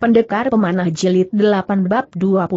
Pendekar Pemanah Jilid 8 Bab 20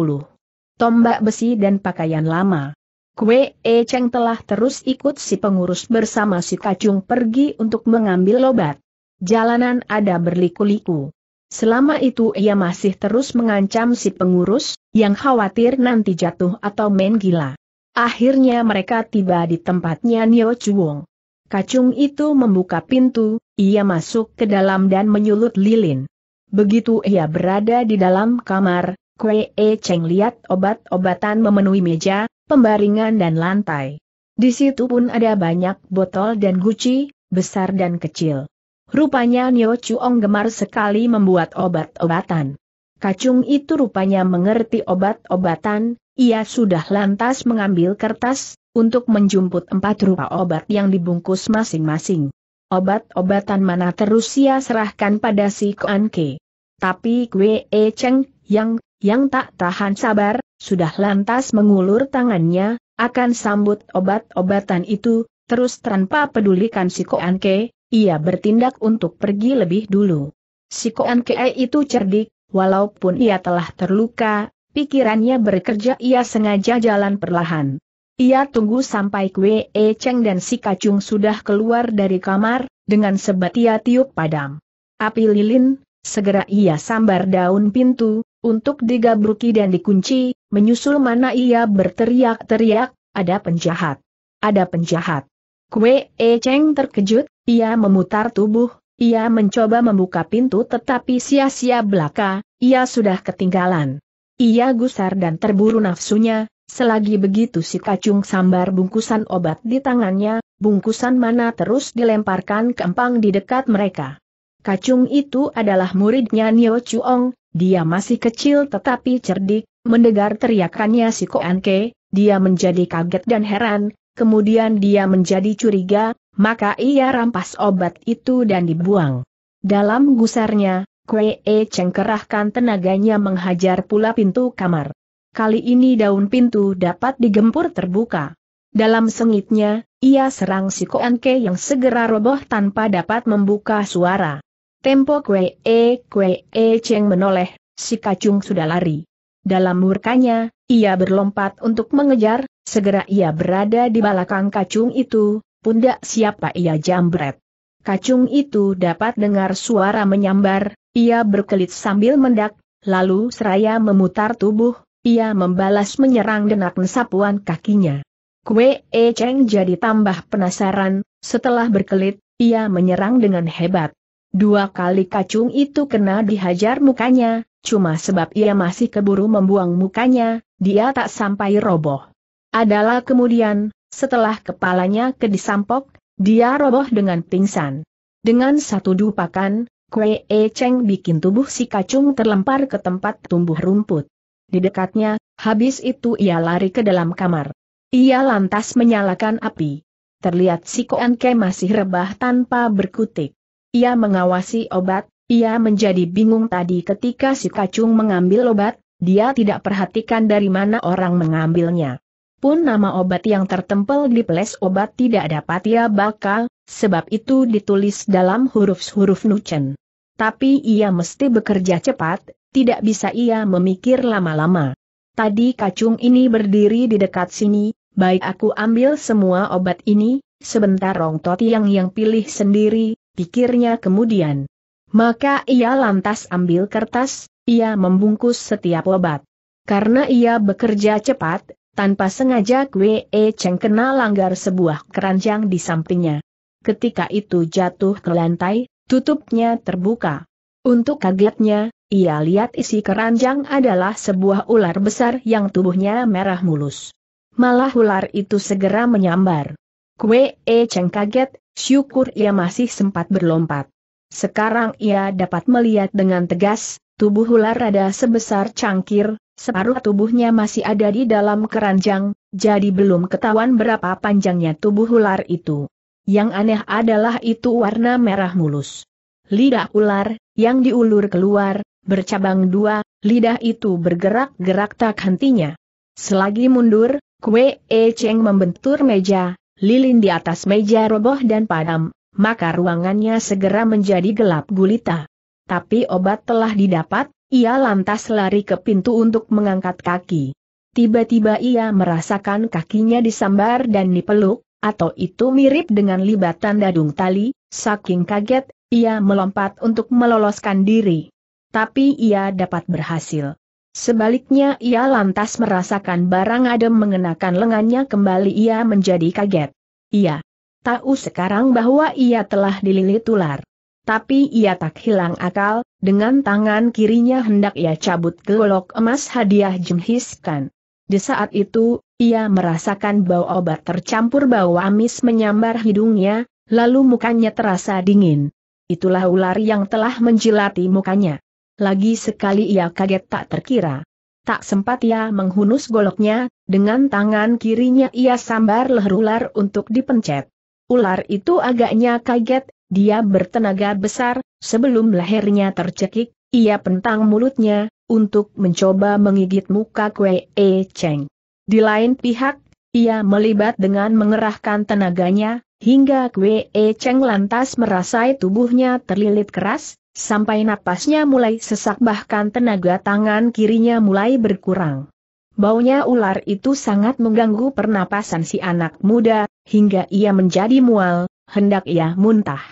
Tombak Besi dan Pakaian Lama Kue E Cheng telah terus ikut si pengurus bersama si kacung pergi untuk mengambil lobat. Jalanan ada berliku-liku. Selama itu ia masih terus mengancam si pengurus, yang khawatir nanti jatuh atau main gila. Akhirnya mereka tiba di tempatnya Nio Chuong. Kacung itu membuka pintu, ia masuk ke dalam dan menyulut lilin. Begitu ia berada di dalam kamar, Kue E Cheng lihat obat-obatan memenuhi meja, pembaringan dan lantai. Di situ pun ada banyak botol dan guci, besar dan kecil. Rupanya Nio Chuong gemar sekali membuat obat-obatan. Kacung itu rupanya mengerti obat-obatan, ia sudah lantas mengambil kertas, untuk menjumput empat rupa obat yang dibungkus masing-masing. Obat-obatan mana terus ia serahkan pada si Kuan Ke tapi kue E Cheng, yang, yang tak tahan sabar, sudah lantas mengulur tangannya, akan sambut obat-obatan itu, terus tanpa pedulikan si koanke ia bertindak untuk pergi lebih dulu. Si koanke itu cerdik, walaupun ia telah terluka, pikirannya bekerja ia sengaja jalan perlahan. Ia tunggu sampai Kwe E Cheng dan si Kacung sudah keluar dari kamar, dengan sebat ia tiup padam. Api lilin, Segera ia sambar daun pintu, untuk digabruki dan dikunci, menyusul mana ia berteriak-teriak, ada penjahat. Ada penjahat. Kue E Cheng terkejut, ia memutar tubuh, ia mencoba membuka pintu tetapi sia-sia belaka, ia sudah ketinggalan. Ia gusar dan terburu nafsunya, selagi begitu si kacung sambar bungkusan obat di tangannya, bungkusan mana terus dilemparkan ke empang di dekat mereka. Kacung itu adalah muridnya Nio Chuong, dia masih kecil tetapi cerdik, mendengar teriakannya si Koanke, dia menjadi kaget dan heran, kemudian dia menjadi curiga, maka ia rampas obat itu dan dibuang. Dalam gusarnya, Kwee E cengkerahkan tenaganya menghajar pula pintu kamar. Kali ini daun pintu dapat digempur terbuka. Dalam sengitnya, ia serang si Koanke yang segera roboh tanpa dapat membuka suara. Tempo Kwe E Kwe E Cheng menoleh, si kacung sudah lari. Dalam murkanya, ia berlompat untuk mengejar, segera ia berada di belakang kacung itu, pundak siapa ia jambret. Kacung itu dapat dengar suara menyambar, ia berkelit sambil mendak, lalu seraya memutar tubuh, ia membalas menyerang denak nesapuan kakinya. Kue E Cheng jadi tambah penasaran, setelah berkelit, ia menyerang dengan hebat. Dua kali kacung itu kena dihajar mukanya, cuma sebab ia masih keburu membuang mukanya, dia tak sampai roboh. Adalah kemudian, setelah kepalanya kedisampok, dia roboh dengan pingsan. Dengan satu dupakan, Kue E Cheng bikin tubuh si kacung terlempar ke tempat tumbuh rumput. Di dekatnya, habis itu ia lari ke dalam kamar. Ia lantas menyalakan api. Terlihat si Koan Ke masih rebah tanpa berkutik. Ia mengawasi obat, ia menjadi bingung tadi ketika si kacung mengambil obat, dia tidak perhatikan dari mana orang mengambilnya. Pun nama obat yang tertempel di peles obat tidak dapat ia baca, sebab itu ditulis dalam huruf-huruf nucen. Tapi ia mesti bekerja cepat, tidak bisa ia memikir lama-lama. Tadi kacung ini berdiri di dekat sini, baik aku ambil semua obat ini, sebentar Rong yang yang pilih sendiri, pikirnya kemudian. Maka ia lantas ambil kertas, ia membungkus setiap obat. Karena ia bekerja cepat, tanpa sengaja Kwe e Cheng kena langgar sebuah keranjang di sampingnya. Ketika itu jatuh ke lantai, tutupnya terbuka. Untuk kagetnya, ia lihat isi keranjang adalah sebuah ular besar yang tubuhnya merah mulus. Malah ular itu segera menyambar. Kwe E Cheng kaget, Syukur ia masih sempat berlompat. Sekarang ia dapat melihat dengan tegas, tubuh ular ada sebesar cangkir, separuh tubuhnya masih ada di dalam keranjang, jadi belum ketahuan berapa panjangnya tubuh ular itu. Yang aneh adalah itu warna merah mulus. Lidah ular, yang diulur keluar, bercabang dua, lidah itu bergerak-gerak tak hentinya. Selagi mundur, Kue E Cheng membentur meja, lilin di atas meja roboh dan padam, maka ruangannya segera menjadi gelap gulita. Tapi obat telah didapat, ia lantas lari ke pintu untuk mengangkat kaki. Tiba-tiba ia merasakan kakinya disambar dan dipeluk, atau itu mirip dengan libatan dadung tali, saking kaget, ia melompat untuk meloloskan diri. Tapi ia dapat berhasil. Sebaliknya ia lantas merasakan barang adem mengenakan lengannya kembali ia menjadi kaget. Ia Tahu sekarang bahwa ia telah dililit ular. Tapi ia tak hilang akal, dengan tangan kirinya hendak ia cabut golok emas hadiah jenghiskan. Di saat itu, ia merasakan bau obat tercampur bau amis menyambar hidungnya, lalu mukanya terasa dingin. Itulah ular yang telah menjilati mukanya. Lagi sekali ia kaget tak terkira. Tak sempat ia menghunus goloknya, dengan tangan kirinya ia sambar leher ular untuk dipencet. Ular itu agaknya kaget, dia bertenaga besar, sebelum lehernya tercekik, ia pentang mulutnya, untuk mencoba menggigit muka kue E Cheng. Di lain pihak, ia melibat dengan mengerahkan tenaganya, hingga kue E Cheng lantas merasai tubuhnya terlilit keras, Sampai napasnya mulai sesak bahkan tenaga tangan kirinya mulai berkurang. Baunya ular itu sangat mengganggu pernapasan si anak muda, hingga ia menjadi mual, hendak ia muntah.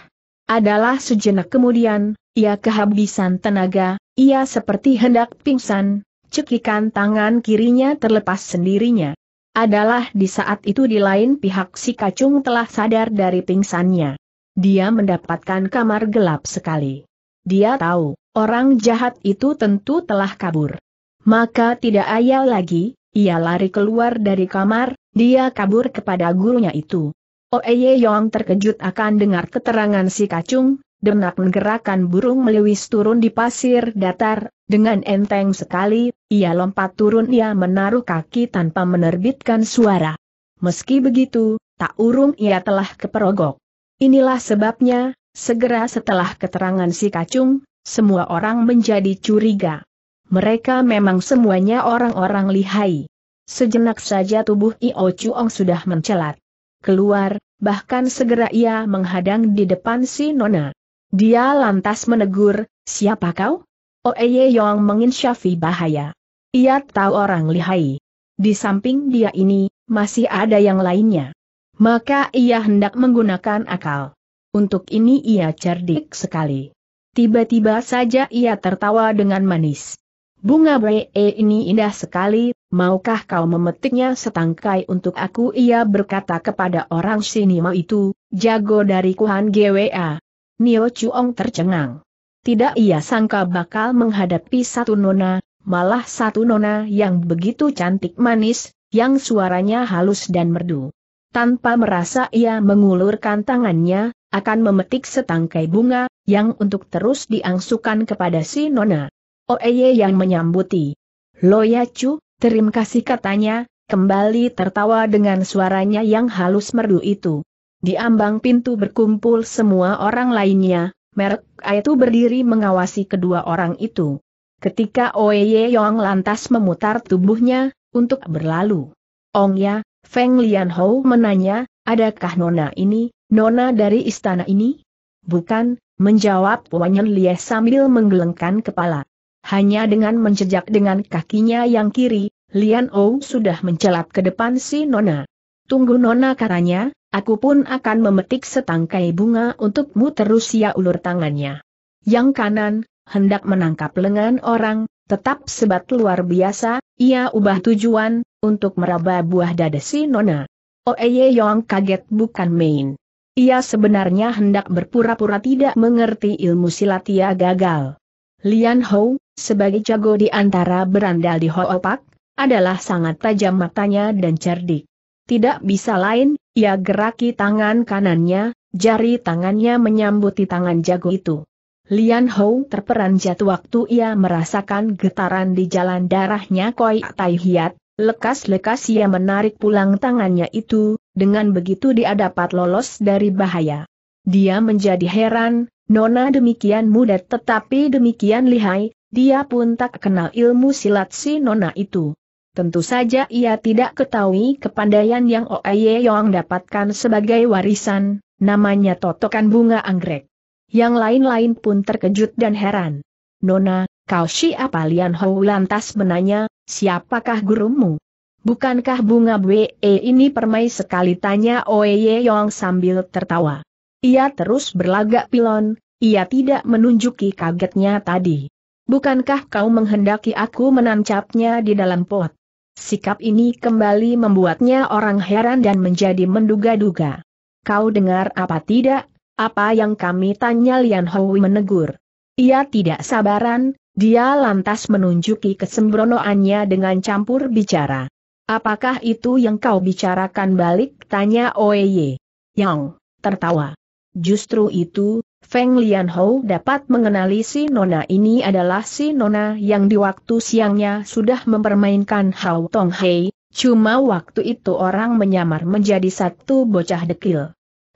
Adalah sejenak kemudian, ia kehabisan tenaga, ia seperti hendak pingsan, cekikan tangan kirinya terlepas sendirinya. Adalah di saat itu di lain pihak si kacung telah sadar dari pingsannya. Dia mendapatkan kamar gelap sekali. Dia tahu, orang jahat itu tentu telah kabur. Maka tidak ayal lagi, ia lari keluar dari kamar, dia kabur kepada gurunya itu. Oeye Yong terkejut akan dengar keterangan si kacung, denak menggerakkan burung meliwis turun di pasir datar, dengan enteng sekali, ia lompat turun ia menaruh kaki tanpa menerbitkan suara. Meski begitu, tak urung ia telah keperogok. Inilah sebabnya, Segera setelah keterangan si kacung, semua orang menjadi curiga. Mereka memang semuanya orang-orang lihai. Sejenak saja tubuh Io Chuong sudah mencelat. Keluar, bahkan segera ia menghadang di depan si Nona. Dia lantas menegur, siapa kau? ye Yong menginsyafi bahaya. Ia tahu orang lihai. Di samping dia ini, masih ada yang lainnya. Maka ia hendak menggunakan akal. Untuk ini ia cerdik sekali. Tiba-tiba saja ia tertawa dengan manis. Bunga bree eh, ini indah sekali, maukah kau memetiknya setangkai untuk aku? Ia berkata kepada orang sinima itu, jago dari Kuhan GWA. Nio Chuong tercengang. Tidak ia sangka bakal menghadapi satu nona, malah satu nona yang begitu cantik manis, yang suaranya halus dan merdu. Tanpa merasa ia mengulurkan tangannya, akan memetik setangkai bunga, yang untuk terus diangsukan kepada si Nona. Oeye yang menyambuti. Loya Chu, terim kasih katanya, kembali tertawa dengan suaranya yang halus merdu itu. Di ambang pintu berkumpul semua orang lainnya, merek itu berdiri mengawasi kedua orang itu. Ketika Oeye Yong lantas memutar tubuhnya, untuk berlalu. Ong ya. Feng Lianhou menanya, adakah nona ini, nona dari istana ini? Bukan, menjawab Wanyan Lie sambil menggelengkan kepala. Hanya dengan menjejak dengan kakinya yang kiri, Lian sudah mencelat ke depan si nona. Tunggu nona katanya, aku pun akan memetik setangkai bunga untukmu terus ia ulur tangannya. Yang kanan, hendak menangkap lengan orang, tetap sebat luar biasa, ia ubah tujuan, untuk meraba buah dada si Nona. Oeye Yong kaget bukan main. Ia sebenarnya hendak berpura-pura tidak mengerti ilmu silat ia gagal. Lian Hou, sebagai jago di antara berandal di Hoopak, adalah sangat tajam matanya dan cerdik. Tidak bisa lain, ia geraki tangan kanannya, jari tangannya menyambuti tangan jago itu. Lian Hou terperanjat waktu ia merasakan getaran di jalan darahnya Koi Tai Hiat, lekas-lekas ia menarik pulang tangannya itu, dengan begitu dia dapat lolos dari bahaya. Dia menjadi heran, Nona demikian muda tetapi demikian lihai, dia pun tak kenal ilmu silat si Nona itu. Tentu saja ia tidak ketahui kepandaian yang Oye Yong dapatkan sebagai warisan, namanya totokan bunga anggrek. Yang lain-lain pun terkejut dan heran. Nona, kau siapa Lian Hou lantas menanya, siapakah gurumu? Bukankah bunga BE e ini permai sekali tanya Oye Yong sambil tertawa. Ia terus berlagak pilon, ia tidak menunjuki kagetnya tadi. Bukankah kau menghendaki aku menancapnya di dalam pot? Sikap ini kembali membuatnya orang heran dan menjadi menduga-duga. Kau dengar apa tidak? Apa yang kami tanya Lian Hui menegur. Ia tidak sabaran, dia lantas menunjuki kesembronoannya dengan campur bicara. Apakah itu yang kau bicarakan balik? Tanya Oeye. Yang, tertawa. Justru itu, Feng Lianhou dapat mengenali si Nona ini adalah si Nona yang di waktu siangnya sudah mempermainkan Hao Tong Hei, cuma waktu itu orang menyamar menjadi satu bocah dekil.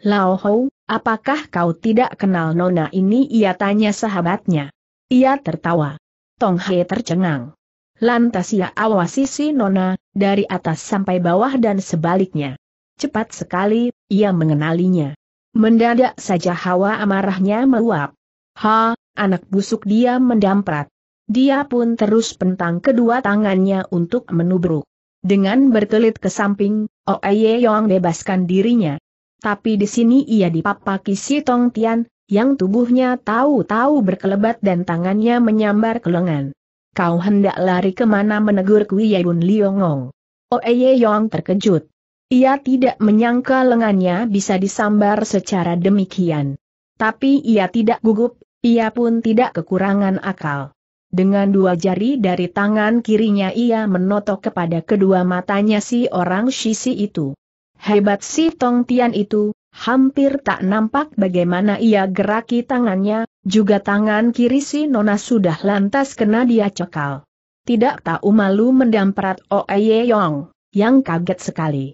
Lao Hou, Apakah kau tidak kenal nona ini? Ia tanya sahabatnya. Ia tertawa. Tong He tercengang. Lantas ia awasi si nona, dari atas sampai bawah dan sebaliknya. Cepat sekali, ia mengenalinya. Mendadak saja hawa amarahnya meluap. Ha, anak busuk dia mendamprat. Dia pun terus pentang kedua tangannya untuk menubruk. Dengan berkelit ke samping, Oeye Yong bebaskan dirinya tapi di sini ia dipapaki si Tong Tian, yang tubuhnya tahu-tahu berkelebat dan tangannya menyambar lengan. Kau hendak lari kemana menegur Kui Yebun Liongong. Ye oh, Yong terkejut. Ia tidak menyangka lengannya bisa disambar secara demikian. Tapi ia tidak gugup, ia pun tidak kekurangan akal. Dengan dua jari dari tangan kirinya ia menotok kepada kedua matanya si orang sisi itu. Hebat si Tong Tian itu, hampir tak nampak bagaimana ia geraki tangannya, juga tangan kiri si Nona sudah lantas kena dia cekal. Tidak tahu malu mendamprat Oeye Yong, yang kaget sekali.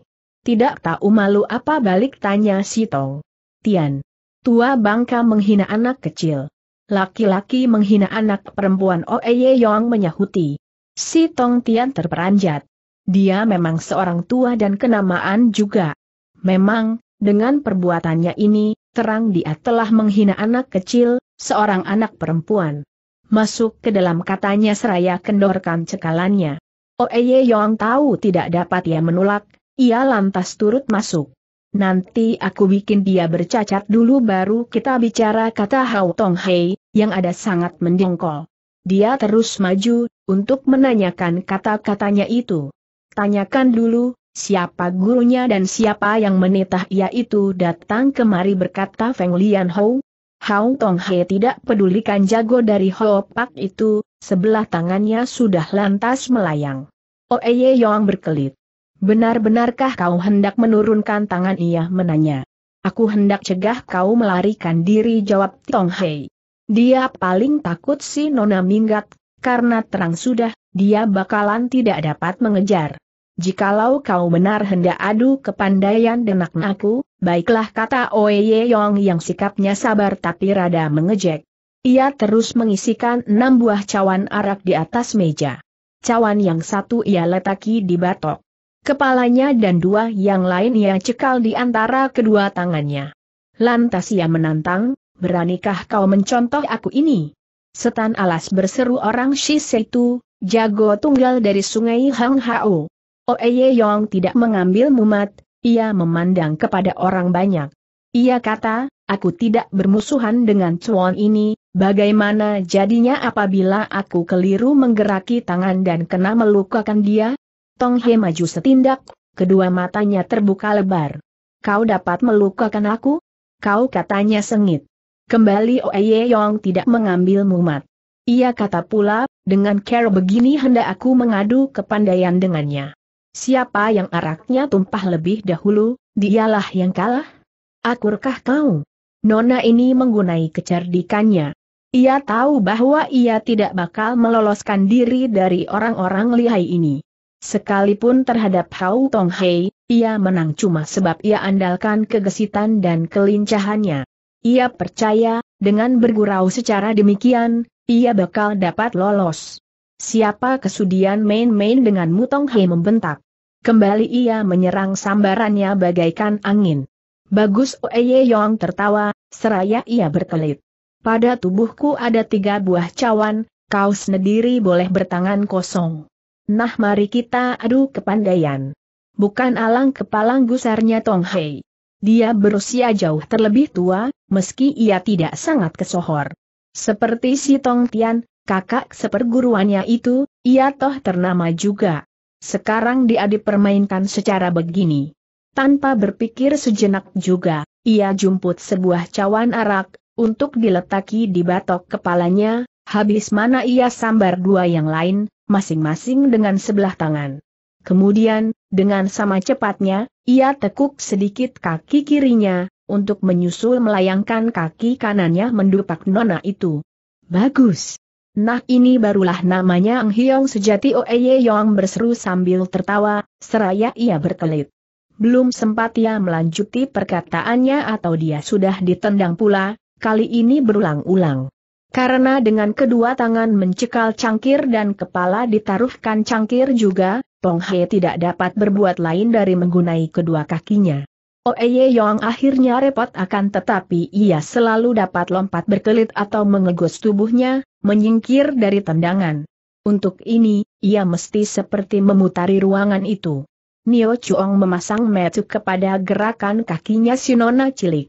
Tidak tahu malu apa balik tanya si Tong. Tian. Tua bangka menghina anak kecil. Laki-laki menghina anak perempuan Oeye Yong menyahuti. Si Tong Tian terperanjat. Dia memang seorang tua dan kenamaan juga. Memang, dengan perbuatannya ini, terang dia telah menghina anak kecil, seorang anak perempuan. Masuk ke dalam katanya seraya kendorkan cekalannya. Oeye oh, Yong tahu tidak dapat ia menolak, ia lantas turut masuk. Nanti aku bikin dia bercacat dulu baru kita bicara kata Hao Tong Hei, yang ada sangat mendengkol. Dia terus maju, untuk menanyakan kata-katanya itu. Tanyakan dulu, siapa gurunya dan siapa yang menitah ia itu datang kemari berkata Feng Lian Hou. Hao Tong He tidak pedulikan jago dari Ho Pak itu, sebelah tangannya sudah lantas melayang. Oeye Yong berkelit. Benar-benarkah kau hendak menurunkan tangan ia menanya. Aku hendak cegah kau melarikan diri jawab Tong He. Dia paling takut si Nona minggat, karena terang sudah, dia bakalan tidak dapat mengejar jikalau kau benar hendak adu kepandaian denak aku, baiklah kata Oye Yong yang sikapnya sabar tapi rada mengejek. Ia terus mengisikan enam buah cawan arak di atas meja. Cawan yang satu ia letaki di batok. Kepalanya dan dua yang lain ia cekal di antara kedua tangannya. Lantas ia menantang, beranikah kau mencontoh aku ini? Setan alas berseru orang Shisei itu, jago tunggal dari sungai Hang Hao. Oeye oh, Yong tidak mengambil mumat, ia memandang kepada orang banyak. Ia kata, aku tidak bermusuhan dengan cuan ini, bagaimana jadinya apabila aku keliru menggeraki tangan dan kena melukakan dia? Tong He maju setindak, kedua matanya terbuka lebar. Kau dapat melukakan aku? Kau katanya sengit. Kembali Oeye oh, Yong tidak mengambil mumat. Ia kata pula, dengan care begini hendak aku mengadu kepandaian dengannya. Siapa yang araknya tumpah lebih dahulu, dialah yang kalah? Akurkah kau? Nona ini menggunai kecerdikannya. Ia tahu bahwa ia tidak bakal meloloskan diri dari orang-orang lihai ini. Sekalipun terhadap Hau Tong Hei, ia menang cuma sebab ia andalkan kegesitan dan kelincahannya. Ia percaya, dengan bergurau secara demikian, ia bakal dapat lolos. Siapa kesudian main-main dengan Mutong Hei membentak. Kembali ia menyerang sambarannya bagaikan angin. Bagus Oeye Yong tertawa, seraya ia berkelit. Pada tubuhku ada tiga buah cawan, kau sendiri boleh bertangan kosong. Nah mari kita adu kepandaian. Bukan alang kepalang gusarnya Tong Hei. Dia berusia jauh terlebih tua, meski ia tidak sangat kesohor. Seperti si Tong Tian, kakak seperguruannya itu, ia toh ternama juga. Sekarang dia dipermainkan secara begini. Tanpa berpikir sejenak juga, ia jumput sebuah cawan arak, untuk diletaki di batok kepalanya, habis mana ia sambar dua yang lain, masing-masing dengan sebelah tangan. Kemudian, dengan sama cepatnya, ia tekuk sedikit kaki kirinya, untuk menyusul melayangkan kaki kanannya mendupak nona itu. Bagus. Nah ini barulah namanya Ang Hiong sejati Oeye Yong berseru sambil tertawa, seraya ia berkelit. Belum sempat ia melanjuti perkataannya atau dia sudah ditendang pula, kali ini berulang-ulang. Karena dengan kedua tangan mencekal cangkir dan kepala ditaruhkan cangkir juga, Pong He tidak dapat berbuat lain dari menggunai kedua kakinya. Oeye Yong akhirnya repot akan tetapi ia selalu dapat lompat berkelit atau mengegus tubuhnya, menyingkir dari tendangan. Untuk ini, ia mesti seperti memutari ruangan itu. Nio Chuong memasang metu kepada gerakan kakinya Sinona cilik.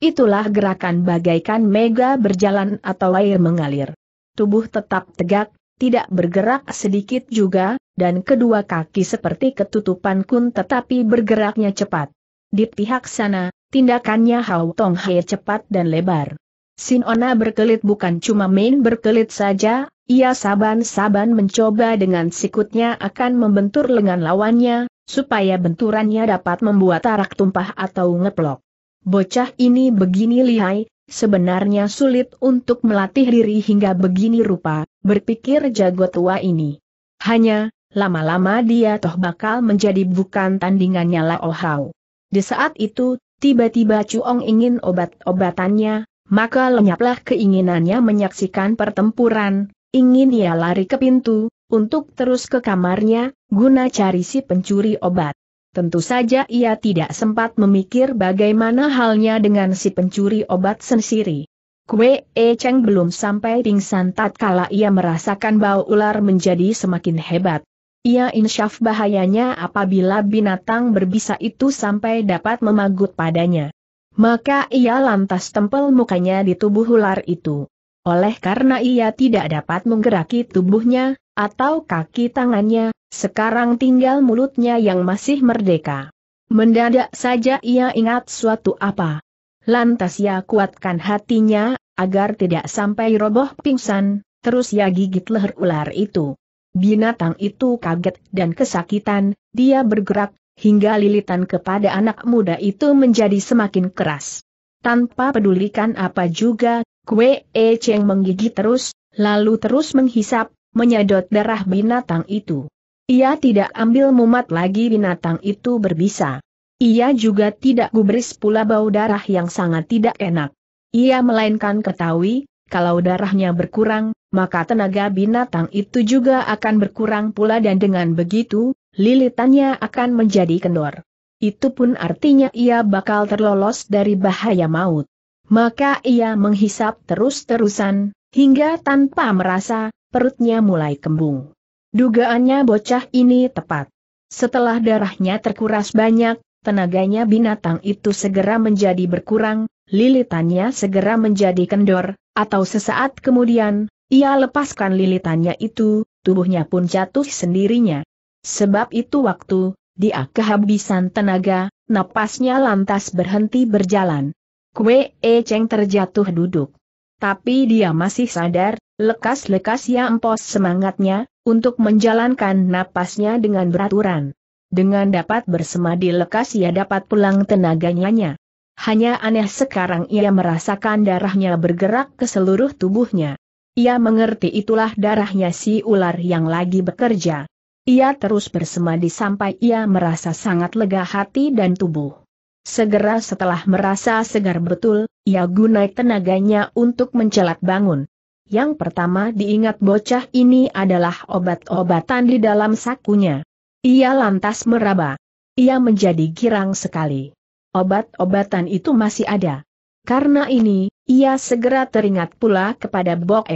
Itulah gerakan bagaikan mega berjalan atau air mengalir. Tubuh tetap tegak, tidak bergerak sedikit juga, dan kedua kaki seperti ketutupan kun tetapi bergeraknya cepat. Di pihak sana, tindakannya Hao Tong He cepat dan lebar. Sinona berkelit bukan cuma main berkelit saja, ia saban-saban mencoba dengan sikutnya akan membentur lengan lawannya, supaya benturannya dapat membuat arak tumpah atau ngeplok. Bocah ini begini lihai, sebenarnya sulit untuk melatih diri hingga begini rupa, berpikir jago tua ini. Hanya, lama-lama dia toh bakal menjadi bukan tandingannya Lao Hao. Di saat itu, tiba-tiba Cuong ingin obat-obatannya, maka lenyaplah keinginannya menyaksikan pertempuran, ingin ia lari ke pintu, untuk terus ke kamarnya, guna cari si pencuri obat. Tentu saja ia tidak sempat memikir bagaimana halnya dengan si pencuri obat sendiri. Kue E Cheng belum sampai pingsan tatkala ia merasakan bau ular menjadi semakin hebat. Ia insyaf bahayanya apabila binatang berbisa itu sampai dapat memagut padanya. Maka ia lantas tempel mukanya di tubuh ular itu. Oleh karena ia tidak dapat menggeraki tubuhnya, atau kaki tangannya, sekarang tinggal mulutnya yang masih merdeka. Mendadak saja ia ingat suatu apa. Lantas ia kuatkan hatinya, agar tidak sampai roboh pingsan, terus ia gigit leher ular itu. Binatang itu kaget dan kesakitan, dia bergerak, hingga lilitan kepada anak muda itu menjadi semakin keras. Tanpa pedulikan apa juga, Kue E Cheng menggigit terus, lalu terus menghisap, menyedot darah binatang itu. Ia tidak ambil mumat lagi binatang itu berbisa. Ia juga tidak gubris pula bau darah yang sangat tidak enak. Ia melainkan ketahui, kalau darahnya berkurang, maka tenaga binatang itu juga akan berkurang pula dan dengan begitu, lilitannya akan menjadi kendor. Itu pun artinya ia bakal terlolos dari bahaya maut. Maka ia menghisap terus-terusan, hingga tanpa merasa, perutnya mulai kembung. Dugaannya bocah ini tepat. Setelah darahnya terkuras banyak, tenaganya binatang itu segera menjadi berkurang, lilitannya segera menjadi kendor, atau sesaat kemudian, ia lepaskan lilitannya itu, tubuhnya pun jatuh sendirinya. Sebab itu waktu, dia kehabisan tenaga, napasnya lantas berhenti berjalan. Kue E Cheng terjatuh duduk. Tapi dia masih sadar, lekas-lekas ia empos semangatnya, untuk menjalankan napasnya dengan beraturan. Dengan dapat bersemadi lekas ia dapat pulang tenaganya. Hanya aneh sekarang ia merasakan darahnya bergerak ke seluruh tubuhnya. Ia mengerti itulah darahnya si ular yang lagi bekerja. Ia terus bersemadi sampai ia merasa sangat lega hati dan tubuh. Segera setelah merasa segar betul, ia gunai tenaganya untuk mencelat bangun. Yang pertama diingat bocah ini adalah obat-obatan di dalam sakunya. Ia lantas meraba. Ia menjadi girang sekali. Obat-obatan itu masih ada. Karena ini, ia segera teringat pula kepada Bok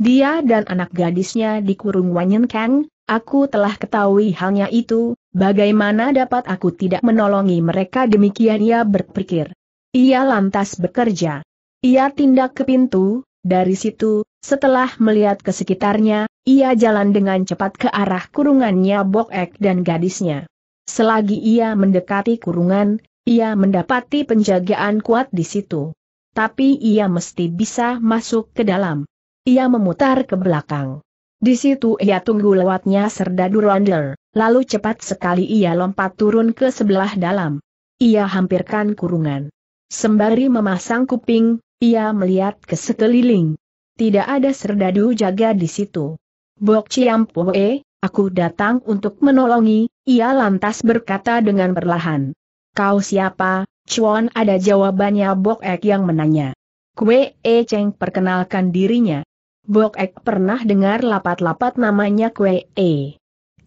Dia dan anak gadisnya dikurung Wanyen Kang, Aku telah ketahui halnya itu, bagaimana dapat aku tidak menolongi mereka demikian ia berpikir. Ia lantas bekerja. Ia tindak ke pintu, dari situ, setelah melihat ke sekitarnya, ia jalan dengan cepat ke arah kurungannya Bok Ek dan gadisnya. Selagi ia mendekati kurungan, ia mendapati penjagaan kuat di situ. Tapi ia mesti bisa masuk ke dalam. Ia memutar ke belakang. Di situ ia tunggu lewatnya serdadu Ronder, lalu cepat sekali ia lompat turun ke sebelah dalam. Ia hampirkan kurungan. Sembari memasang kuping, ia melihat ke sekeliling. Tidak ada serdadu jaga di situ. Bok Ciampoe, aku datang untuk menolongi, ia lantas berkata dengan perlahan. Kau siapa, Chuan ada jawabannya Bok Ek yang menanya. Kue E Cheng perkenalkan dirinya. Bok Ek pernah dengar lapat-lapat namanya Kwe E.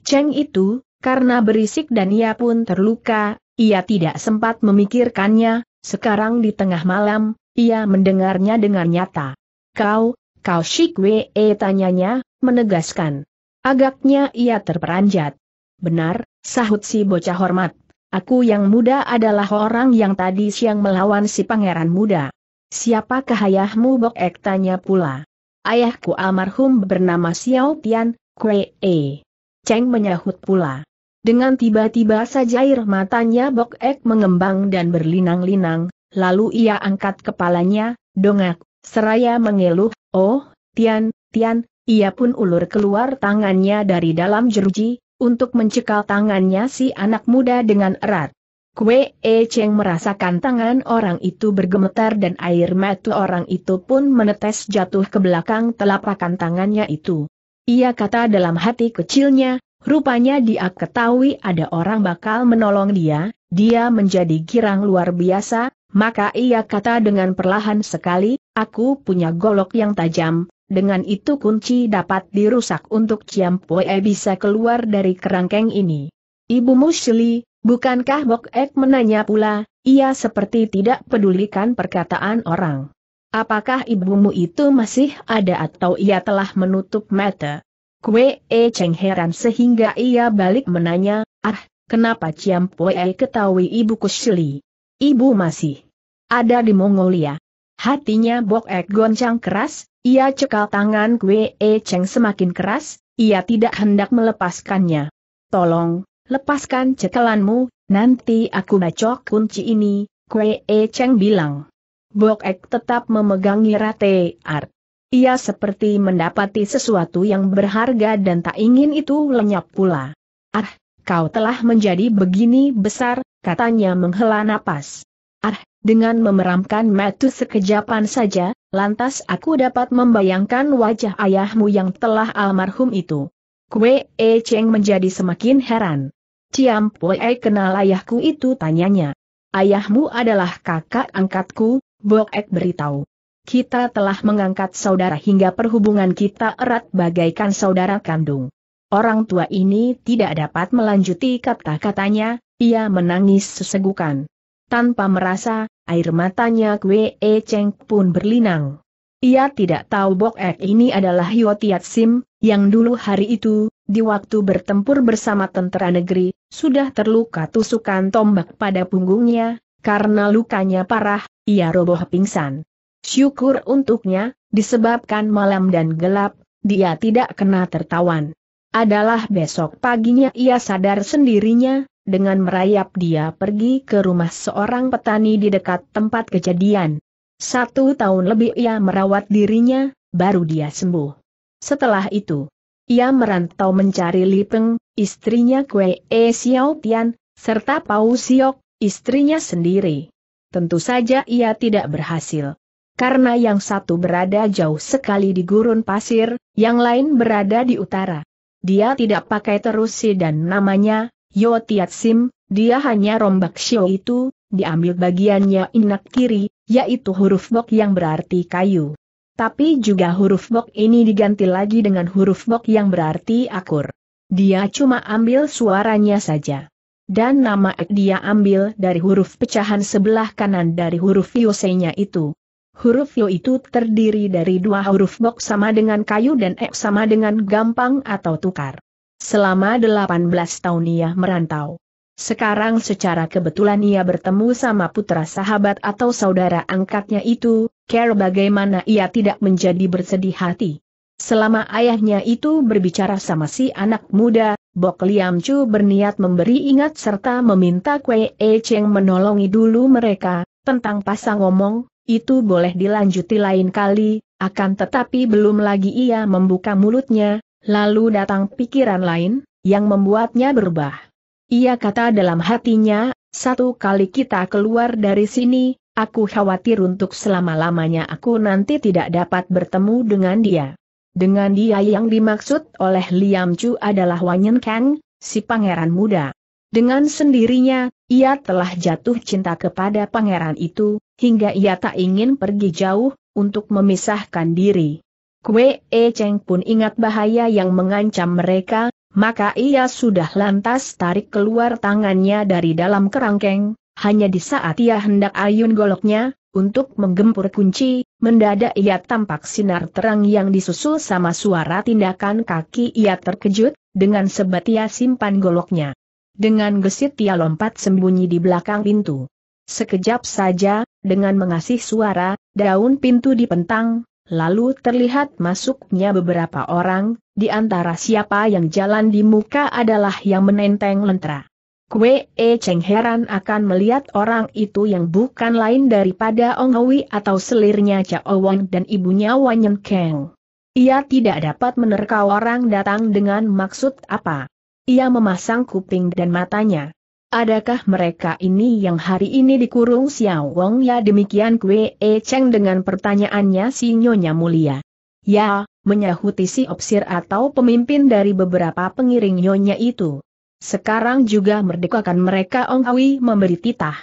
Cheng itu, karena berisik dan ia pun terluka, ia tidak sempat memikirkannya, sekarang di tengah malam, ia mendengarnya dengan nyata. Kau, kau si Kwe E tanyanya, menegaskan. Agaknya ia terperanjat. Benar, sahut si bocah hormat. Aku yang muda adalah orang yang tadi siang melawan si pangeran muda. Siapakah ayahmu Bok Ek tanya pula ayahku almarhum bernama Xiao Tian, Kue E. Cheng menyahut pula. Dengan tiba-tiba saja air matanya Bok Ek mengembang dan berlinang-linang, lalu ia angkat kepalanya, dongak, seraya mengeluh, oh, Tian, Tian, ia pun ulur keluar tangannya dari dalam jeruji, untuk mencekal tangannya si anak muda dengan erat. Kue E Cheng merasakan tangan orang itu bergemetar dan air mata orang itu pun menetes jatuh ke belakang telapakan tangannya itu. Ia kata dalam hati kecilnya, rupanya dia ketahui ada orang bakal menolong dia, dia menjadi girang luar biasa, maka ia kata dengan perlahan sekali, aku punya golok yang tajam, dengan itu kunci dapat dirusak untuk Ciampue bisa keluar dari kerangkeng ini. Ibu Musli. Bukankah Bok Ek menanya pula, ia seperti tidak pedulikan perkataan orang. Apakah ibumu itu masih ada atau ia telah menutup mata? Kue E Cheng heran sehingga ia balik menanya, ah, kenapa Ciam Pue ketahui ibuku Shili? Ibu masih ada di Mongolia. Hatinya Bok Ek goncang keras, ia cekal tangan Kue E Cheng semakin keras, ia tidak hendak melepaskannya. Tolong, Lepaskan cekalanmu, nanti aku bacok kunci ini, Kwe E Cheng bilang. Bok Ek tetap memegangi Rate Art. Ia seperti mendapati sesuatu yang berharga dan tak ingin itu lenyap pula. Ah, kau telah menjadi begini besar, katanya menghela napas. Ah, dengan memeramkan mata sekejapan saja, lantas aku dapat membayangkan wajah ayahmu yang telah almarhum itu. Kue E Cheng menjadi semakin heran. Ciam Poe kenal ayahku itu tanyanya. Ayahmu adalah kakak angkatku, Bok Ek beritahu. Kita telah mengangkat saudara hingga perhubungan kita erat bagaikan saudara kandung. Orang tua ini tidak dapat melanjuti kata-katanya, ia menangis sesegukan. Tanpa merasa, air matanya Kwe E Cheng pun berlinang. Ia tidak tahu Bok Ek ini adalah Yotiat Sim, yang dulu hari itu, di waktu bertempur bersama tentara negeri, sudah terluka tusukan tombak pada punggungnya, karena lukanya parah, ia roboh pingsan. Syukur untuknya, disebabkan malam dan gelap, dia tidak kena tertawan. Adalah besok paginya ia sadar sendirinya, dengan merayap dia pergi ke rumah seorang petani di dekat tempat kejadian. Satu tahun lebih ia merawat dirinya, baru dia sembuh. Setelah itu, ia merantau mencari Li Peng, istrinya Kue E Xiao Tian, serta Pau Siok, istrinya sendiri. Tentu saja ia tidak berhasil. Karena yang satu berada jauh sekali di gurun pasir, yang lain berada di utara. Dia tidak pakai terusi dan namanya, Yo Tiat Sim, dia hanya rombak Xiao itu, diambil bagiannya inak kiri, yaitu huruf bok yang berarti kayu. Tapi juga huruf bok ini diganti lagi dengan huruf bok yang berarti akur. Dia cuma ambil suaranya saja. Dan nama Ek dia ambil dari huruf pecahan sebelah kanan dari huruf yosenya itu. Huruf Yo itu terdiri dari dua huruf bok sama dengan kayu dan Ek sama dengan gampang atau tukar. Selama 18 tahun ia merantau. Sekarang secara kebetulan ia bertemu sama putra sahabat atau saudara angkatnya itu, care bagaimana ia tidak menjadi bersedih hati. Selama ayahnya itu berbicara sama si anak muda, Bok Liam Chu berniat memberi ingat serta meminta Kwe E Cheng menolongi dulu mereka, tentang pasang ngomong, itu boleh dilanjuti lain kali, akan tetapi belum lagi ia membuka mulutnya, lalu datang pikiran lain, yang membuatnya berubah. Ia kata dalam hatinya, satu kali kita keluar dari sini, aku khawatir untuk selama-lamanya aku nanti tidak dapat bertemu dengan dia. Dengan dia yang dimaksud oleh Liam Chu adalah Wanyan Kang, si pangeran muda. Dengan sendirinya, ia telah jatuh cinta kepada pangeran itu, hingga ia tak ingin pergi jauh, untuk memisahkan diri. Kue E Cheng pun ingat bahaya yang mengancam mereka, maka ia sudah lantas tarik keluar tangannya dari dalam kerangkeng, hanya di saat ia hendak ayun goloknya, untuk menggempur kunci, mendadak ia tampak sinar terang yang disusul sama suara tindakan kaki ia terkejut, dengan sebat ia simpan goloknya. Dengan gesit ia lompat sembunyi di belakang pintu. Sekejap saja, dengan mengasih suara, daun pintu dipentang, Lalu terlihat masuknya beberapa orang, di antara siapa yang jalan di muka adalah yang menenteng lentera. Kwe E Cheng heran akan melihat orang itu yang bukan lain daripada Ong Hui atau selirnya Chao Wang dan ibunya Wan Yen Keng. Ia tidak dapat menerka orang datang dengan maksud apa. Ia memasang kuping dan matanya. Adakah mereka ini yang hari ini dikurung Xiao Wong ya demikian Kue E Cheng dengan pertanyaannya si Nyonya Mulia. Ya, menyahuti si opsir atau pemimpin dari beberapa pengiring Nyonya itu. Sekarang juga merdekakan mereka Ong Awi memberi titah.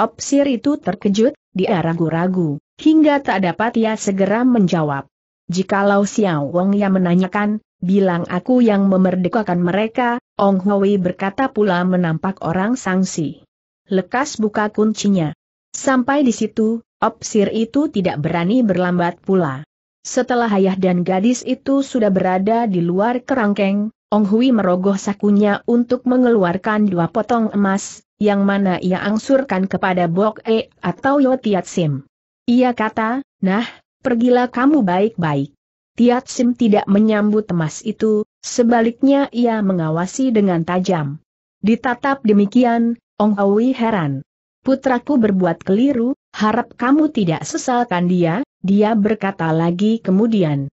Opsir itu terkejut, dia ragu-ragu, hingga tak dapat ia segera menjawab. Jikalau Xiao Wong yang menanyakan, bilang aku yang memerdekakan mereka, Ong Hui berkata pula menampak orang sangsi. Lekas buka kuncinya. Sampai di situ, opsir itu tidak berani berlambat pula. Setelah ayah dan gadis itu sudah berada di luar kerangkeng, Ong Hui merogoh sakunya untuk mengeluarkan dua potong emas, yang mana ia angsurkan kepada Bok E atau Yo Tiat Sim. Ia kata, nah, pergilah kamu baik-baik. Tiat Sim tidak menyambut emas itu, Sebaliknya ia mengawasi dengan tajam. Ditatap demikian, Ong Hui heran. Putraku berbuat keliru, harap kamu tidak sesalkan dia, dia berkata lagi kemudian.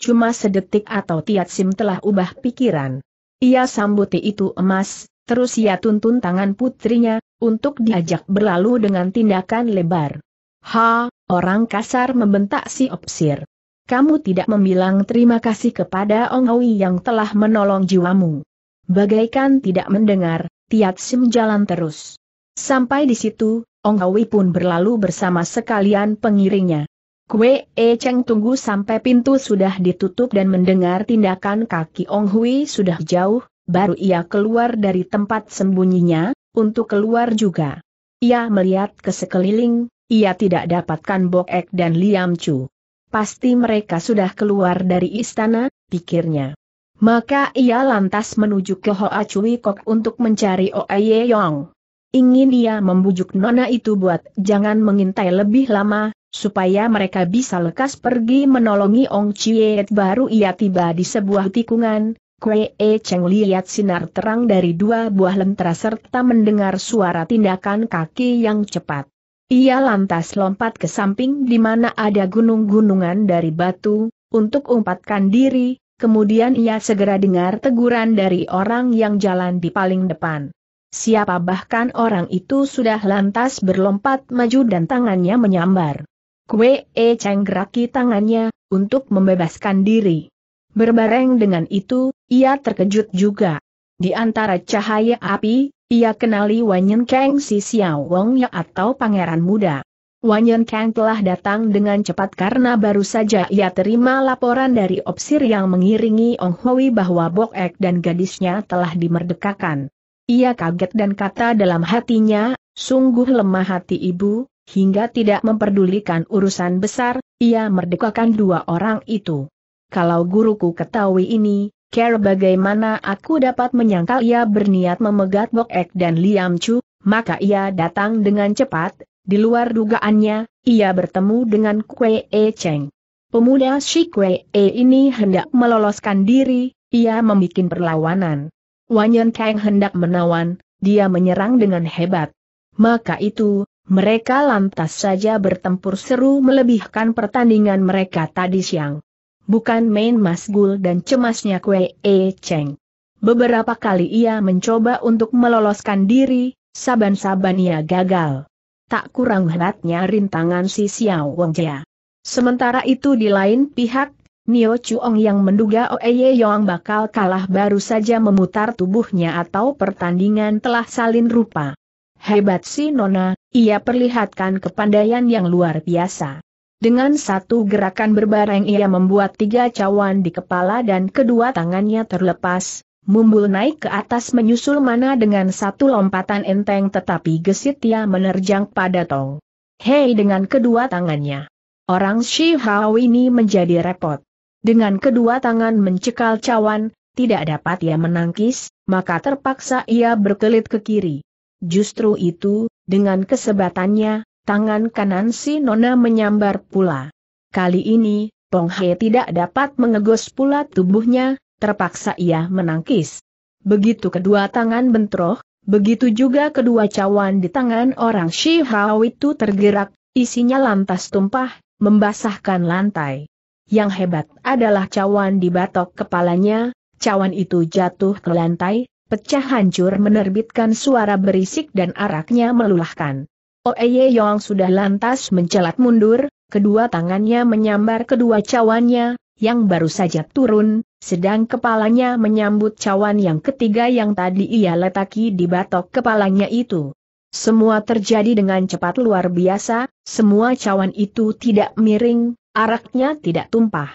Cuma sedetik atau tiat sim telah ubah pikiran. Ia sambuti itu emas, terus ia tuntun tangan putrinya, untuk diajak berlalu dengan tindakan lebar. Ha, orang kasar membentak si opsir kamu tidak membilang terima kasih kepada Ong Hui yang telah menolong jiwamu. Bagaikan tidak mendengar, Tiat Sim jalan terus. Sampai di situ, Ong Hui pun berlalu bersama sekalian pengiringnya. Kue E Cheng tunggu sampai pintu sudah ditutup dan mendengar tindakan kaki Ong Hui sudah jauh, baru ia keluar dari tempat sembunyinya, untuk keluar juga. Ia melihat ke sekeliling, ia tidak dapatkan Bok Ek dan Liam Chu pasti mereka sudah keluar dari istana, pikirnya. Maka ia lantas menuju ke Hoa Cui Kok untuk mencari Ye Yong. Ingin ia membujuk Nona itu buat jangan mengintai lebih lama, supaya mereka bisa lekas pergi menolongi Ong Chiet baru ia tiba di sebuah tikungan, Kue E Cheng lihat sinar terang dari dua buah lentera serta mendengar suara tindakan kaki yang cepat. Ia lantas lompat ke samping di mana ada gunung-gunungan dari batu, untuk umpatkan diri, kemudian ia segera dengar teguran dari orang yang jalan di paling depan. Siapa bahkan orang itu sudah lantas berlompat maju dan tangannya menyambar. Kue E Cheng geraki tangannya, untuk membebaskan diri. Berbareng dengan itu, ia terkejut juga. Di antara cahaya api, ia kenali Wanyan Kang si Xiao Wong Ya atau Pangeran Muda. Wanyan Kang telah datang dengan cepat karena baru saja ia terima laporan dari opsir yang mengiringi Ong Hui bahwa Bok Ek dan gadisnya telah dimerdekakan. Ia kaget dan kata dalam hatinya, sungguh lemah hati ibu, hingga tidak memperdulikan urusan besar, ia merdekakan dua orang itu. Kalau guruku ketahui ini, Care bagaimana aku dapat menyangkal ia berniat memegat Bok Ek dan Liam Chu, maka ia datang dengan cepat, di luar dugaannya, ia bertemu dengan Kwe E Cheng. Pemuda si Kwe E ini hendak meloloskan diri, ia membuat perlawanan. Wanyan Kang hendak menawan, dia menyerang dengan hebat. Maka itu, mereka lantas saja bertempur seru melebihkan pertandingan mereka tadi siang bukan main masgul dan cemasnya Kue E Cheng. Beberapa kali ia mencoba untuk meloloskan diri, saban-saban ia gagal. Tak kurang hebatnya rintangan si Xiao Jia. Sementara itu di lain pihak, Nio Chuong yang menduga Oeye Yong bakal kalah baru saja memutar tubuhnya atau pertandingan telah salin rupa. Hebat si Nona, ia perlihatkan kepandaian yang luar biasa. Dengan satu gerakan berbareng ia membuat tiga cawan di kepala dan kedua tangannya terlepas, mumbul naik ke atas menyusul mana dengan satu lompatan enteng tetapi gesit ia menerjang pada tong. Hei dengan kedua tangannya. Orang Shi Hao ini menjadi repot. Dengan kedua tangan mencekal cawan, tidak dapat ia menangkis, maka terpaksa ia berkelit ke kiri. Justru itu, dengan kesebatannya, tangan kanan si Nona menyambar pula. Kali ini, Pong He tidak dapat mengegos pula tubuhnya, terpaksa ia menangkis. Begitu kedua tangan bentroh, begitu juga kedua cawan di tangan orang Shi Hao itu tergerak, isinya lantas tumpah, membasahkan lantai. Yang hebat adalah cawan di batok kepalanya, cawan itu jatuh ke lantai, pecah hancur menerbitkan suara berisik dan araknya melulahkan. Oeye Yong sudah lantas mencelat mundur, kedua tangannya menyambar kedua cawannya, yang baru saja turun, sedang kepalanya menyambut cawan yang ketiga yang tadi ia letaki di batok kepalanya itu. Semua terjadi dengan cepat luar biasa, semua cawan itu tidak miring, araknya tidak tumpah.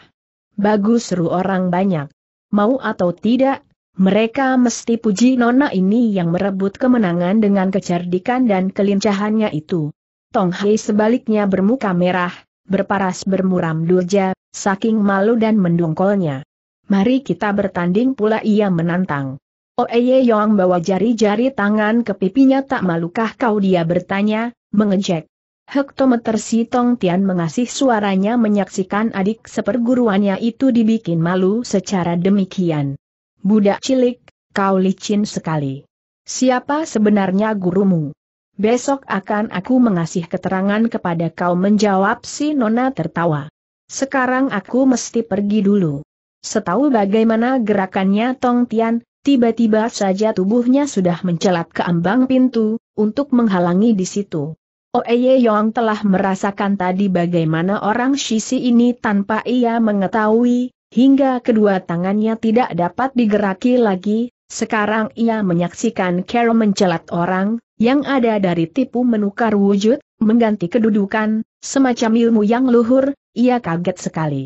Bagus seru orang banyak. Mau atau tidak, mereka mesti puji nona ini yang merebut kemenangan dengan kecerdikan dan kelincahannya itu. Tong Hei sebaliknya bermuka merah, berparas bermuram durja, saking malu dan mendongkolnya. Mari kita bertanding pula ia menantang. Oh, Ye Yong bawa jari-jari tangan ke pipinya tak malukah kau dia bertanya, mengejek. Hektometer si Tong Tian mengasih suaranya menyaksikan adik seperguruannya itu dibikin malu secara demikian. Budak cilik, kau licin sekali. Siapa sebenarnya gurumu? Besok akan aku mengasih keterangan kepada kau menjawab si Nona tertawa. Sekarang aku mesti pergi dulu. Setahu bagaimana gerakannya Tong Tian, tiba-tiba saja tubuhnya sudah mencelat ke ambang pintu, untuk menghalangi di situ. Oeye Yong telah merasakan tadi bagaimana orang Shisi ini tanpa ia mengetahui, hingga kedua tangannya tidak dapat digeraki lagi, sekarang ia menyaksikan Carol mencelat orang, yang ada dari tipu menukar wujud, mengganti kedudukan, semacam ilmu yang luhur, ia kaget sekali.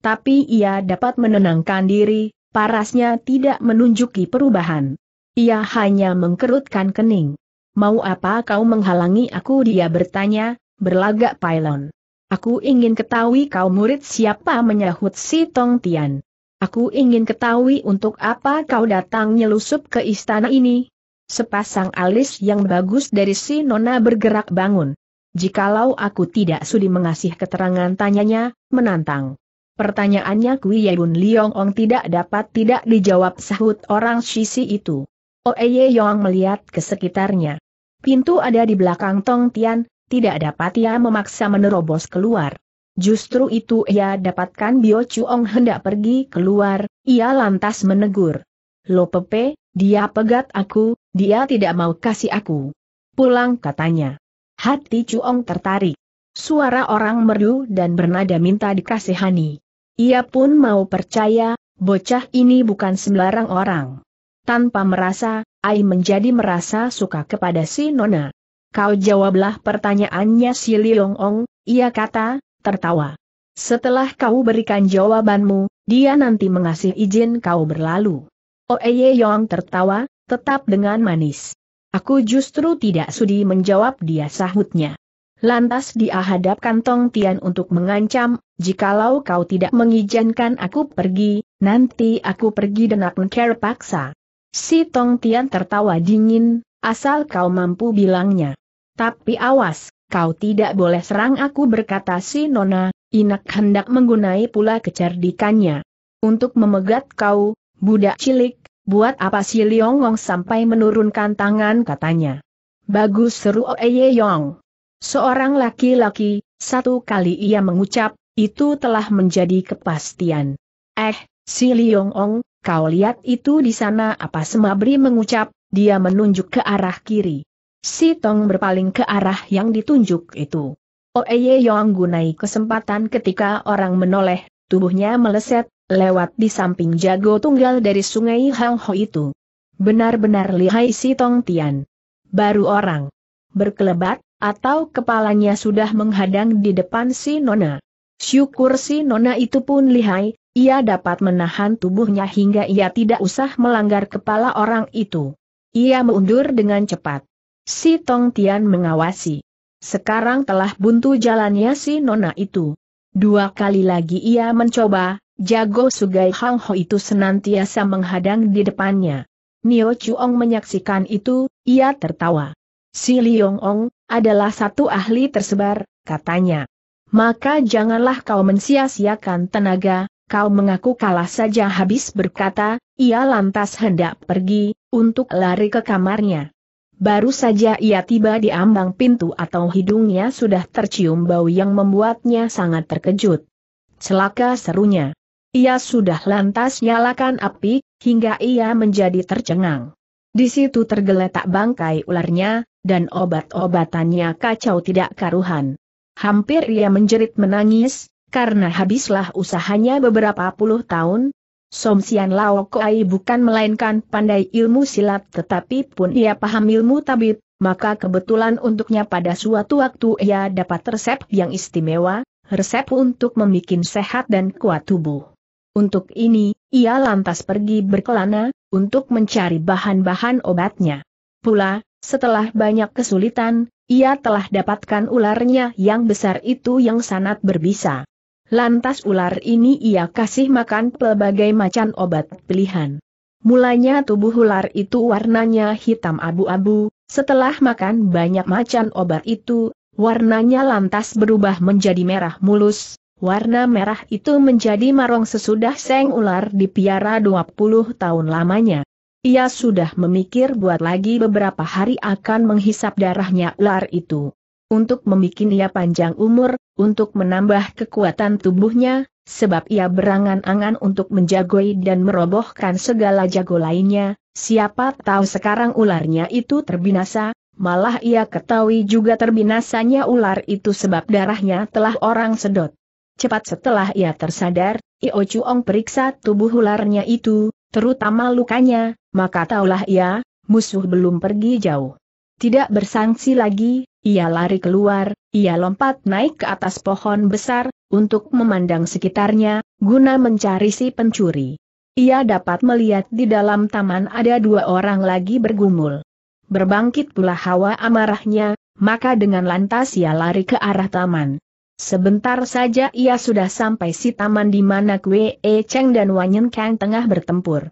Tapi ia dapat menenangkan diri, parasnya tidak menunjuki perubahan. Ia hanya mengkerutkan kening. Mau apa kau menghalangi aku dia bertanya, berlagak pylon. Aku ingin ketahui kau murid siapa menyahut si Tong Tian. Aku ingin ketahui untuk apa kau datang nyelusup ke istana ini. Sepasang alis yang bagus dari si Nona bergerak bangun. Jikalau aku tidak sudi mengasih keterangan tanyanya, menantang. Pertanyaannya Kui Yebun Liong Ong tidak dapat tidak dijawab sahut orang Shisi itu. Oeye Yong melihat ke sekitarnya. Pintu ada di belakang Tong Tian, tidak dapat ia memaksa menerobos keluar. Justru itu ia dapatkan Bio Chuong hendak pergi keluar, ia lantas menegur. Lo Pepe, dia pegat aku, dia tidak mau kasih aku. Pulang katanya. Hati Chuong tertarik. Suara orang merdu dan bernada minta dikasihani. Ia pun mau percaya, bocah ini bukan sembarang orang. Tanpa merasa, Ai menjadi merasa suka kepada si Nona. Kau jawablah pertanyaannya si Liong Ong, ia kata, tertawa. Setelah kau berikan jawabanmu, dia nanti mengasih izin kau berlalu. Oeye oh, Yong tertawa, tetap dengan manis. Aku justru tidak sudi menjawab dia sahutnya. Lantas dia hadapkan Tong Tian untuk mengancam, jikalau kau tidak mengizinkan aku pergi, nanti aku pergi dan aku paksa. Si Tong Tian tertawa dingin, asal kau mampu bilangnya. Tapi awas, kau tidak boleh serang aku berkata si Nona, Inak hendak menggunai pula kecerdikannya. Untuk memegat kau, budak cilik, buat apa si Liongong sampai menurunkan tangan katanya. Bagus seru Oeye Yong. Seorang laki-laki, satu kali ia mengucap, itu telah menjadi kepastian. Eh, si Liongong, kau lihat itu di sana apa semabri mengucap, dia menunjuk ke arah kiri. Si Tong berpaling ke arah yang ditunjuk itu. Oeye Yong gunai kesempatan ketika orang menoleh, tubuhnya meleset, lewat di samping jago tunggal dari sungai Hang Ho itu. Benar-benar lihai si Tong Tian. Baru orang berkelebat, atau kepalanya sudah menghadang di depan si Nona. Syukur si Nona itu pun lihai, ia dapat menahan tubuhnya hingga ia tidak usah melanggar kepala orang itu. Ia mundur dengan cepat si Tong Tian mengawasi. Sekarang telah buntu jalannya si Nona itu. Dua kali lagi ia mencoba, jago Sugai Hang Ho itu senantiasa menghadang di depannya. Nio Chuong menyaksikan itu, ia tertawa. Si Liong Ong, adalah satu ahli tersebar, katanya. Maka janganlah kau mensia-siakan tenaga, kau mengaku kalah saja habis berkata, ia lantas hendak pergi, untuk lari ke kamarnya. Baru saja ia tiba di ambang pintu atau hidungnya sudah tercium bau yang membuatnya sangat terkejut. Celaka serunya. Ia sudah lantas nyalakan api, hingga ia menjadi tercengang. Di situ tergeletak bangkai ularnya, dan obat-obatannya kacau tidak karuhan. Hampir ia menjerit menangis, karena habislah usahanya beberapa puluh tahun, Som Somsian Lao Koai bukan melainkan pandai ilmu silat tetapi pun ia paham ilmu tabib, maka kebetulan untuknya pada suatu waktu ia dapat resep yang istimewa, resep untuk membuat sehat dan kuat tubuh. Untuk ini, ia lantas pergi berkelana, untuk mencari bahan-bahan obatnya. Pula, setelah banyak kesulitan, ia telah dapatkan ularnya yang besar itu yang sangat berbisa. Lantas ular ini ia kasih makan pelbagai macam obat pilihan. Mulanya tubuh ular itu warnanya hitam abu-abu, setelah makan banyak macam obat itu, warnanya lantas berubah menjadi merah mulus. Warna merah itu menjadi marong sesudah seng ular dipiara 20 tahun lamanya. Ia sudah memikir buat lagi beberapa hari akan menghisap darahnya ular itu untuk membuat ia panjang umur, untuk menambah kekuatan tubuhnya, sebab ia berangan-angan untuk menjagoi dan merobohkan segala jago lainnya, siapa tahu sekarang ularnya itu terbinasa, malah ia ketahui juga terbinasanya ular itu sebab darahnya telah orang sedot. Cepat setelah ia tersadar, Io Chuong periksa tubuh ularnya itu, terutama lukanya, maka taulah ia, musuh belum pergi jauh. Tidak bersangsi lagi, ia lari keluar, ia lompat naik ke atas pohon besar, untuk memandang sekitarnya, guna mencari si pencuri. Ia dapat melihat di dalam taman ada dua orang lagi bergumul. Berbangkit pula hawa amarahnya, maka dengan lantas ia lari ke arah taman. Sebentar saja ia sudah sampai si taman di mana Kwe E Cheng dan Wanyen Kang tengah bertempur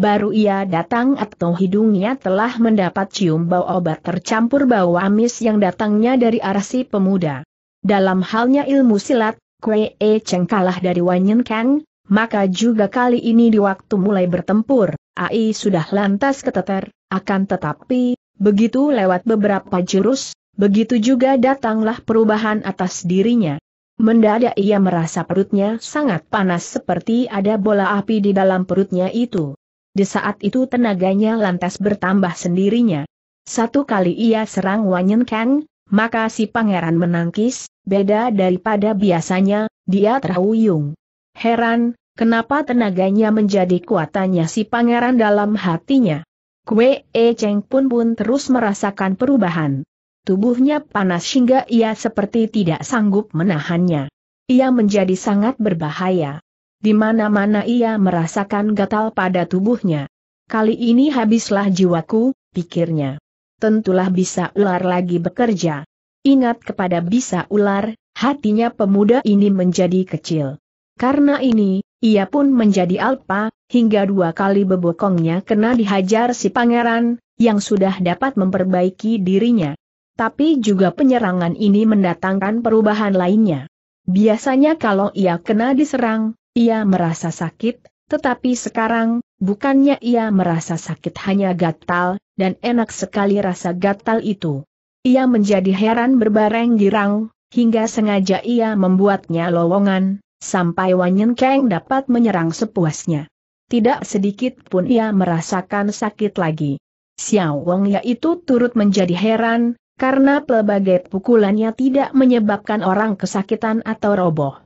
baru ia datang atau hidungnya telah mendapat cium bau obat tercampur bau amis yang datangnya dari arah si pemuda. Dalam halnya ilmu silat, kwee E Cheng kalah dari wanyen Kang, maka juga kali ini di waktu mulai bertempur, AI sudah lantas keteter, akan tetapi, begitu lewat beberapa jurus, begitu juga datanglah perubahan atas dirinya. Mendadak ia merasa perutnya sangat panas seperti ada bola api di dalam perutnya itu. Di saat itu tenaganya lantas bertambah sendirinya. Satu kali ia serang Wanyen Kang, maka si pangeran menangkis, beda daripada biasanya, dia terhuyung. Heran, kenapa tenaganya menjadi kuatannya si pangeran dalam hatinya. Kue E Cheng pun pun terus merasakan perubahan. Tubuhnya panas hingga ia seperti tidak sanggup menahannya. Ia menjadi sangat berbahaya. Di mana-mana ia merasakan gatal pada tubuhnya. Kali ini habislah jiwaku, pikirnya. Tentulah bisa ular lagi bekerja. Ingat kepada bisa ular, hatinya pemuda ini menjadi kecil. Karena ini, ia pun menjadi alpa, hingga dua kali bebokongnya kena dihajar si pangeran, yang sudah dapat memperbaiki dirinya. Tapi juga penyerangan ini mendatangkan perubahan lainnya. Biasanya kalau ia kena diserang, ia merasa sakit, tetapi sekarang, bukannya ia merasa sakit hanya gatal, dan enak sekali rasa gatal itu. Ia menjadi heran berbareng girang, hingga sengaja ia membuatnya lowongan, sampai Wanyen Kang dapat menyerang sepuasnya. Tidak sedikit pun ia merasakan sakit lagi. Xiao Wong yaitu turut menjadi heran, karena pelbagai pukulannya tidak menyebabkan orang kesakitan atau roboh.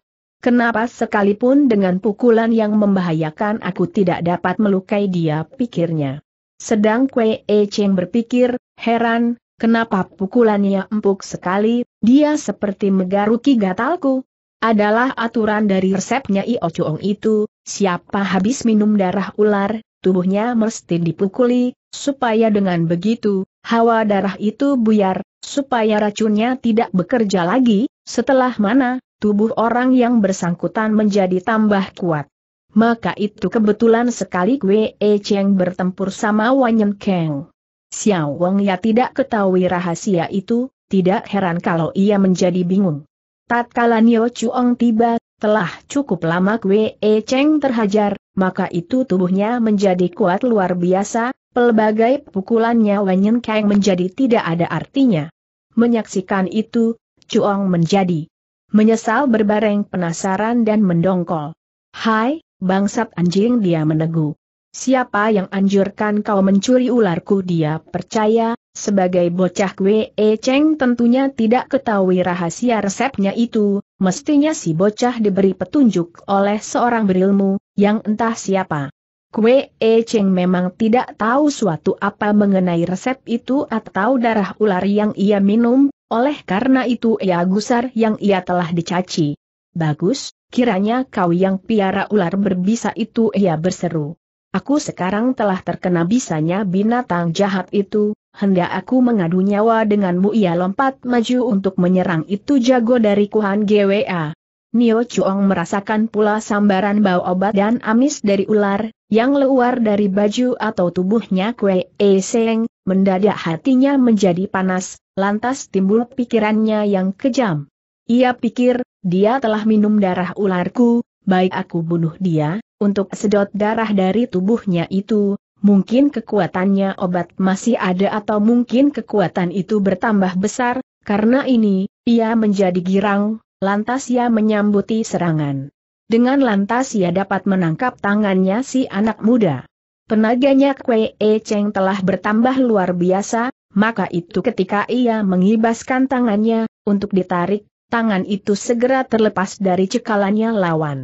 Kenapa sekalipun dengan pukulan yang membahayakan aku tidak dapat melukai dia pikirnya. Sedang Kwe E Cheng berpikir, heran, kenapa pukulannya empuk sekali, dia seperti megaruki gatalku. Adalah aturan dari resepnya Io Chuong itu, siapa habis minum darah ular, tubuhnya mesti dipukuli, supaya dengan begitu, hawa darah itu buyar, supaya racunnya tidak bekerja lagi, setelah mana, tubuh orang yang bersangkutan menjadi tambah kuat. Maka itu kebetulan sekali Kwe E Cheng bertempur sama Yen Kang. Xiao Wang ya tidak ketahui rahasia itu, tidak heran kalau ia menjadi bingung. Tatkala Nio Chuong tiba, telah cukup lama Kwe E Cheng terhajar, maka itu tubuhnya menjadi kuat luar biasa, pelbagai pukulannya Yen Kang menjadi tidak ada artinya. Menyaksikan itu, Chuong menjadi menyesal berbareng penasaran dan mendongkol. Hai, bangsat anjing dia menegu. Siapa yang anjurkan kau mencuri ularku dia percaya, sebagai bocah kue e Cheng tentunya tidak ketahui rahasia resepnya itu, mestinya si bocah diberi petunjuk oleh seorang berilmu, yang entah siapa. Kue e Cheng memang tidak tahu suatu apa mengenai resep itu atau darah ular yang ia minum, oleh karena itu ia ya gusar yang ia telah dicaci. Bagus, kiranya kau yang piara ular berbisa itu ia berseru. Aku sekarang telah terkena bisanya binatang jahat itu, hendak aku mengadu nyawa denganmu ia lompat maju untuk menyerang itu jago dari Kuhan GWA. Nio Chuong merasakan pula sambaran bau obat dan amis dari ular, yang luar dari baju atau tubuhnya Kue E Seng, mendadak hatinya menjadi panas, lantas timbul pikirannya yang kejam. Ia pikir, dia telah minum darah ularku, baik aku bunuh dia, untuk sedot darah dari tubuhnya itu, mungkin kekuatannya obat masih ada atau mungkin kekuatan itu bertambah besar, karena ini, ia menjadi girang, lantas ia menyambuti serangan. Dengan lantas ia dapat menangkap tangannya si anak muda. Tenaganya Kwe E Cheng telah bertambah luar biasa, maka itu ketika ia mengibaskan tangannya, untuk ditarik, tangan itu segera terlepas dari cekalannya lawan.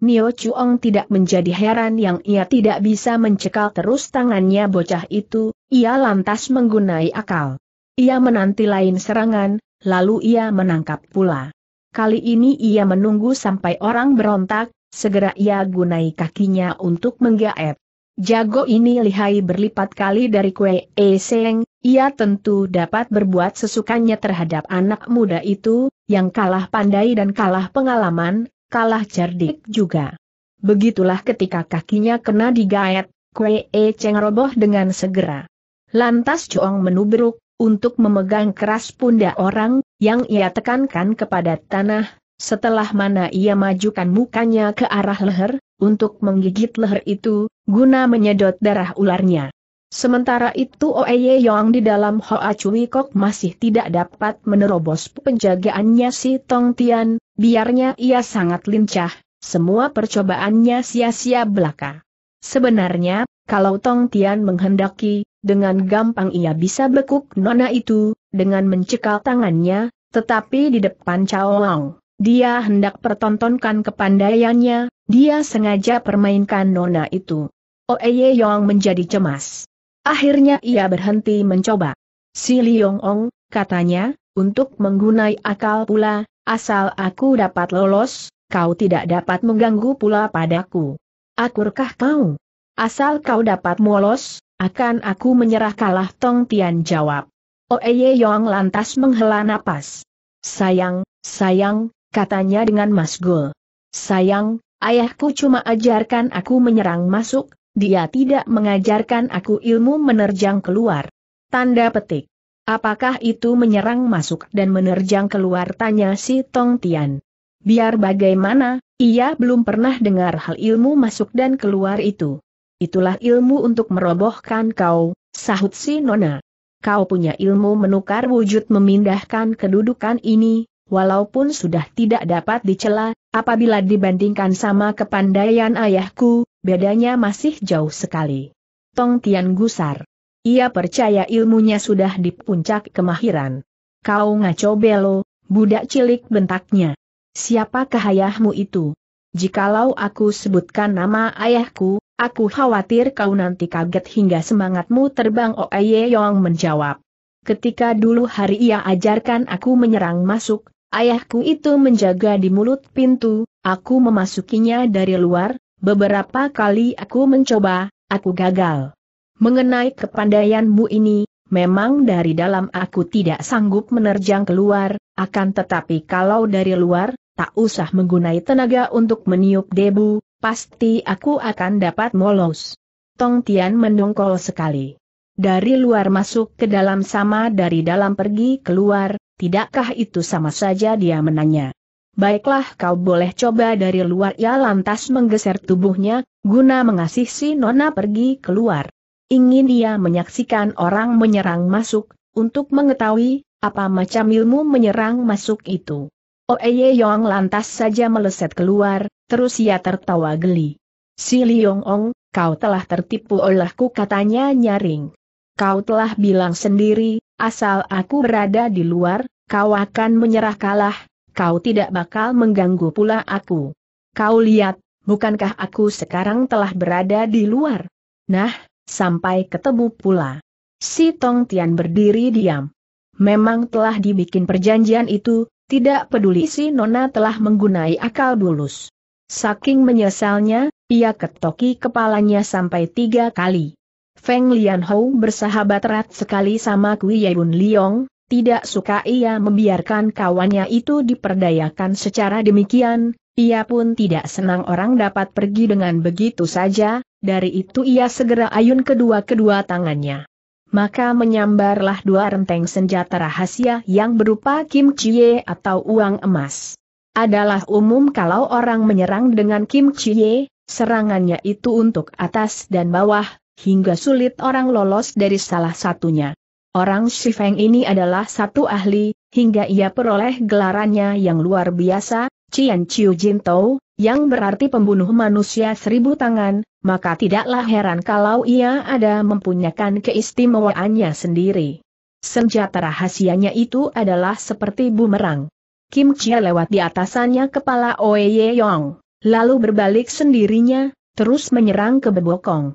Nio Chuong tidak menjadi heran yang ia tidak bisa mencekal terus tangannya bocah itu, ia lantas menggunai akal. Ia menanti lain serangan, lalu ia menangkap pula. Kali ini ia menunggu sampai orang berontak, segera ia gunai kakinya untuk menggaet. Jago ini lihai berlipat kali dari kue eseng, eh, ia tentu dapat berbuat sesukanya terhadap anak muda itu, yang kalah pandai dan kalah pengalaman, kalah cerdik juga. Begitulah ketika kakinya kena digaet, kue eseng eh, roboh dengan segera. Lantas Chong menubruk, untuk memegang keras pundak orang, yang ia tekankan kepada tanah, setelah mana ia majukan mukanya ke arah leher, untuk menggigit leher itu, guna menyedot darah ularnya. Sementara itu Oeye Yong di dalam Hoa Cui Kok masih tidak dapat menerobos penjagaannya si Tong Tian, biarnya ia sangat lincah, semua percobaannya sia-sia belaka. Sebenarnya, kalau Tong Tian menghendaki, dengan gampang ia bisa bekuk nona itu, dengan mencekal tangannya, tetapi di depan Cao Lang, dia hendak pertontonkan kepandaiannya, dia sengaja permainkan nona itu. Oeye Yong menjadi cemas. Akhirnya ia berhenti mencoba. Si Liong Ong, katanya, untuk menggunai akal pula, asal aku dapat lolos, kau tidak dapat mengganggu pula padaku. Akurkah kau? Asal kau dapat molos, akan aku menyerah kalah Tong Tian jawab. Oeye Yong lantas menghela napas. Sayang, sayang, katanya dengan masgul. Sayang, ayahku cuma ajarkan aku menyerang masuk, dia tidak mengajarkan aku ilmu menerjang keluar. Tanda petik. Apakah itu menyerang masuk dan menerjang keluar tanya si Tong Tian. Biar bagaimana, ia belum pernah dengar hal ilmu masuk dan keluar itu. Itulah ilmu untuk merobohkan kau, sahut si Nona. Kau punya ilmu menukar wujud memindahkan kedudukan ini, walaupun sudah tidak dapat dicela, apabila dibandingkan sama kepandaian ayahku, bedanya masih jauh sekali. Tong Tian gusar. Ia percaya ilmunya sudah di puncak kemahiran. Kau ngaco belo, budak cilik bentaknya. Siapakah ayahmu itu? Jikalau aku sebutkan nama ayahku, Aku khawatir kau nanti kaget hingga semangatmu terbang Oye oh, Yong menjawab. Ketika dulu hari ia ajarkan aku menyerang masuk, ayahku itu menjaga di mulut pintu, aku memasukinya dari luar, beberapa kali aku mencoba, aku gagal. Mengenai kepandaianmu ini, memang dari dalam aku tidak sanggup menerjang keluar, akan tetapi kalau dari luar, tak usah menggunai tenaga untuk meniup debu, pasti aku akan dapat molos. Tong Tian mendongkol sekali. Dari luar masuk ke dalam sama dari dalam pergi keluar, tidakkah itu sama saja dia menanya. Baiklah kau boleh coba dari luar ya. lantas menggeser tubuhnya, guna mengasih si Nona pergi keluar. Ingin dia menyaksikan orang menyerang masuk, untuk mengetahui, apa macam ilmu menyerang masuk itu. Oeye oh, Yong lantas saja meleset keluar, terus ia tertawa geli. Si Liong Ong, kau telah tertipu olehku katanya nyaring. Kau telah bilang sendiri, asal aku berada di luar, kau akan menyerah kalah, kau tidak bakal mengganggu pula aku. Kau lihat, bukankah aku sekarang telah berada di luar? Nah, sampai ketemu pula. Si Tong Tian berdiri diam. Memang telah dibikin perjanjian itu, tidak peduli si Nona telah menggunai akal bulus. Saking menyesalnya, ia ketoki kepalanya sampai tiga kali. Feng Lianhou bersahabat erat sekali sama Kui Yeun Liong, tidak suka ia membiarkan kawannya itu diperdayakan secara demikian, ia pun tidak senang orang dapat pergi dengan begitu saja, dari itu ia segera ayun kedua-kedua tangannya maka menyambarlah dua renteng senjata rahasia yang berupa Kim Chie atau uang emas. Adalah umum kalau orang menyerang dengan Kim Chie, serangannya itu untuk atas dan bawah, hingga sulit orang lolos dari salah satunya. Orang Shifeng ini adalah satu ahli, hingga ia peroleh gelarannya yang luar biasa, Cian Chiu Jin Tou, yang berarti pembunuh manusia seribu tangan, maka tidaklah heran kalau ia ada mempunyakan keistimewaannya sendiri. Senjata rahasianya itu adalah seperti bumerang. Kim Chia lewat di atasannya kepala Ye Yong, lalu berbalik sendirinya, terus menyerang ke bebokong.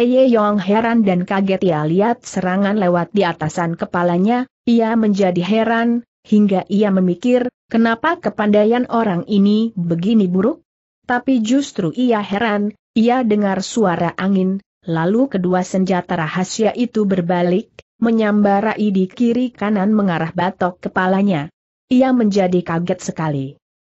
Ye Yong heran dan kaget ia lihat serangan lewat di atasan kepalanya, ia menjadi heran, Hingga ia memikir, kenapa kepandaian orang ini begini buruk? Tapi justru ia heran, ia dengar suara angin, lalu kedua senjata rahasia itu berbalik, menyambarai di kiri kanan mengarah batok kepalanya. Ia menjadi kaget sekali.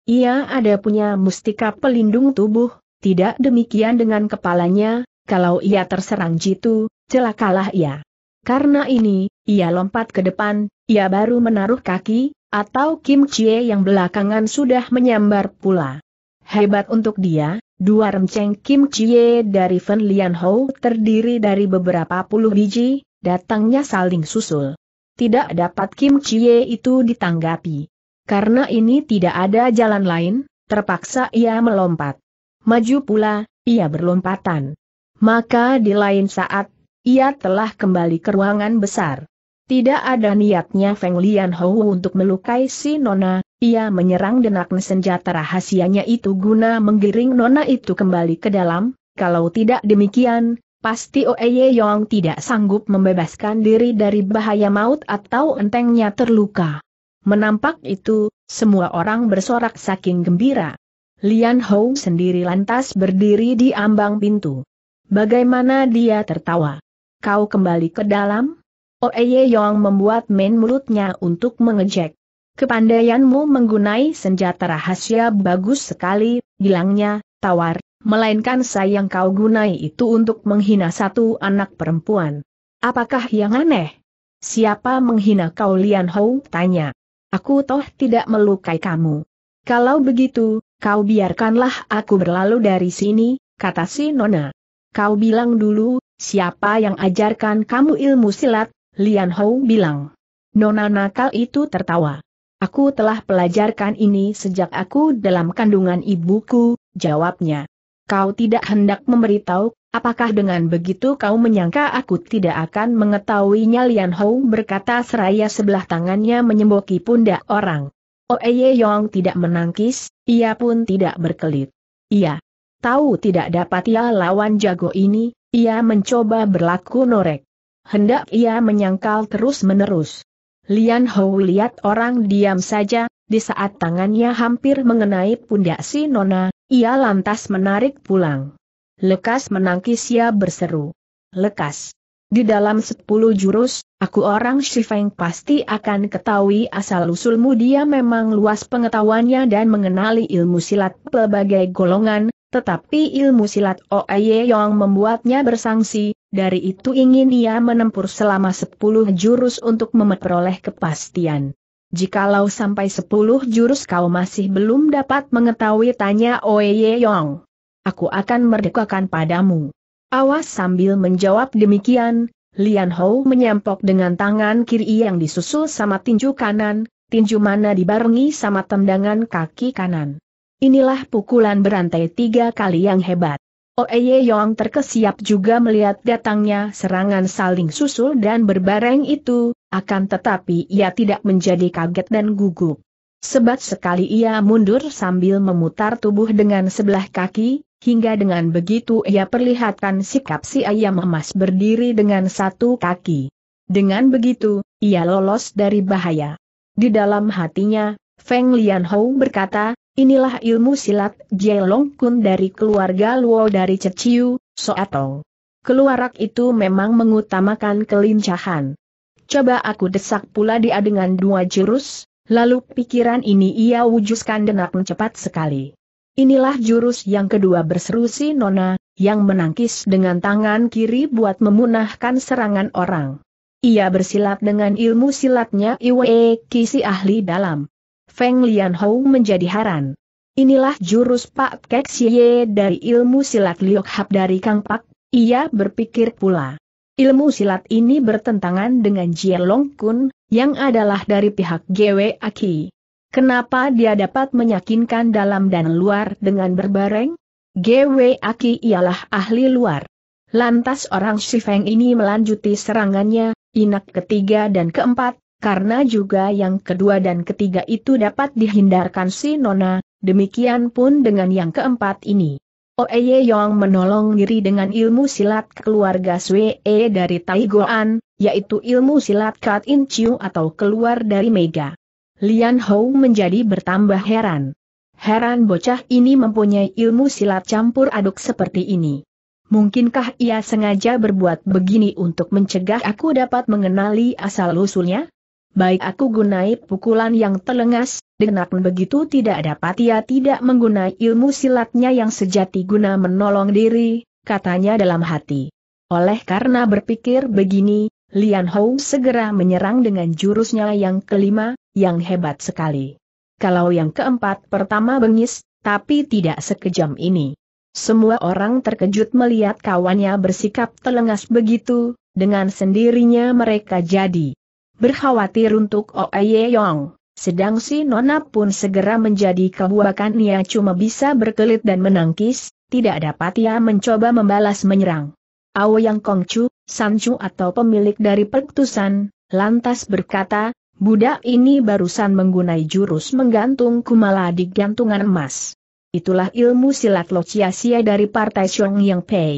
Ia ada punya mustika pelindung tubuh, tidak demikian dengan kepalanya, kalau ia terserang jitu, celakalah ia. Karena ini, ia lompat ke depan, ia baru menaruh kaki, atau Kim Chie yang belakangan sudah menyambar pula. Hebat untuk dia, dua remceng Kim Chie dari Fen Lian Ho terdiri dari beberapa puluh biji, datangnya saling susul. Tidak dapat Kim Chie itu ditanggapi. Karena ini tidak ada jalan lain, terpaksa ia melompat. Maju pula, ia berlompatan. Maka di lain saat, ia telah kembali ke ruangan besar. Tidak ada niatnya Feng Lian Hou untuk melukai si Nona, ia menyerang denak senjata rahasianya itu guna menggiring Nona itu kembali ke dalam, kalau tidak demikian, pasti Oe Ye Yong tidak sanggup membebaskan diri dari bahaya maut atau entengnya terluka. Menampak itu, semua orang bersorak saking gembira. Lian Hou sendiri lantas berdiri di ambang pintu. Bagaimana dia tertawa. Kau kembali ke dalam? Oeye Yong membuat main mulutnya untuk mengejek. Kepandaianmu menggunai senjata rahasia bagus sekali, bilangnya, tawar, melainkan sayang kau gunai itu untuk menghina satu anak perempuan. Apakah yang aneh? Siapa menghina kau Lian Hou? Tanya. Aku toh tidak melukai kamu. Kalau begitu, kau biarkanlah aku berlalu dari sini, kata si Nona. Kau bilang dulu, siapa yang ajarkan kamu ilmu silat, Lian Hou bilang. Nona nakal itu tertawa. Aku telah pelajarkan ini sejak aku dalam kandungan ibuku, jawabnya. Kau tidak hendak memberitahu, apakah dengan begitu kau menyangka aku tidak akan mengetahuinya Lian Hou berkata seraya sebelah tangannya menyemboki pundak orang. Oeye oh, Yong tidak menangkis, ia pun tidak berkelit. Ia tahu tidak dapat ia lawan jago ini, ia mencoba berlaku norek. Hendak ia menyangkal terus-menerus. Lian Hou lihat orang diam saja, di saat tangannya hampir mengenai pundak si Nona, ia lantas menarik pulang. Lekas menangkis ia berseru. Lekas. Di dalam sepuluh jurus, aku orang Shifeng pasti akan ketahui asal-usulmu dia memang luas pengetahuannya dan mengenali ilmu silat pelbagai golongan, tetapi ilmu silat Oye Yong membuatnya bersangsi, dari itu ingin ia menempur selama sepuluh jurus untuk memperoleh kepastian. Jikalau sampai sepuluh jurus kau masih belum dapat mengetahui tanya Oye Yong. Aku akan merdekakan padamu. Awas sambil menjawab demikian, Lian Hou menyampok dengan tangan kiri yang disusul sama tinju kanan, tinju mana dibarengi sama tendangan kaki kanan. Inilah pukulan berantai tiga kali yang hebat. Oeye Yong terkesiap juga melihat datangnya serangan saling susul dan berbareng itu, akan tetapi ia tidak menjadi kaget dan gugup. Sebat sekali ia mundur sambil memutar tubuh dengan sebelah kaki, hingga dengan begitu ia perlihatkan sikap si ayam emas berdiri dengan satu kaki. Dengan begitu, ia lolos dari bahaya. Di dalam hatinya, Feng Lianhou berkata, Inilah ilmu silat Jelong Kun dari keluarga Luo dari Ceciu, Soatong. Keluarak itu memang mengutamakan kelincahan. Coba aku desak pula dia dengan dua jurus, lalu pikiran ini ia wujudkan denak cepat sekali. Inilah jurus yang kedua berseru si Nona, yang menangkis dengan tangan kiri buat memunahkan serangan orang. Ia bersilat dengan ilmu silatnya Iwe Kisi ahli dalam. Feng Lianhou menjadi heran. Inilah jurus Pak Kek Xie dari ilmu silat Liok Hap dari Kang Pak, ia berpikir pula. Ilmu silat ini bertentangan dengan Jie Long Kun, yang adalah dari pihak GW Aki. Kenapa dia dapat meyakinkan dalam dan luar dengan berbareng? GW Aki ialah ahli luar. Lantas orang Shifeng ini melanjuti serangannya, inak ketiga dan keempat, karena juga yang kedua dan ketiga itu dapat dihindarkan si Nona, demikian pun dengan yang keempat ini. Oeye Yong menolong diri dengan ilmu silat keluarga Swe e dari Taiguan, yaitu ilmu silat Kat In Chiu atau keluar dari Mega. Lian Hou menjadi bertambah heran. Heran bocah ini mempunyai ilmu silat campur aduk seperti ini. Mungkinkah ia sengaja berbuat begini untuk mencegah aku dapat mengenali asal-usulnya? baik aku gunai pukulan yang telengas, denak begitu tidak dapat ia tidak menggunai ilmu silatnya yang sejati guna menolong diri, katanya dalam hati. Oleh karena berpikir begini, Lian Hou segera menyerang dengan jurusnya yang kelima, yang hebat sekali. Kalau yang keempat pertama bengis, tapi tidak sekejam ini. Semua orang terkejut melihat kawannya bersikap telengas begitu, dengan sendirinya mereka jadi berkhawatir untuk Oe oh Yong. Sedang si Nona pun segera menjadi kebuakan ia cuma bisa berkelit dan menangkis, tidak dapat ia mencoba membalas menyerang. Yang Kong Chu, San Chu atau pemilik dari pertusan, lantas berkata, budak ini barusan menggunai jurus menggantung kumala di gantungan emas. Itulah ilmu silat lociasia sia dari Partai Xiong Yang Pei.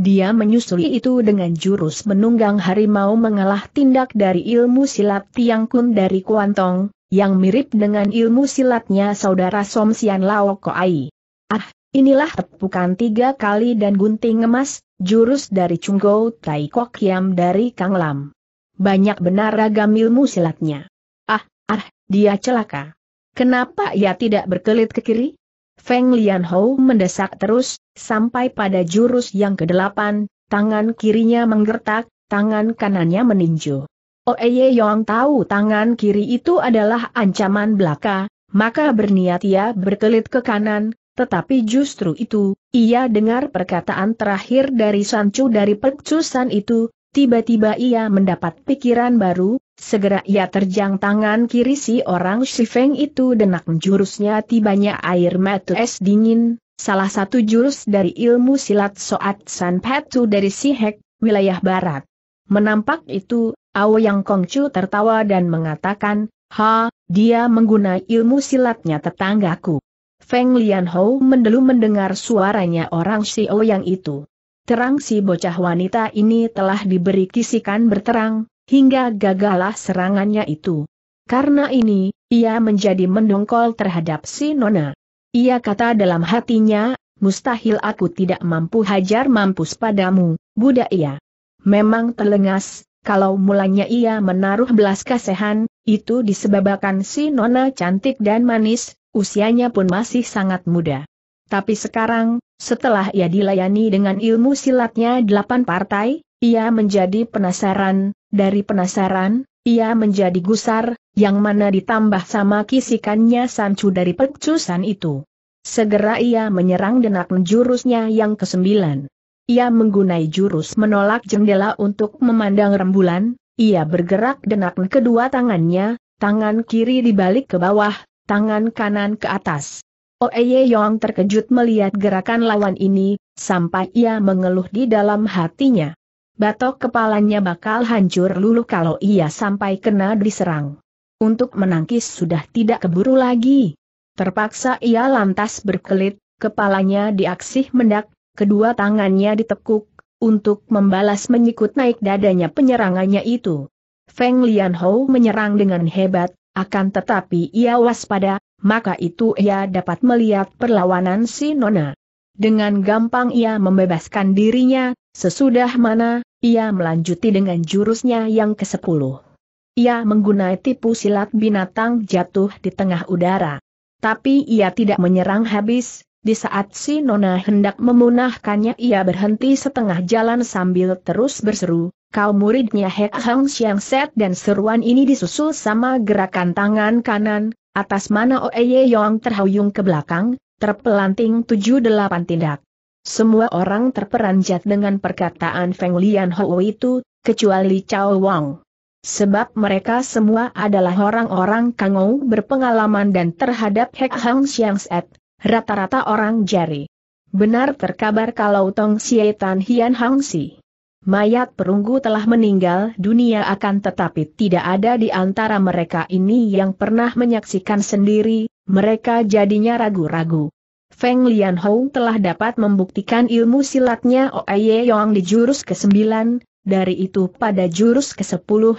Dia menyusuli itu dengan jurus menunggang harimau mengalah tindak dari ilmu silat Tiang Kun dari Kuantong, yang mirip dengan ilmu silatnya saudara Somsian Lao Koai. Ah, inilah tepukan tiga kali dan gunting emas, jurus dari Chunggo Tai Kok Yam dari Kang Lam. Banyak benar ragam ilmu silatnya. Ah, ah, dia celaka. Kenapa ia tidak berkelit ke kiri? Feng Lianhou mendesak terus, sampai pada jurus yang kedelapan, tangan kirinya menggertak, tangan kanannya meninju. Oh, Ye Yong tahu tangan kiri itu adalah ancaman belaka, maka berniat ia berkelit ke kanan, tetapi justru itu, ia dengar perkataan terakhir dari Sancu dari percusan itu, tiba-tiba ia mendapat pikiran baru, Segera ia terjang tangan kiri si orang Shifeng itu denak jurusnya tibanya air mata es dingin, salah satu jurus dari ilmu silat Soat San Petu dari Sihek, wilayah barat. Menampak itu, Ao Yang Kongcu tertawa dan mengatakan, Ha, dia menggunakan ilmu silatnya tetanggaku. Feng Lianhou mendelu mendengar suaranya orang si Yang itu. Terang si bocah wanita ini telah diberi kisikan berterang, hingga gagalah serangannya itu. Karena ini, ia menjadi mendongkol terhadap si Nona. Ia kata dalam hatinya, mustahil aku tidak mampu hajar mampus padamu, budak ia. Memang telengas, kalau mulanya ia menaruh belas kasihan, itu disebabkan si Nona cantik dan manis, usianya pun masih sangat muda. Tapi sekarang, setelah ia dilayani dengan ilmu silatnya delapan partai, ia menjadi penasaran, dari penasaran, ia menjadi gusar, yang mana ditambah sama kisikannya Sancu dari pecusan itu. Segera ia menyerang denak jurusnya yang kesembilan. Ia menggunai jurus menolak jendela untuk memandang rembulan, ia bergerak denak kedua tangannya, tangan kiri dibalik ke bawah, tangan kanan ke atas. Oeye oh, Yong terkejut melihat gerakan lawan ini, sampai ia mengeluh di dalam hatinya batok kepalanya bakal hancur lulu kalau ia sampai kena diserang. Untuk menangkis sudah tidak keburu lagi. Terpaksa ia lantas berkelit, kepalanya diaksih mendak, kedua tangannya ditekuk, untuk membalas menyikut naik dadanya penyerangannya itu. Feng Lianhou menyerang dengan hebat, akan tetapi ia waspada, maka itu ia dapat melihat perlawanan si Nona. Dengan gampang ia membebaskan dirinya, sesudah mana, ia melanjuti dengan jurusnya yang ke-10. Ia menggunai tipu silat binatang jatuh di tengah udara. Tapi ia tidak menyerang habis, di saat si Nona hendak memunahkannya ia berhenti setengah jalan sambil terus berseru, kau muridnya Hek Hang Siang Set dan seruan ini disusul sama gerakan tangan kanan, atas mana Oeye Yong terhuyung ke belakang, terpelanting tujuh delapan tindak. Semua orang terperanjat dengan perkataan Feng Lian itu, kecuali Cao Wang. Sebab mereka semua adalah orang-orang kangou berpengalaman dan terhadap Hek Hang Xiang Set, rata-rata orang jari. Benar terkabar kalau Tong Xie Tan Hian Hang Si. Mayat perunggu telah meninggal dunia akan tetapi tidak ada di antara mereka ini yang pernah menyaksikan sendiri, mereka jadinya ragu-ragu. Feng Lianhong telah dapat membuktikan ilmu silatnya Oye Yong di jurus ke-9, dari itu pada jurus ke-10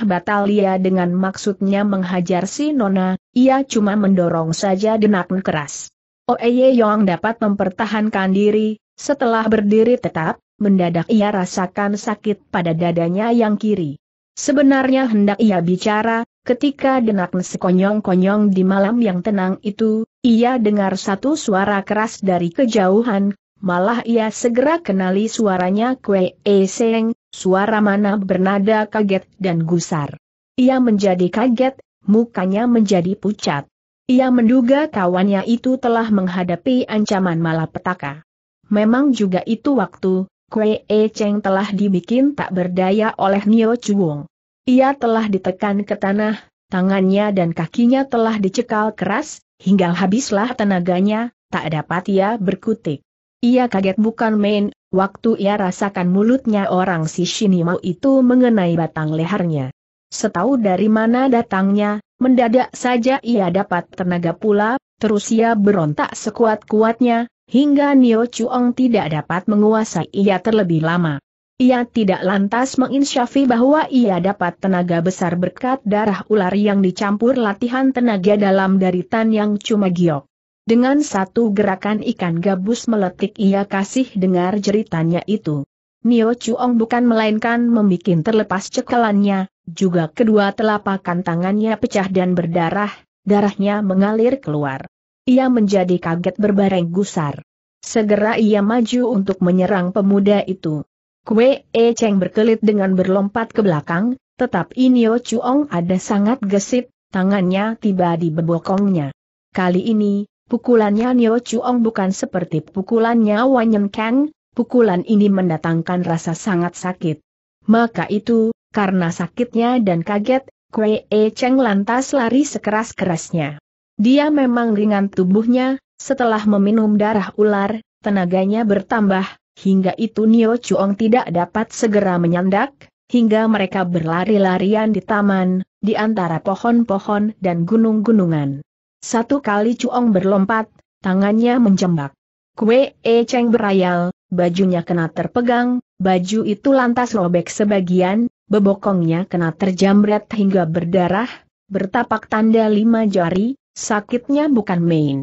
ia dengan maksudnya menghajar si Nona, ia cuma mendorong saja denak keras. Oye Yong dapat mempertahankan diri, setelah berdiri tetap, mendadak ia rasakan sakit pada dadanya yang kiri. Sebenarnya hendak ia bicara, Ketika denak sekonyong-konyong di malam yang tenang itu, ia dengar satu suara keras dari kejauhan, malah ia segera kenali suaranya Kwe E Seng, suara mana bernada kaget dan gusar. Ia menjadi kaget, mukanya menjadi pucat. Ia menduga kawannya itu telah menghadapi ancaman malapetaka. Memang juga itu waktu, Kwe E Cheng telah dibikin tak berdaya oleh Nio Chuong. Ia telah ditekan ke tanah, tangannya dan kakinya telah dicekal keras, hingga habislah tenaganya, tak dapat ia berkutik. Ia kaget bukan main, waktu ia rasakan mulutnya orang si Shinimau itu mengenai batang lehernya. Setahu dari mana datangnya, mendadak saja ia dapat tenaga pula, terus ia berontak sekuat-kuatnya, hingga Nio Chuong tidak dapat menguasai ia terlebih lama. Ia tidak lantas menginsyafi bahwa ia dapat tenaga besar berkat darah ular yang dicampur latihan tenaga dalam dari Tan Yang Cuma Giok. Dengan satu gerakan ikan gabus meletik ia kasih dengar jeritannya itu. Nio Chuong bukan melainkan membuat terlepas cekalannya, juga kedua telapakan tangannya pecah dan berdarah, darahnya mengalir keluar. Ia menjadi kaget berbareng gusar. Segera ia maju untuk menyerang pemuda itu. Kue E Cheng berkelit dengan berlompat ke belakang, tetap Inyo Chuong ada sangat gesit, tangannya tiba di bebokongnya. Kali ini, pukulannya Nyo Chuong bukan seperti pukulannya Wanyan Kang, pukulan ini mendatangkan rasa sangat sakit. Maka itu, karena sakitnya dan kaget, Kue E Cheng lantas lari sekeras-kerasnya. Dia memang ringan tubuhnya, setelah meminum darah ular, tenaganya bertambah, hingga itu Nio Chuong tidak dapat segera menyandak, hingga mereka berlari-larian di taman, di antara pohon-pohon dan gunung-gunungan. Satu kali Chuong berlompat, tangannya menjembak. Kue E Cheng berayal, bajunya kena terpegang, baju itu lantas robek sebagian, bebokongnya kena terjamret hingga berdarah, bertapak tanda lima jari, sakitnya bukan main.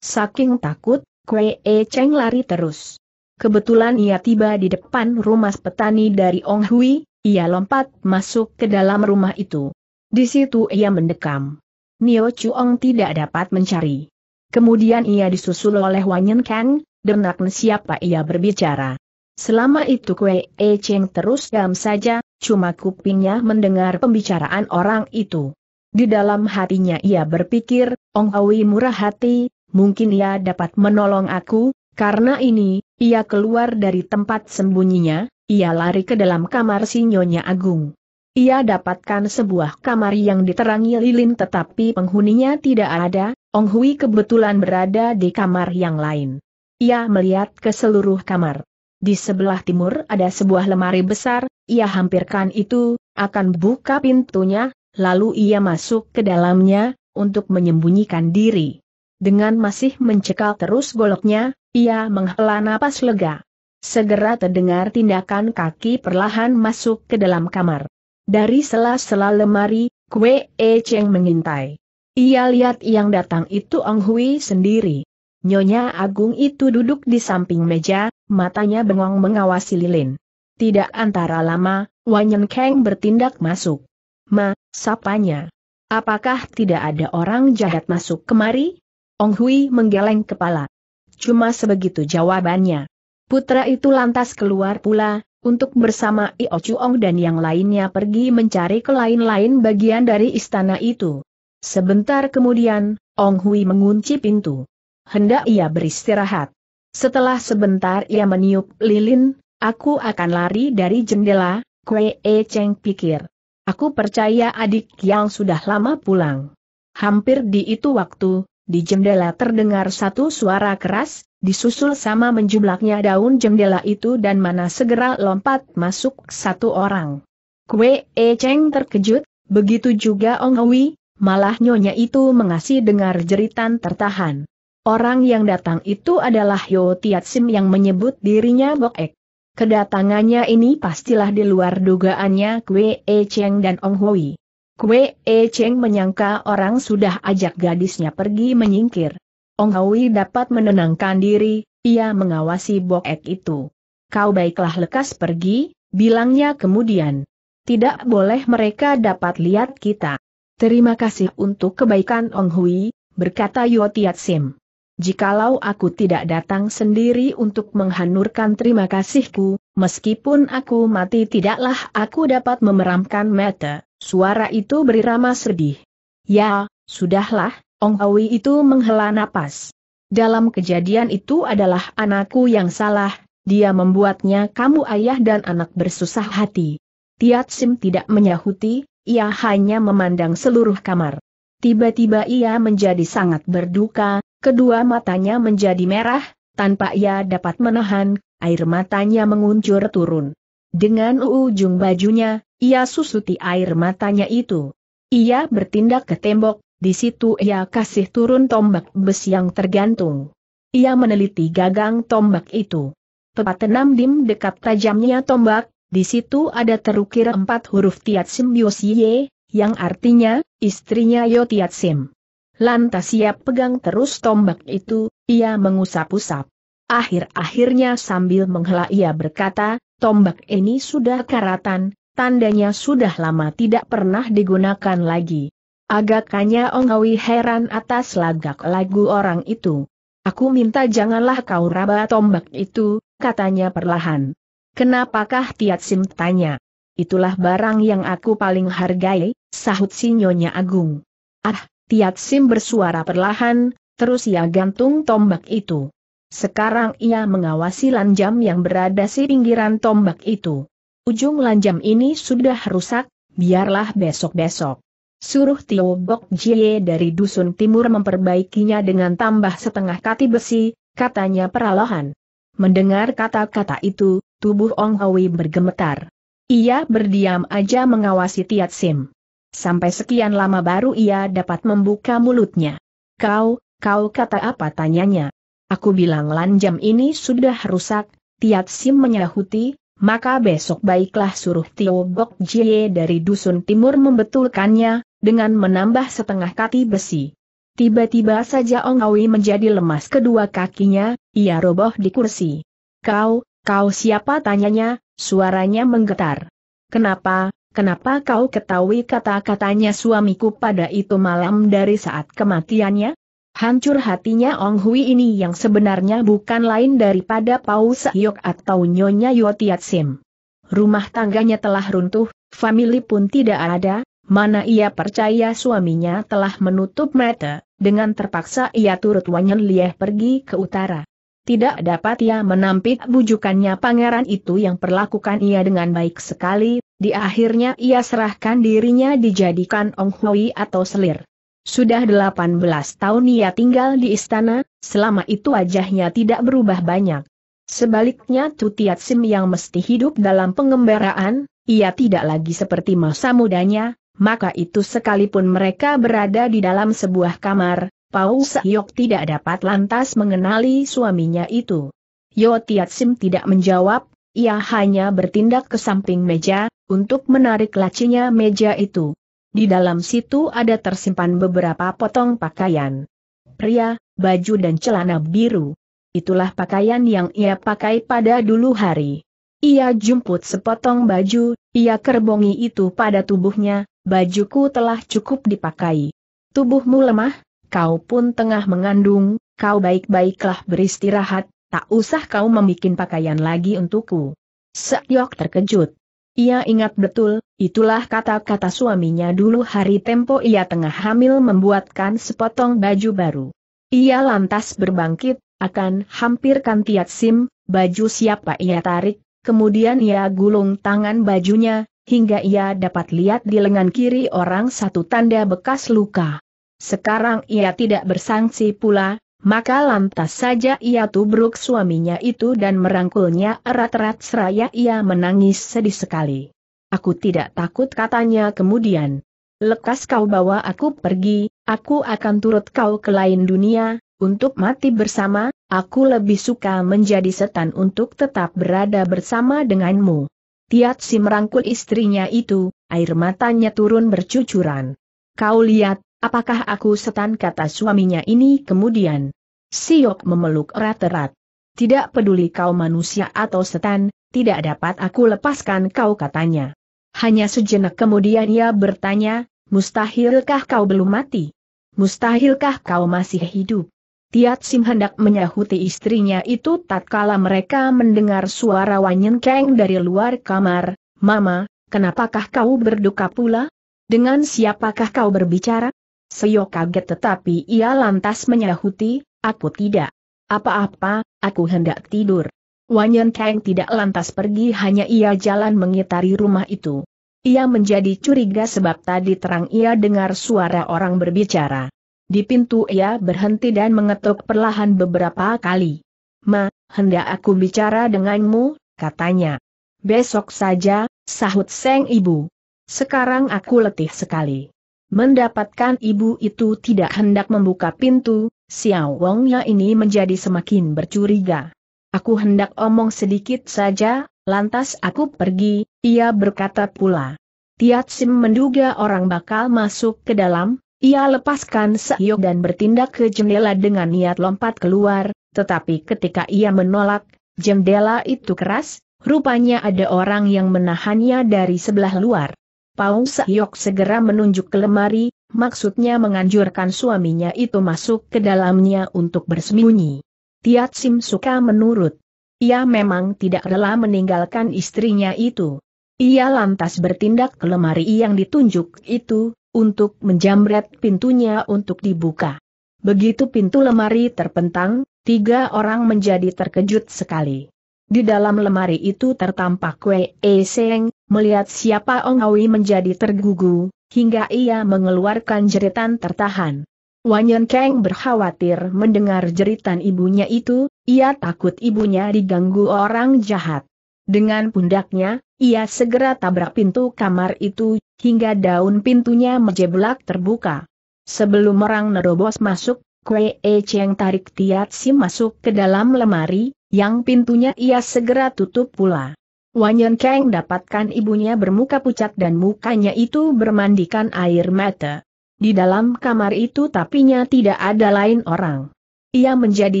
Saking takut, Kue E Cheng lari terus. Kebetulan ia tiba di depan rumah petani dari Ong Hui, ia lompat masuk ke dalam rumah itu. Di situ ia mendekam. Nio Chuong tidak dapat mencari. Kemudian ia disusul oleh Wanyan Kang, denak siapa ia berbicara. Selama itu Kue E Cheng terus diam saja, cuma kupingnya mendengar pembicaraan orang itu. Di dalam hatinya ia berpikir, Ong Hui murah hati, mungkin ia dapat menolong aku, karena ini, ia keluar dari tempat sembunyinya, ia lari ke dalam kamar si Nyonya Agung. Ia dapatkan sebuah kamar yang diterangi lilin tetapi penghuninya tidak ada, Ong Hui kebetulan berada di kamar yang lain. Ia melihat ke seluruh kamar. Di sebelah timur ada sebuah lemari besar, ia hampirkan itu, akan buka pintunya, lalu ia masuk ke dalamnya, untuk menyembunyikan diri. Dengan masih mencekal terus goloknya, ia menghela napas lega. Segera terdengar tindakan kaki perlahan masuk ke dalam kamar. Dari sela-sela lemari, Kwe E Cheng mengintai. Ia lihat yang datang itu Ong Hui sendiri. Nyonya Agung itu duduk di samping meja, matanya bengong mengawasi lilin. Tidak antara lama, Wanyan Kang bertindak masuk. Ma, sapanya. Apakah tidak ada orang jahat masuk kemari? Ong Hui menggeleng kepala cuma sebegitu jawabannya. Putra itu lantas keluar pula, untuk bersama Io Chuong dan yang lainnya pergi mencari ke lain-lain bagian dari istana itu. Sebentar kemudian, Ong Hui mengunci pintu. Hendak ia beristirahat. Setelah sebentar ia meniup lilin, aku akan lari dari jendela, kwee E Cheng pikir. Aku percaya adik yang sudah lama pulang. Hampir di itu waktu, di jendela terdengar satu suara keras, disusul sama menjumlaknya daun jendela itu dan mana segera lompat masuk satu orang. Kue E Cheng terkejut, begitu juga Ong Hui, malah nyonya itu mengasih dengar jeritan tertahan. Orang yang datang itu adalah Yo Tiat Sim yang menyebut dirinya Bok Ek. Kedatangannya ini pastilah di luar dugaannya Kue E Cheng dan Ong Hui. Kue E Cheng menyangka orang sudah ajak gadisnya pergi menyingkir. Ong Hui dapat menenangkan diri, ia mengawasi Bok Ek itu. Kau baiklah lekas pergi, bilangnya kemudian. Tidak boleh mereka dapat lihat kita. Terima kasih untuk kebaikan Ong Hui, berkata Yotiat Sim. Jikalau aku tidak datang sendiri untuk menghanurkan terima kasihku, Meskipun aku mati tidaklah aku dapat memeramkan mata, suara itu berirama sedih. Ya, sudahlah, Ong Hawi itu menghela napas. Dalam kejadian itu adalah anakku yang salah, dia membuatnya kamu ayah dan anak bersusah hati. Tiat Sim tidak menyahuti, ia hanya memandang seluruh kamar. Tiba-tiba ia menjadi sangat berduka, kedua matanya menjadi merah, tanpa ia dapat menahan air matanya menguncur turun. Dengan ujung bajunya, ia susuti air matanya itu. Ia bertindak ke tembok, di situ ia kasih turun tombak besi yang tergantung. Ia meneliti gagang tombak itu. Tepat enam dim dekat tajamnya tombak, di situ ada terukir empat huruf Tiat Sim Yosie, yang artinya, istrinya Yo Tiat Sim. Lantas siap pegang terus tombak itu, ia mengusap-usap. Akhir-akhirnya sambil menghela ia berkata, tombak ini sudah karatan, tandanya sudah lama tidak pernah digunakan lagi. Agakannya Ongawi heran atas lagak lagu orang itu. Aku minta janganlah kau raba tombak itu, katanya perlahan. Kenapakah Tiat Sim tanya? Itulah barang yang aku paling hargai, sahut Sinyonya Agung. Ah, Tiat Sim bersuara perlahan, terus ia gantung tombak itu. Sekarang ia mengawasi lanjam yang berada si pinggiran tombak itu. Ujung lanjam ini sudah rusak, biarlah besok-besok. Suruh Tio Bok Jie dari dusun timur memperbaikinya dengan tambah setengah kati besi, katanya peralahan. Mendengar kata-kata itu, tubuh Ong Hawi bergemetar. Ia berdiam aja mengawasi Tiat Sim. Sampai sekian lama baru ia dapat membuka mulutnya. Kau, kau kata apa tanyanya? Aku bilang lanjam ini sudah rusak, Tiat Sim menyahuti, maka besok baiklah suruh Tio Bok Jie dari Dusun Timur membetulkannya, dengan menambah setengah kati besi. Tiba-tiba saja Ong Awi menjadi lemas kedua kakinya, ia roboh di kursi. Kau, kau siapa tanyanya, suaranya menggetar. Kenapa, kenapa kau ketahui kata-katanya suamiku pada itu malam dari saat kematiannya? Hancur hatinya Ong Hui ini yang sebenarnya bukan lain daripada Pau Sahyok atau Nyonya Yotiat Sim. Rumah tangganya telah runtuh, famili pun tidak ada, mana ia percaya suaminya telah menutup mata, dengan terpaksa ia turut Wanyan Lieh pergi ke utara. Tidak dapat ia menampik bujukannya pangeran itu yang perlakukan ia dengan baik sekali, di akhirnya ia serahkan dirinya dijadikan Ong Hui atau selir. Sudah 18 tahun ia tinggal di istana, selama itu wajahnya tidak berubah banyak. Sebaliknya Tutiat Sim yang mesti hidup dalam pengembaraan, ia tidak lagi seperti masa mudanya, maka itu sekalipun mereka berada di dalam sebuah kamar, Pau Sahyok tidak dapat lantas mengenali suaminya itu. Yo Tiat Sim tidak menjawab, ia hanya bertindak ke samping meja, untuk menarik lacinya meja itu. Di dalam situ ada tersimpan beberapa potong pakaian. Pria, baju dan celana biru. Itulah pakaian yang ia pakai pada dulu hari. Ia jumput sepotong baju, ia kerbongi itu pada tubuhnya, bajuku telah cukup dipakai. Tubuhmu lemah, kau pun tengah mengandung, kau baik-baiklah beristirahat, tak usah kau membuat pakaian lagi untukku. Sekyok terkejut. Ia ingat betul, itulah kata-kata suaminya dulu hari tempo ia tengah hamil membuatkan sepotong baju baru. Ia lantas berbangkit, akan hampirkan Tiat Sim, baju siapa ia tarik, kemudian ia gulung tangan bajunya, hingga ia dapat lihat di lengan kiri orang satu tanda bekas luka. Sekarang ia tidak bersangsi pula, maka lantas saja ia tubruk suaminya itu dan merangkulnya erat-erat seraya ia menangis sedih sekali. Aku tidak takut katanya kemudian. Lekas kau bawa aku pergi, aku akan turut kau ke lain dunia, untuk mati bersama, aku lebih suka menjadi setan untuk tetap berada bersama denganmu. Tiat si merangkul istrinya itu, air matanya turun bercucuran. Kau lihat, apakah aku setan kata suaminya ini kemudian. Siok memeluk erat-erat. Tidak peduli kau manusia atau setan, tidak dapat aku lepaskan kau katanya. Hanya sejenak kemudian ia bertanya, mustahilkah kau belum mati? Mustahilkah kau masih hidup? Tiat Sim hendak menyahuti istrinya itu tatkala mereka mendengar suara Wanyen Keng dari luar kamar, Mama, kenapakah kau berduka pula? Dengan siapakah kau berbicara? Siok kaget tetapi ia lantas menyahuti, Aku tidak. Apa-apa, aku hendak tidur. Wanyan Kang tidak lantas pergi hanya ia jalan mengitari rumah itu. Ia menjadi curiga sebab tadi terang ia dengar suara orang berbicara. Di pintu ia berhenti dan mengetuk perlahan beberapa kali. Ma, hendak aku bicara denganmu, katanya. Besok saja, sahut seng ibu. Sekarang aku letih sekali. Mendapatkan ibu itu tidak hendak membuka pintu, Xiao Wongnya ini menjadi semakin bercuriga. Aku hendak omong sedikit saja, lantas aku pergi, ia berkata pula. Tiat Sim menduga orang bakal masuk ke dalam, ia lepaskan Sehyok dan bertindak ke jendela dengan niat lompat keluar, tetapi ketika ia menolak, jendela itu keras, rupanya ada orang yang menahannya dari sebelah luar. Pau Sehyok segera menunjuk ke lemari, maksudnya menganjurkan suaminya itu masuk ke dalamnya untuk bersembunyi. Tiat Sim suka menurut. Ia memang tidak rela meninggalkan istrinya itu. Ia lantas bertindak ke lemari yang ditunjuk itu, untuk menjamret pintunya untuk dibuka. Begitu pintu lemari terpentang, tiga orang menjadi terkejut sekali. Di dalam lemari itu tertampak Wei e Seng, melihat siapa Ong Awi menjadi tergugu, hingga ia mengeluarkan jeritan tertahan. Wanyan Kang berkhawatir mendengar jeritan ibunya itu, ia takut ibunya diganggu orang jahat. Dengan pundaknya, ia segera tabrak pintu kamar itu, hingga daun pintunya menjeblak terbuka. Sebelum orang nerobos masuk, Kue E Cheng tarik Tiat Si masuk ke dalam lemari, yang pintunya ia segera tutup pula. Wanyan Kang dapatkan ibunya bermuka pucat dan mukanya itu bermandikan air mata. Di dalam kamar itu tapinya tidak ada lain orang. Ia menjadi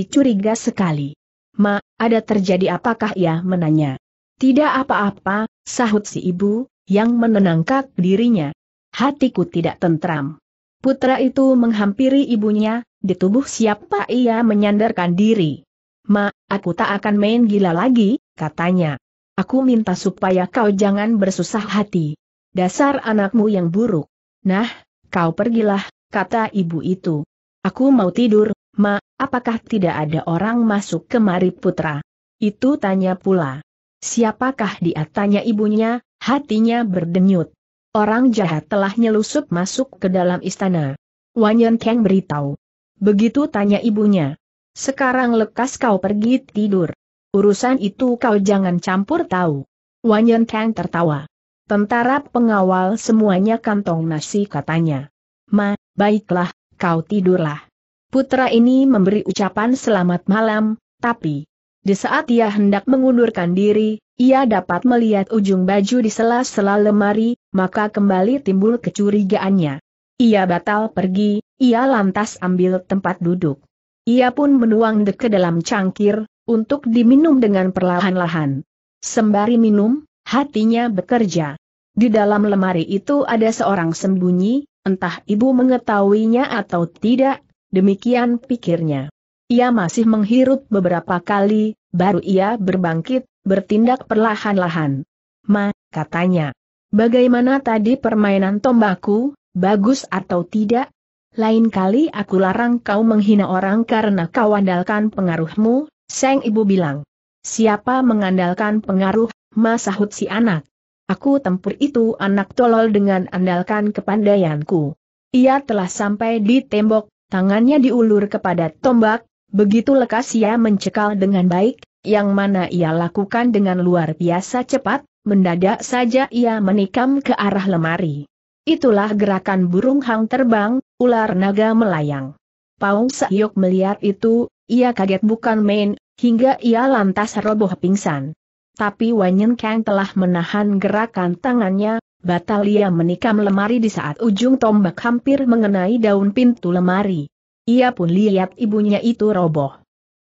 curiga sekali. Ma, ada terjadi apakah ia menanya? Tidak apa-apa, sahut si ibu, yang menenangkan dirinya. Hatiku tidak tentram. Putra itu menghampiri ibunya, di tubuh siapa ia menyandarkan diri. Ma, aku tak akan main gila lagi, katanya. Aku minta supaya kau jangan bersusah hati. Dasar anakmu yang buruk. Nah, kau pergilah, kata ibu itu. Aku mau tidur, ma, apakah tidak ada orang masuk kemari putra? Itu tanya pula. Siapakah dia tanya ibunya, hatinya berdenyut. Orang jahat telah nyelusup masuk ke dalam istana. Wanyan Kang beritahu. Begitu tanya ibunya. Sekarang lekas kau pergi tidur. Urusan itu kau jangan campur tahu. Wanyan Kang tertawa. Tentara pengawal semuanya kantong nasi katanya. Ma, baiklah, kau tidurlah. Putra ini memberi ucapan selamat malam, tapi di saat ia hendak mengundurkan diri, ia dapat melihat ujung baju di sela-sela lemari, maka kembali timbul kecurigaannya. Ia batal pergi, ia lantas ambil tempat duduk. Ia pun menuang dek ke dalam cangkir, untuk diminum dengan perlahan-lahan. Sembari minum, hatinya bekerja. Di dalam lemari itu ada seorang sembunyi, entah ibu mengetahuinya atau tidak, demikian pikirnya. Ia masih menghirup beberapa kali, baru ia berbangkit, bertindak perlahan-lahan. Ma, katanya. Bagaimana tadi permainan tombaku, bagus atau tidak? Lain kali aku larang kau menghina orang karena kau andalkan pengaruhmu, Seng ibu bilang. Siapa mengandalkan pengaruh, masahut si anak. Aku tempur itu anak tolol dengan andalkan kepandaianku. Ia telah sampai di tembok, tangannya diulur kepada tombak, begitu lekas ia mencekal dengan baik, yang mana ia lakukan dengan luar biasa cepat, mendadak saja ia menikam ke arah lemari. Itulah gerakan burung hang terbang, ular naga melayang. Paung Sahyok melihat itu, ia kaget bukan main, hingga ia lantas roboh pingsan. Tapi Wanyen Kang telah menahan gerakan tangannya, batal ia menikam lemari di saat ujung tombak hampir mengenai daun pintu lemari. Ia pun lihat ibunya itu roboh.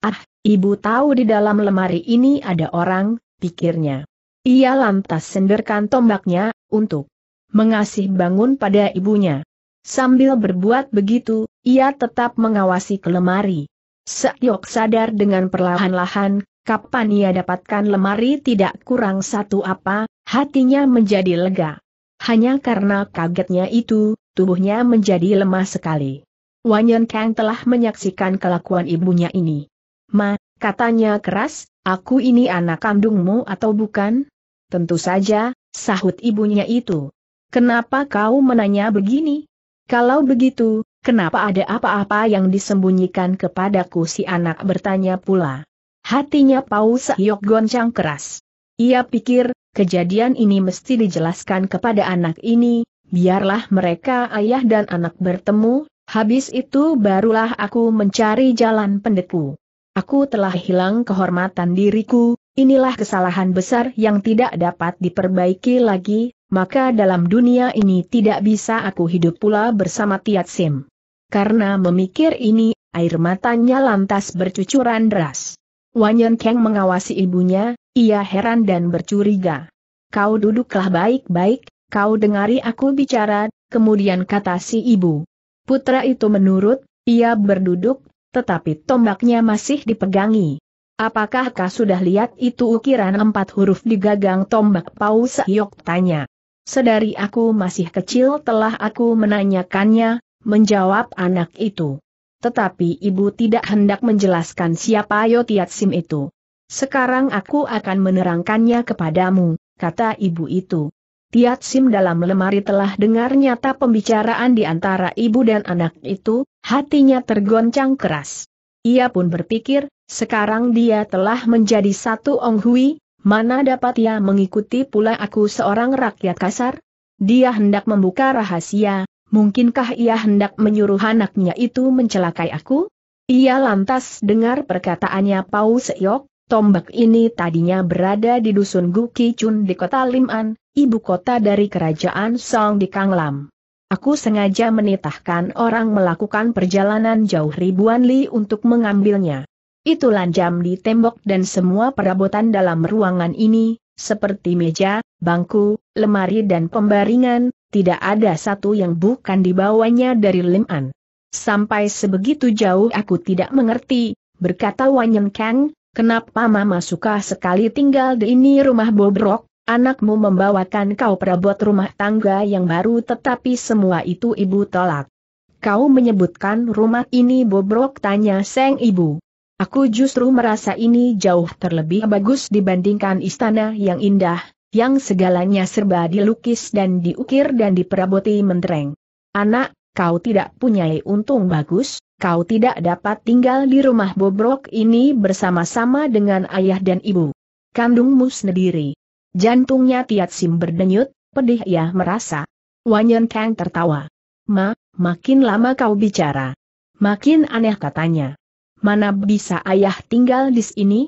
Ah, ibu tahu di dalam lemari ini ada orang, pikirnya. Ia lantas senderkan tombaknya, untuk mengasih bangun pada ibunya. Sambil berbuat begitu, ia tetap mengawasi ke lemari. Sekyok sadar dengan perlahan-lahan, kapan ia dapatkan lemari tidak kurang satu apa, hatinya menjadi lega. Hanya karena kagetnya itu, tubuhnya menjadi lemah sekali. Wanyan Kang telah menyaksikan kelakuan ibunya ini. Ma, katanya keras, aku ini anak kandungmu atau bukan? Tentu saja, sahut ibunya itu. Kenapa kau menanya begini? Kalau begitu, Kenapa ada apa-apa yang disembunyikan kepadaku si anak bertanya pula. Hatinya Pau Sehyok goncang keras. Ia pikir, kejadian ini mesti dijelaskan kepada anak ini, biarlah mereka ayah dan anak bertemu, habis itu barulah aku mencari jalan pendekku. Aku telah hilang kehormatan diriku, inilah kesalahan besar yang tidak dapat diperbaiki lagi, maka dalam dunia ini tidak bisa aku hidup pula bersama Tiat Sim. Karena memikir ini, air matanya lantas bercucuran deras. Wanyan Kang mengawasi ibunya, ia heran dan bercuriga. Kau duduklah baik-baik, kau dengari aku bicara, kemudian kata si ibu. Putra itu menurut, ia berduduk, tetapi tombaknya masih dipegangi. Apakah kau sudah lihat itu ukiran empat huruf di gagang tombak Pau Sehyok tanya. Sedari aku masih kecil telah aku menanyakannya, menjawab anak itu. Tetapi ibu tidak hendak menjelaskan siapa Yotiat Sim itu. Sekarang aku akan menerangkannya kepadamu, kata ibu itu. Tiat Sim dalam lemari telah dengar nyata pembicaraan di antara ibu dan anak itu, hatinya tergoncang keras. Ia pun berpikir, sekarang dia telah menjadi satu Ong Hui, Mana dapat ia mengikuti pula aku seorang rakyat kasar? Dia hendak membuka rahasia, mungkinkah ia hendak menyuruh anaknya itu mencelakai aku? Ia lantas dengar perkataannya Pau Seok, tombak ini tadinya berada di dusun Guki Chun di kota Liman, ibu kota dari kerajaan Song di Kanglam. Aku sengaja menitahkan orang melakukan perjalanan jauh ribuan li untuk mengambilnya. Itu lanjam di tembok dan semua perabotan dalam ruangan ini, seperti meja, bangku, lemari dan pembaringan, tidak ada satu yang bukan dibawanya dari Lim'an. Sampai sebegitu jauh aku tidak mengerti, berkata Wanyan Kang, kenapa mama suka sekali tinggal di ini rumah bobrok, anakmu membawakan kau perabot rumah tangga yang baru tetapi semua itu ibu tolak. Kau menyebutkan rumah ini bobrok tanya Seng Ibu. Aku justru merasa ini jauh terlebih bagus dibandingkan istana yang indah, yang segalanya serba dilukis dan diukir dan diperaboti mentereng. Anak, kau tidak punya untung bagus, kau tidak dapat tinggal di rumah bobrok ini bersama-sama dengan ayah dan ibu. Kandungmu sendiri. Jantungnya Tiat Sim berdenyut, pedih ia merasa. Wanyan Kang tertawa. Ma, makin lama kau bicara. Makin aneh katanya. Mana bisa ayah tinggal di sini?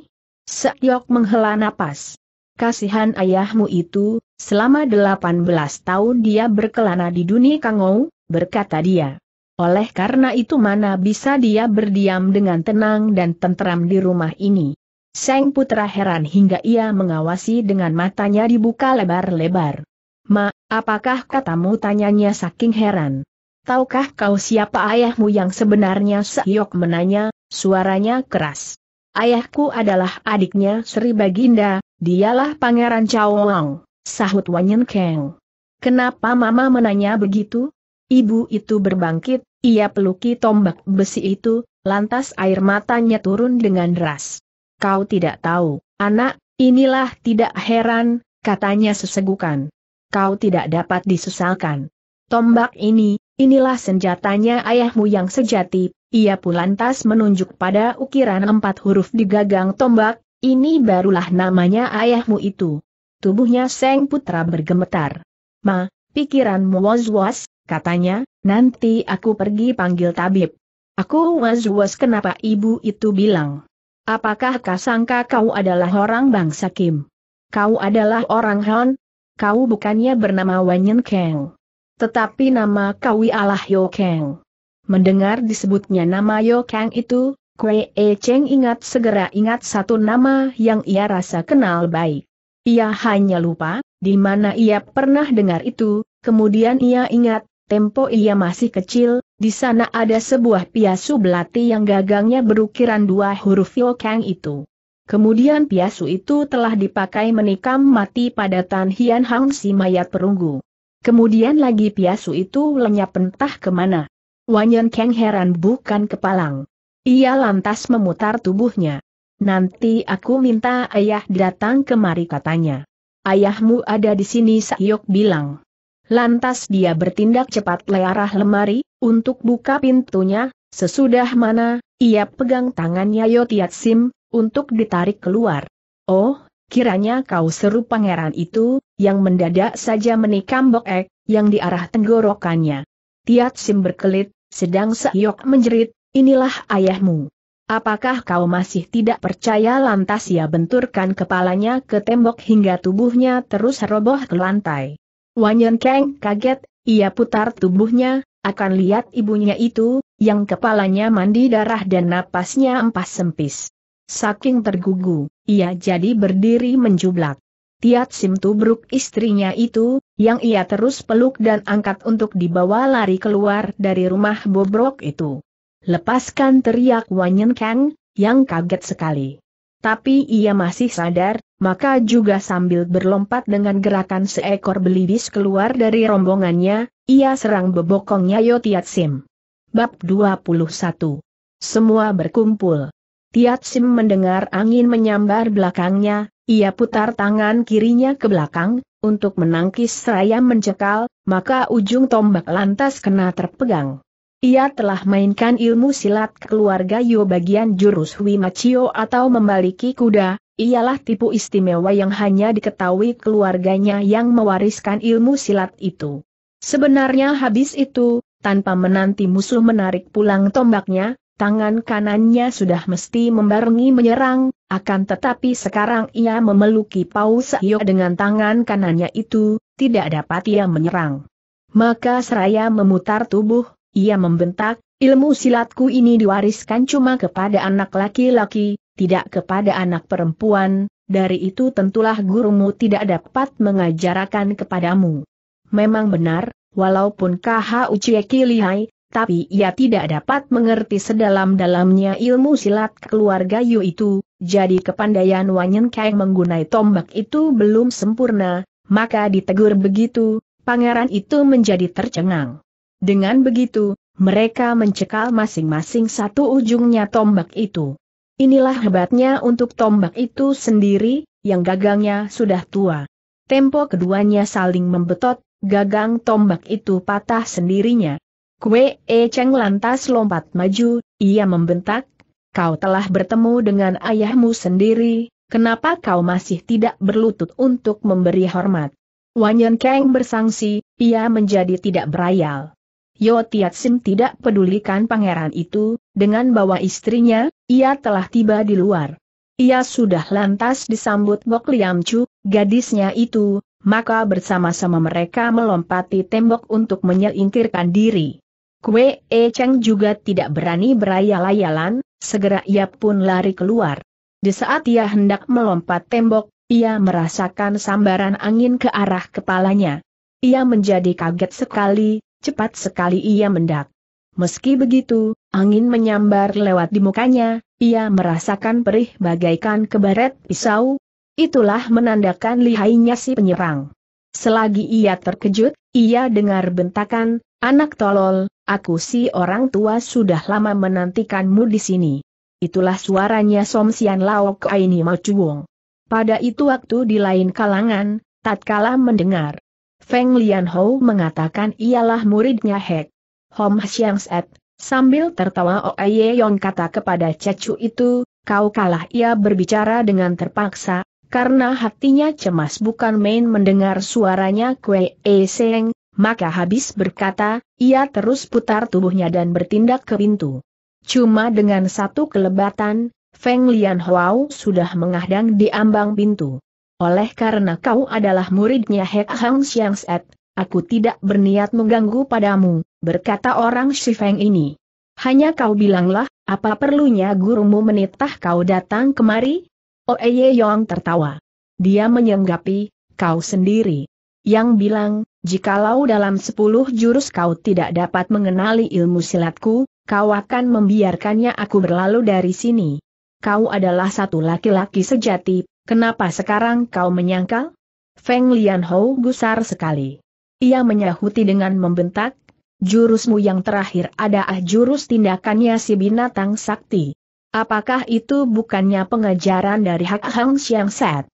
Sekyok menghela napas kasihan ayahmu itu, selama 18 tahun dia berkelana di dunia kangau, berkata dia. Oleh karena itu mana bisa dia berdiam dengan tenang dan tentram di rumah ini. Seng putra heran hingga ia mengawasi dengan matanya dibuka lebar-lebar. Ma, apakah katamu tanyanya saking heran? Tahukah kau siapa ayahmu yang sebenarnya seyok menanya, suaranya keras ayahku adalah adiknya Sri Baginda, dialah Pangeran Cawang," sahut Wanyan Kang. Kenapa mama menanya begitu? Ibu itu berbangkit, ia peluki tombak besi itu, lantas air matanya turun dengan deras. Kau tidak tahu, anak, inilah tidak heran, katanya sesegukan. Kau tidak dapat disesalkan. Tombak ini, inilah senjatanya ayahmu yang sejati, ia pun lantas menunjuk pada ukiran empat huruf di gagang tombak, ini barulah namanya ayahmu itu. Tubuhnya Seng Putra bergemetar. Ma, pikiranmu was-was, katanya, nanti aku pergi panggil tabib. Aku was-was kenapa ibu itu bilang. Apakah kau sangka kau adalah orang bangsa Kim? Kau adalah orang Han? Kau bukannya bernama Wanyen Kang. Tetapi nama kau ialah Yo Kang. Mendengar disebutnya nama Yo Kang itu, Kwe E Cheng ingat segera ingat satu nama yang ia rasa kenal baik. Ia hanya lupa, di mana ia pernah dengar itu, kemudian ia ingat, tempo ia masih kecil, di sana ada sebuah piasu belati yang gagangnya berukiran dua huruf Yo Kang itu. Kemudian piasu itu telah dipakai menikam mati pada Tan Hian Hang si mayat perunggu. Kemudian lagi piasu itu lenyap entah kemana. Wanyan keng heran bukan kepalang. Ia lantas memutar tubuhnya. Nanti aku minta ayah datang kemari katanya. Ayahmu ada di sini Sayok bilang. Lantas dia bertindak cepat learah lemari, untuk buka pintunya, sesudah mana, ia pegang tangannya Yotiat Sim, untuk ditarik keluar. Oh, Kiranya kau seru pangeran itu, yang mendadak saja menikam bokek, yang diarah tenggorokannya. Tiat Sim berkelit, sedang Seiyok menjerit, inilah ayahmu. Apakah kau masih tidak percaya lantas ia benturkan kepalanya ke tembok hingga tubuhnya terus roboh ke lantai. Wanyan Kang kaget, ia putar tubuhnya, akan lihat ibunya itu, yang kepalanya mandi darah dan napasnya empas sempis. Saking tergugu, ia jadi berdiri menjublak. Tiat Sim Tubruk istrinya itu, yang ia terus peluk dan angkat untuk dibawa lari keluar dari rumah bobrok itu. Lepaskan teriak Wanyen Kang, yang kaget sekali. Tapi ia masih sadar, maka juga sambil berlompat dengan gerakan seekor belibis keluar dari rombongannya, ia serang bebokongnya Yo Tiat Sim. Bab 21. Semua berkumpul. Tiat Sim mendengar angin menyambar belakangnya, ia putar tangan kirinya ke belakang, untuk menangkis seraya mencekal, maka ujung tombak lantas kena terpegang. Ia telah mainkan ilmu silat keluarga Yo bagian jurus Wimachio atau membaliki kuda, ialah tipu istimewa yang hanya diketahui keluarganya yang mewariskan ilmu silat itu. Sebenarnya habis itu, tanpa menanti musuh menarik pulang tombaknya, tangan kanannya sudah mesti membarengi menyerang, akan tetapi sekarang ia memeluki Pau Sehyo dengan tangan kanannya itu, tidak dapat ia menyerang. Maka seraya memutar tubuh, ia membentak, ilmu silatku ini diwariskan cuma kepada anak laki-laki, tidak kepada anak perempuan, dari itu tentulah gurumu tidak dapat mengajarkan kepadamu. Memang benar, walaupun Kaha Ucieki lihai, tapi ia tidak dapat mengerti sedalam-dalamnya ilmu silat keluarga Yu itu, jadi kepandaian Wanyen Kang menggunai tombak itu belum sempurna, maka ditegur begitu, pangeran itu menjadi tercengang. Dengan begitu, mereka mencekal masing-masing satu ujungnya tombak itu. Inilah hebatnya untuk tombak itu sendiri, yang gagangnya sudah tua. Tempo keduanya saling membetot, gagang tombak itu patah sendirinya. Kue E Cheng lantas lompat maju, ia membentak, kau telah bertemu dengan ayahmu sendiri, kenapa kau masih tidak berlutut untuk memberi hormat? Wanyan Kang bersangsi, ia menjadi tidak berayal. Yo Tiat Sim tidak pedulikan pangeran itu, dengan bawa istrinya, ia telah tiba di luar. Ia sudah lantas disambut Bok Liam Chu, gadisnya itu, maka bersama-sama mereka melompati tembok untuk menyelingkirkan diri. Kue E Cheng juga tidak berani berayal-ayalan, segera ia pun lari keluar. Di saat ia hendak melompat tembok, ia merasakan sambaran angin ke arah kepalanya. Ia menjadi kaget sekali, cepat sekali ia mendak. Meski begitu, angin menyambar lewat di mukanya, ia merasakan perih bagaikan kebaret pisau. Itulah menandakan lihainya si penyerang. Selagi ia terkejut, ia dengar bentakan, anak tolol, Aku si orang tua sudah lama menantikanmu di sini. Itulah suaranya Sian Lao Kaini Mao Chuong. Pada itu waktu di lain kalangan, tatkala mendengar. Feng Lian Hou mengatakan ialah muridnya Hek. Hom Xiang Set, sambil tertawa Oye Yong kata kepada Cecu itu, kau kalah ia berbicara dengan terpaksa, karena hatinya cemas bukan main mendengar suaranya Kwe E Seng, maka habis berkata, ia terus putar tubuhnya dan bertindak ke pintu. Cuma dengan satu kelebatan, Feng Lian Huao sudah mengahdang di ambang pintu. Oleh karena kau adalah muridnya Hek Hang Xiang Set, aku tidak berniat mengganggu padamu, berkata orang si Feng ini. Hanya kau bilanglah, apa perlunya gurumu menitah kau datang kemari? Ye Yong tertawa. Dia menyenggapi, kau sendiri yang bilang, jikalau dalam sepuluh jurus kau tidak dapat mengenali ilmu silatku, kau akan membiarkannya aku berlalu dari sini. Kau adalah satu laki-laki sejati, kenapa sekarang kau menyangkal? Feng Lianhou gusar sekali. Ia menyahuti dengan membentak, jurusmu yang terakhir adalah jurus tindakannya si binatang sakti. Apakah itu bukannya pengajaran dari Hak Hang Xiang Set?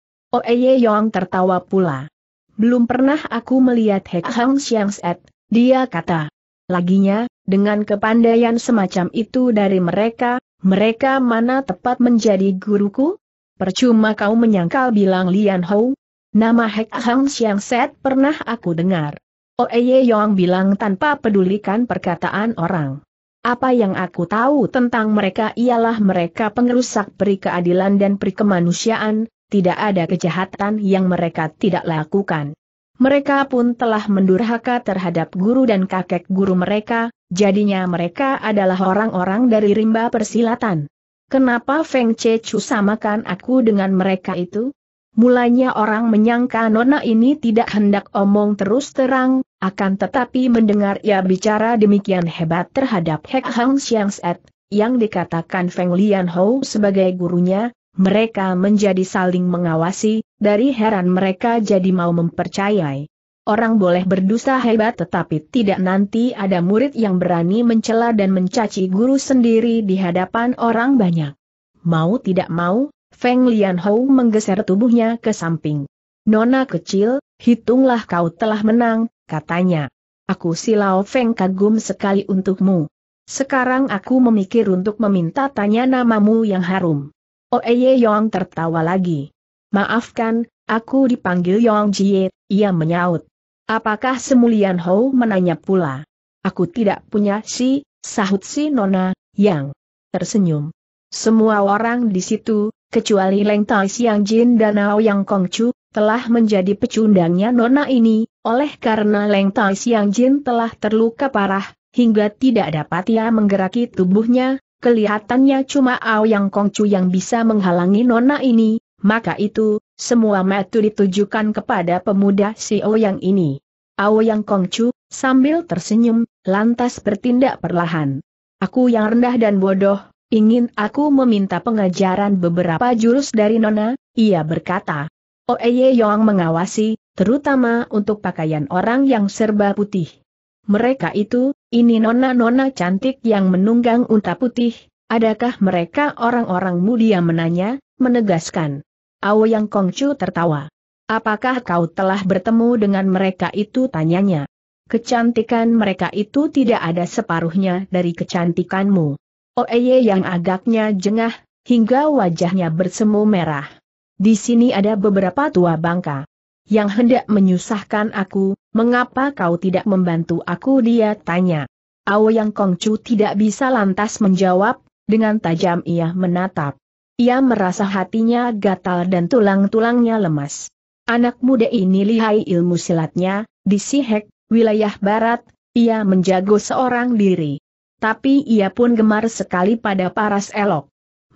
Ye Yong tertawa pula. Belum pernah aku melihat Hek Hang Xiang Set, dia kata. Laginya, dengan kepandaian semacam itu dari mereka, mereka mana tepat menjadi guruku? Percuma kau menyangkal bilang Lian Hou. Nama Hek Hang Xiang Set pernah aku dengar. Oh, Ye Yong bilang tanpa pedulikan perkataan orang. Apa yang aku tahu tentang mereka ialah mereka pengerusak peri keadilan dan peri kemanusiaan, tidak ada kejahatan yang mereka tidak lakukan. Mereka pun telah mendurhaka terhadap guru dan kakek guru mereka, jadinya mereka adalah orang-orang dari rimba persilatan. Kenapa Feng Chu samakan aku dengan mereka itu? Mulanya orang menyangka Nona ini tidak hendak omong terus terang, akan tetapi mendengar ia bicara demikian hebat terhadap Hek Hang Xiang Set, yang dikatakan Feng Lian Hou sebagai gurunya, mereka menjadi saling mengawasi, dari heran mereka jadi mau mempercayai. Orang boleh berdusta hebat tetapi tidak nanti ada murid yang berani mencela dan mencaci guru sendiri di hadapan orang banyak. Mau tidak mau, Feng Lianhou menggeser tubuhnya ke samping. Nona kecil, hitunglah kau telah menang, katanya. Aku silau Feng kagum sekali untukmu. Sekarang aku memikir untuk meminta tanya namamu yang harum. Oeye oh, Yong tertawa lagi. Maafkan, aku dipanggil Yong Jie, ia menyaut. Apakah Semulian Hou menanya pula? Aku tidak punya si, sahut si Nona, yang tersenyum. Semua orang di situ, kecuali Leng Tai Siang Jin dan Ao Yang Kong Chu, telah menjadi pecundangnya Nona ini, oleh karena Leng Tai Siang Jin telah terluka parah, hingga tidak dapat ia menggeraki tubuhnya, kelihatannya cuma Ao Yang Kongcu yang bisa menghalangi nona ini, maka itu, semua metu ditujukan kepada pemuda si Ao Yang ini. Ao Yang Kongcu, sambil tersenyum, lantas bertindak perlahan. Aku yang rendah dan bodoh, ingin aku meminta pengajaran beberapa jurus dari Nona, ia berkata. Oeye Yong mengawasi, terutama untuk pakaian orang yang serba putih. Mereka itu, ini nona-nona cantik yang menunggang unta putih, adakah mereka orang-orangmu dia menanya, menegaskan. yang Kongcu tertawa. Apakah kau telah bertemu dengan mereka itu tanyanya. Kecantikan mereka itu tidak ada separuhnya dari kecantikanmu. Oeye yang agaknya jengah, hingga wajahnya bersemu merah. Di sini ada beberapa tua bangka yang hendak menyusahkan aku, Mengapa kau tidak membantu aku dia tanya. Yang Kongcu tidak bisa lantas menjawab, dengan tajam ia menatap. Ia merasa hatinya gatal dan tulang-tulangnya lemas. Anak muda ini lihai ilmu silatnya, di Sihek, wilayah barat, ia menjago seorang diri. Tapi ia pun gemar sekali pada paras elok.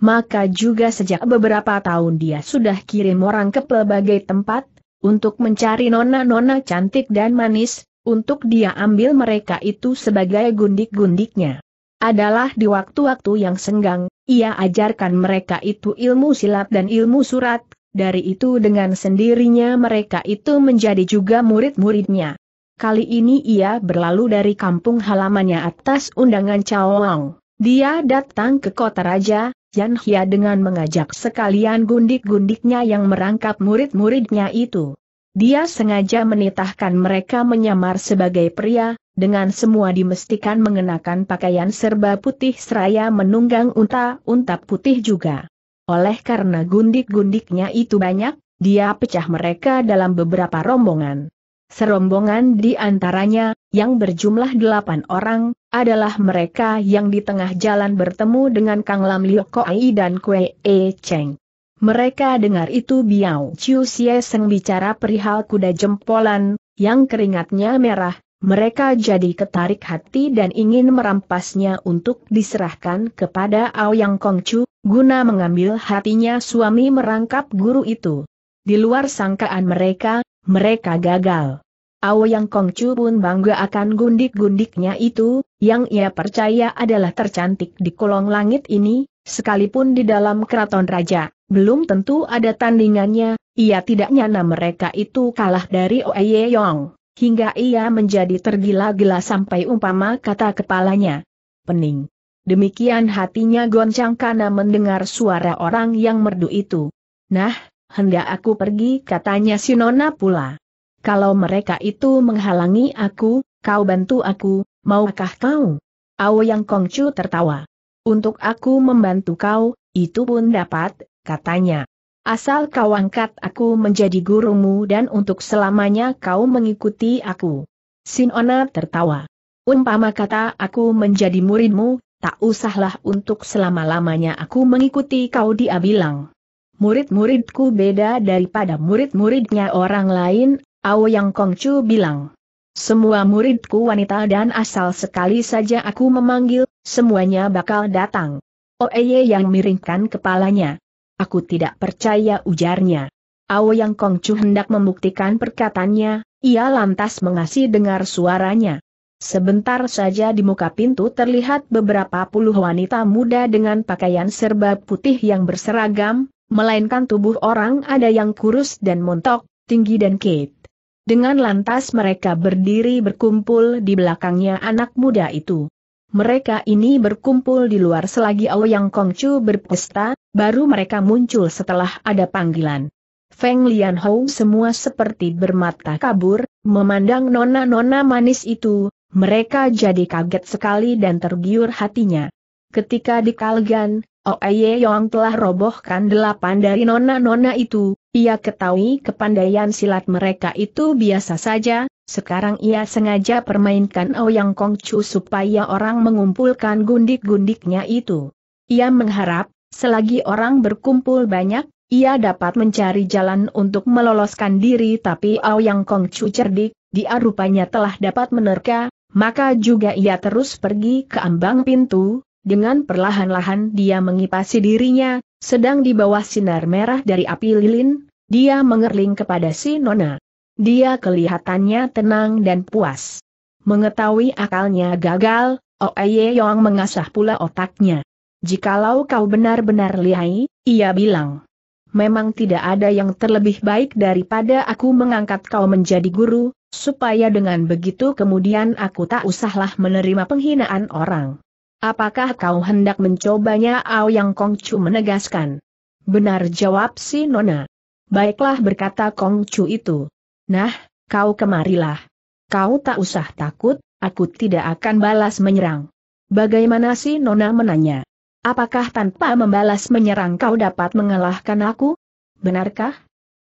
Maka juga sejak beberapa tahun dia sudah kirim orang ke pelbagai tempat, untuk mencari nona-nona cantik dan manis, untuk dia ambil mereka itu sebagai gundik-gundiknya. Adalah di waktu-waktu yang senggang, ia ajarkan mereka itu ilmu silat dan ilmu surat, dari itu dengan sendirinya mereka itu menjadi juga murid-muridnya. Kali ini ia berlalu dari kampung halamannya atas undangan Cao Wang. Dia datang ke kota raja, Yan Hia dengan mengajak sekalian gundik-gundiknya yang merangkap murid-muridnya itu. Dia sengaja menitahkan mereka menyamar sebagai pria, dengan semua dimestikan mengenakan pakaian serba putih seraya menunggang unta-unta putih juga. Oleh karena gundik-gundiknya itu banyak, dia pecah mereka dalam beberapa rombongan. Serombongan di antaranya, yang berjumlah delapan orang, adalah mereka yang di tengah jalan bertemu dengan Kang Lam Liu Koai dan Kue E Cheng. Mereka dengar itu Biao Chiu Xie Seng bicara perihal kuda jempolan, yang keringatnya merah, mereka jadi ketarik hati dan ingin merampasnya untuk diserahkan kepada Ao Aoyang Chu, guna mengambil hatinya suami merangkap guru itu. Di luar sangkaan mereka, mereka gagal yang Kongcu pun bangga akan gundik-gundiknya itu, yang ia percaya adalah tercantik di kolong langit ini, sekalipun di dalam keraton raja, belum tentu ada tandingannya, ia tidak nyana mereka itu kalah dari Oye Yong, hingga ia menjadi tergila-gila sampai umpama kata kepalanya. Pening. Demikian hatinya goncang karena mendengar suara orang yang merdu itu. Nah, hendak aku pergi katanya si Nona pula. Kalau mereka itu menghalangi aku, kau bantu aku, maukah kau? Yang Kongcu tertawa. Untuk aku membantu kau, itu pun dapat, katanya. Asal kau angkat aku menjadi gurumu dan untuk selamanya kau mengikuti aku. Sinona tertawa. Umpama kata aku menjadi muridmu, tak usahlah untuk selama-lamanya aku mengikuti kau dia bilang. Murid-muridku beda daripada murid-muridnya orang lain, yang Kongcu bilang. Semua muridku wanita dan asal sekali saja aku memanggil, semuanya bakal datang. Oeye oh, yang miringkan kepalanya. Aku tidak percaya ujarnya. Yang Kongcu hendak membuktikan perkataannya, ia lantas mengasih dengar suaranya. Sebentar saja di muka pintu terlihat beberapa puluh wanita muda dengan pakaian serba putih yang berseragam, melainkan tubuh orang ada yang kurus dan montok, tinggi dan kait. Dengan lantas mereka berdiri berkumpul di belakangnya anak muda itu. Mereka ini berkumpul di luar selagi yang Kongcu berpesta, baru mereka muncul setelah ada panggilan. Feng Lian Hou semua seperti bermata kabur, memandang nona-nona manis itu, mereka jadi kaget sekali dan tergiur hatinya. Ketika di Kalgan, Oeye oh, Yong telah robohkan delapan dari nona-nona itu, ia ketahui kepandaian silat mereka itu biasa saja, sekarang ia sengaja permainkan Ouyang oh Chu supaya orang mengumpulkan gundik-gundiknya itu. Ia mengharap, selagi orang berkumpul banyak, ia dapat mencari jalan untuk meloloskan diri tapi Ouyang oh Chu cerdik, dia rupanya telah dapat menerka, maka juga ia terus pergi ke ambang pintu, dengan perlahan-lahan dia mengipasi dirinya, sedang di bawah sinar merah dari api lilin, dia mengerling kepada si Nona. Dia kelihatannya tenang dan puas. Mengetahui akalnya gagal, oh Ye Yong mengasah pula otaknya. Jikalau kau benar-benar lihai, ia bilang. Memang tidak ada yang terlebih baik daripada aku mengangkat kau menjadi guru, supaya dengan begitu kemudian aku tak usahlah menerima penghinaan orang. Apakah kau hendak mencobanya? yang Kongcu menegaskan. Benar jawab si Nona. Baiklah berkata Kongcu itu. Nah, kau kemarilah. Kau tak usah takut, aku tidak akan balas menyerang. Bagaimana si Nona menanya? Apakah tanpa membalas menyerang kau dapat mengalahkan aku? Benarkah?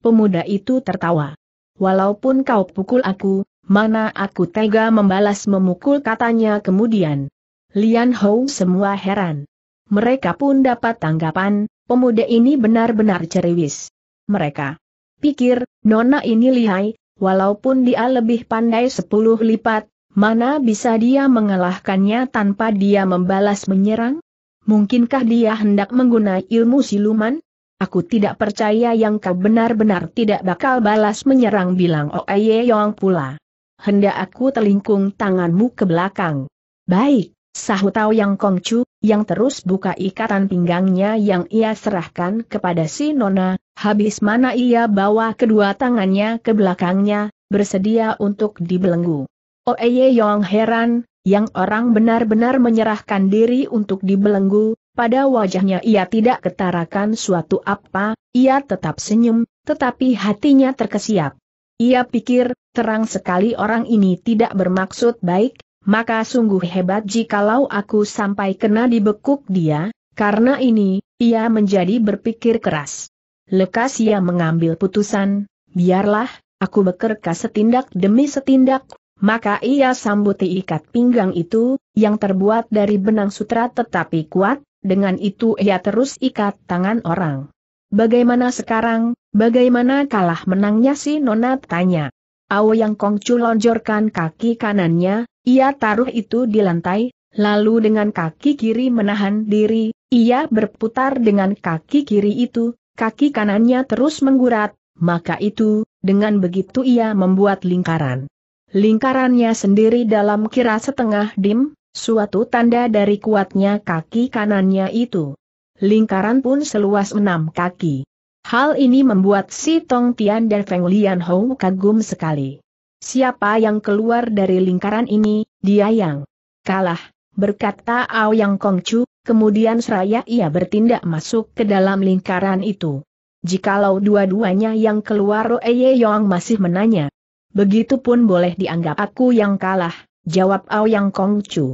Pemuda itu tertawa. Walaupun kau pukul aku, mana aku tega membalas memukul katanya kemudian. Lian Hou semua heran. Mereka pun dapat tanggapan, pemuda ini benar-benar ceriwis. Mereka pikir, nona ini lihai, walaupun dia lebih pandai sepuluh lipat, mana bisa dia mengalahkannya tanpa dia membalas menyerang? Mungkinkah dia hendak menggunakan ilmu siluman? Aku tidak percaya yang kau benar-benar tidak bakal balas menyerang bilang Oye Yong pula hendak aku telingkung tanganmu ke belakang. Baik, sahut Tao Yang Kongcu, yang terus buka ikatan pinggangnya yang ia serahkan kepada si Nona, habis mana ia bawa kedua tangannya ke belakangnya, bersedia untuk dibelenggu. Oeye Yong heran, yang orang benar-benar menyerahkan diri untuk dibelenggu, pada wajahnya ia tidak ketarakan suatu apa, ia tetap senyum, tetapi hatinya terkesiap. Ia pikir, terang sekali orang ini tidak bermaksud baik, maka sungguh hebat jikalau aku sampai kena dibekuk dia, karena ini, ia menjadi berpikir keras. Lekas ia mengambil putusan, biarlah, aku bekerka setindak demi setindak, maka ia sambuti ikat pinggang itu, yang terbuat dari benang sutra tetapi kuat, dengan itu ia terus ikat tangan orang. Bagaimana sekarang, bagaimana kalah menangnya si Nona tanya. Ao yang Kongcu lonjorkan kaki kanannya, ia taruh itu di lantai, lalu dengan kaki kiri menahan diri, ia berputar dengan kaki kiri itu, kaki kanannya terus menggurat, maka itu, dengan begitu ia membuat lingkaran. Lingkarannya sendiri dalam kira setengah dim, suatu tanda dari kuatnya kaki kanannya itu. Lingkaran pun seluas enam kaki. Hal ini membuat si Tong Tian dan Feng Lian Hou kagum sekali. Siapa yang keluar dari lingkaran ini, dia yang kalah, berkata Ao Yang Kongcu, kemudian seraya ia bertindak masuk ke dalam lingkaran itu. Jikalau dua-duanya yang keluar Roeye Yong masih menanya. Begitupun boleh dianggap aku yang kalah, jawab Ao Yang Kongcu.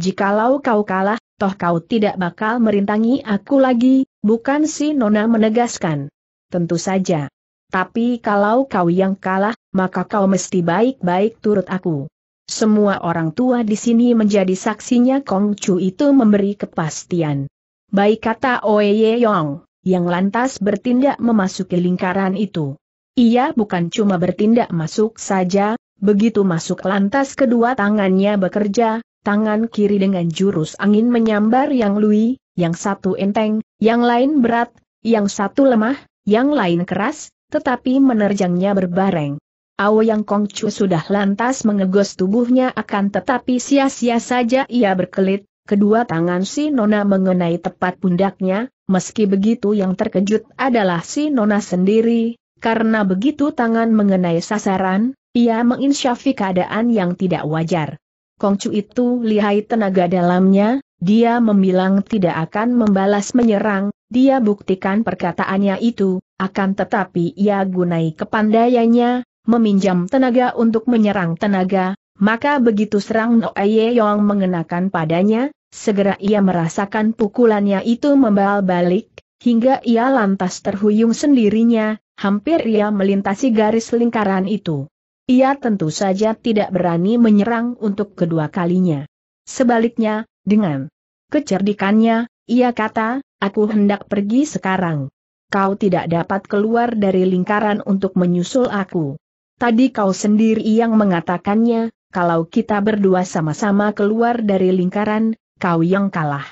Jikalau kau kalah, toh kau tidak bakal merintangi aku lagi, bukan si Nona menegaskan. Tentu saja. Tapi kalau kau yang kalah, maka kau mesti baik-baik turut aku. Semua orang tua di sini menjadi saksinya Kong Chu itu memberi kepastian. Baik kata Oye Yong, yang lantas bertindak memasuki lingkaran itu. Ia bukan cuma bertindak masuk saja, begitu masuk lantas kedua tangannya bekerja, tangan kiri dengan jurus angin menyambar yang lui, yang satu enteng, yang lain berat, yang satu lemah, yang lain keras, tetapi menerjangnya berbareng. Aoyang Kongcu sudah lantas mengegos tubuhnya akan tetapi sia-sia saja ia berkelit, kedua tangan si Nona mengenai tepat pundaknya, meski begitu yang terkejut adalah si Nona sendiri, karena begitu tangan mengenai sasaran, ia menginsyafi keadaan yang tidak wajar. Kongcu itu lihai tenaga dalamnya, dia memilang tidak akan membalas menyerang, dia buktikan perkataannya itu, akan tetapi ia gunai kepandaiannya, meminjam tenaga untuk menyerang tenaga, maka begitu serang Noe Yong mengenakan padanya, segera ia merasakan pukulannya itu membal balik, hingga ia lantas terhuyung sendirinya, hampir ia melintasi garis lingkaran itu. Ia tentu saja tidak berani menyerang untuk kedua kalinya. Sebaliknya, dengan kecerdikannya, ia kata, Aku hendak pergi sekarang. Kau tidak dapat keluar dari lingkaran untuk menyusul aku. Tadi kau sendiri yang mengatakannya, kalau kita berdua sama-sama keluar dari lingkaran, kau yang kalah.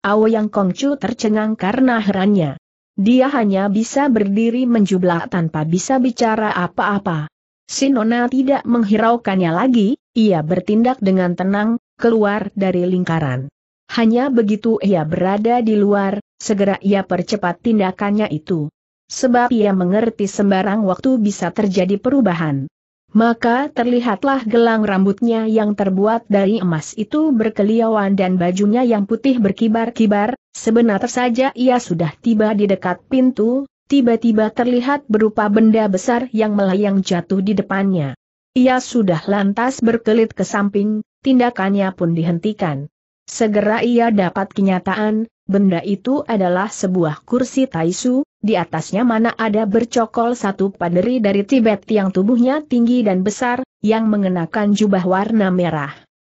Yang Kongcu tercengang karena herannya. Dia hanya bisa berdiri menjublak tanpa bisa bicara apa-apa. Sinona tidak menghiraukannya lagi, ia bertindak dengan tenang, keluar dari lingkaran. Hanya begitu ia berada di luar, segera ia percepat tindakannya itu. Sebab ia mengerti sembarang waktu bisa terjadi perubahan. Maka terlihatlah gelang rambutnya yang terbuat dari emas itu berkeliauan dan bajunya yang putih berkibar-kibar, sebenarnya saja ia sudah tiba di dekat pintu, tiba-tiba terlihat berupa benda besar yang melayang jatuh di depannya. Ia sudah lantas berkelit ke samping, tindakannya pun dihentikan. Segera ia dapat kenyataan, benda itu adalah sebuah kursi taisu, di atasnya mana ada bercokol satu paderi dari Tibet yang tubuhnya tinggi dan besar, yang mengenakan jubah warna merah.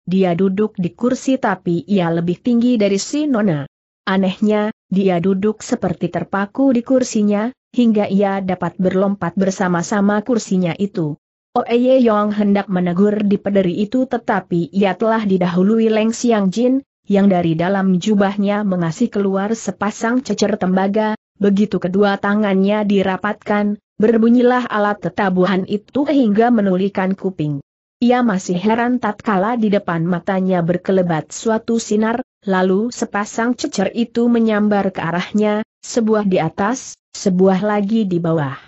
Dia duduk di kursi tapi ia lebih tinggi dari si Nona. Anehnya, dia duduk seperti terpaku di kursinya, hingga ia dapat berlompat bersama-sama kursinya itu. Oeye Yong hendak menegur di pederi itu tetapi ia telah didahului Leng Xiang Jin, yang dari dalam jubahnya mengasih keluar sepasang cecer tembaga, begitu kedua tangannya dirapatkan, berbunyilah alat tetabuhan itu hingga menulikan kuping. Ia masih heran tatkala di depan matanya berkelebat suatu sinar, lalu sepasang cecer itu menyambar ke arahnya, sebuah di atas, sebuah lagi di bawah.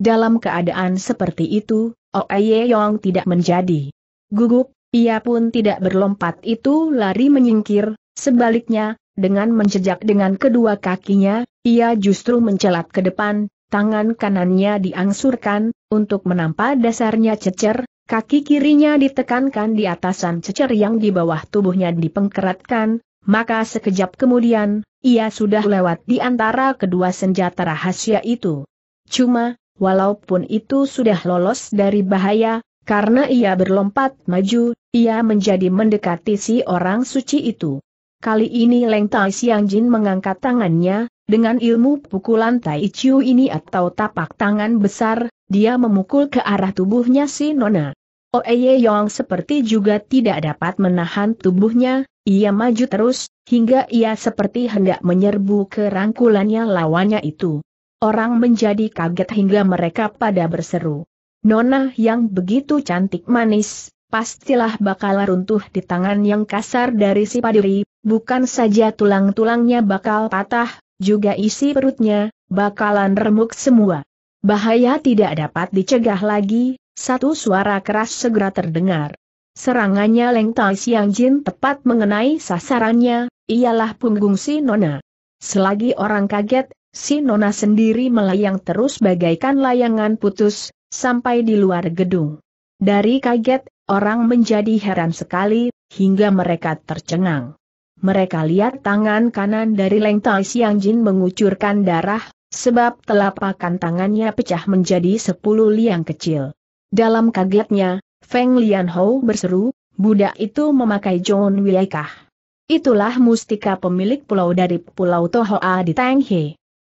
Dalam keadaan seperti itu, Oeye Yong tidak menjadi gugup, ia pun tidak berlompat itu lari menyingkir, sebaliknya, dengan menjejak dengan kedua kakinya, ia justru mencelat ke depan, tangan kanannya diangsurkan, untuk menampa dasarnya cecer, kaki kirinya ditekankan di atasan cecer yang di bawah tubuhnya dipengkeratkan, maka sekejap kemudian, ia sudah lewat di antara kedua senjata rahasia itu. Cuma, walaupun itu sudah lolos dari bahaya, karena ia berlompat maju, ia menjadi mendekati si orang suci itu. Kali ini Leng Tai Siang Jin mengangkat tangannya, dengan ilmu pukulan Tai Chiu ini atau tapak tangan besar, dia memukul ke arah tubuhnya si Nona. Oeye oh, Yong seperti juga tidak dapat menahan tubuhnya, ia maju terus, hingga ia seperti hendak menyerbu ke rangkulannya lawannya itu. Orang menjadi kaget hingga mereka pada berseru. Nona yang begitu cantik manis, pastilah bakal runtuh di tangan yang kasar dari si padiri, bukan saja tulang-tulangnya bakal patah, juga isi perutnya, bakalan remuk semua. Bahaya tidak dapat dicegah lagi, satu suara keras segera terdengar. Serangannya Leng Tai Siang Jin tepat mengenai sasarannya, ialah punggung si Nona. Selagi orang kaget, si Nona sendiri melayang terus bagaikan layangan putus, sampai di luar gedung. Dari kaget, orang menjadi heran sekali, hingga mereka tercengang. Mereka lihat tangan kanan dari Leng Tai Siang Jin mengucurkan darah, sebab telapakan tangannya pecah menjadi sepuluh liang kecil. Dalam kagetnya, Feng Lian Hou berseru, budak itu memakai John Wiekah. Itulah mustika pemilik pulau dari Pulau Tohoa di Tenghe.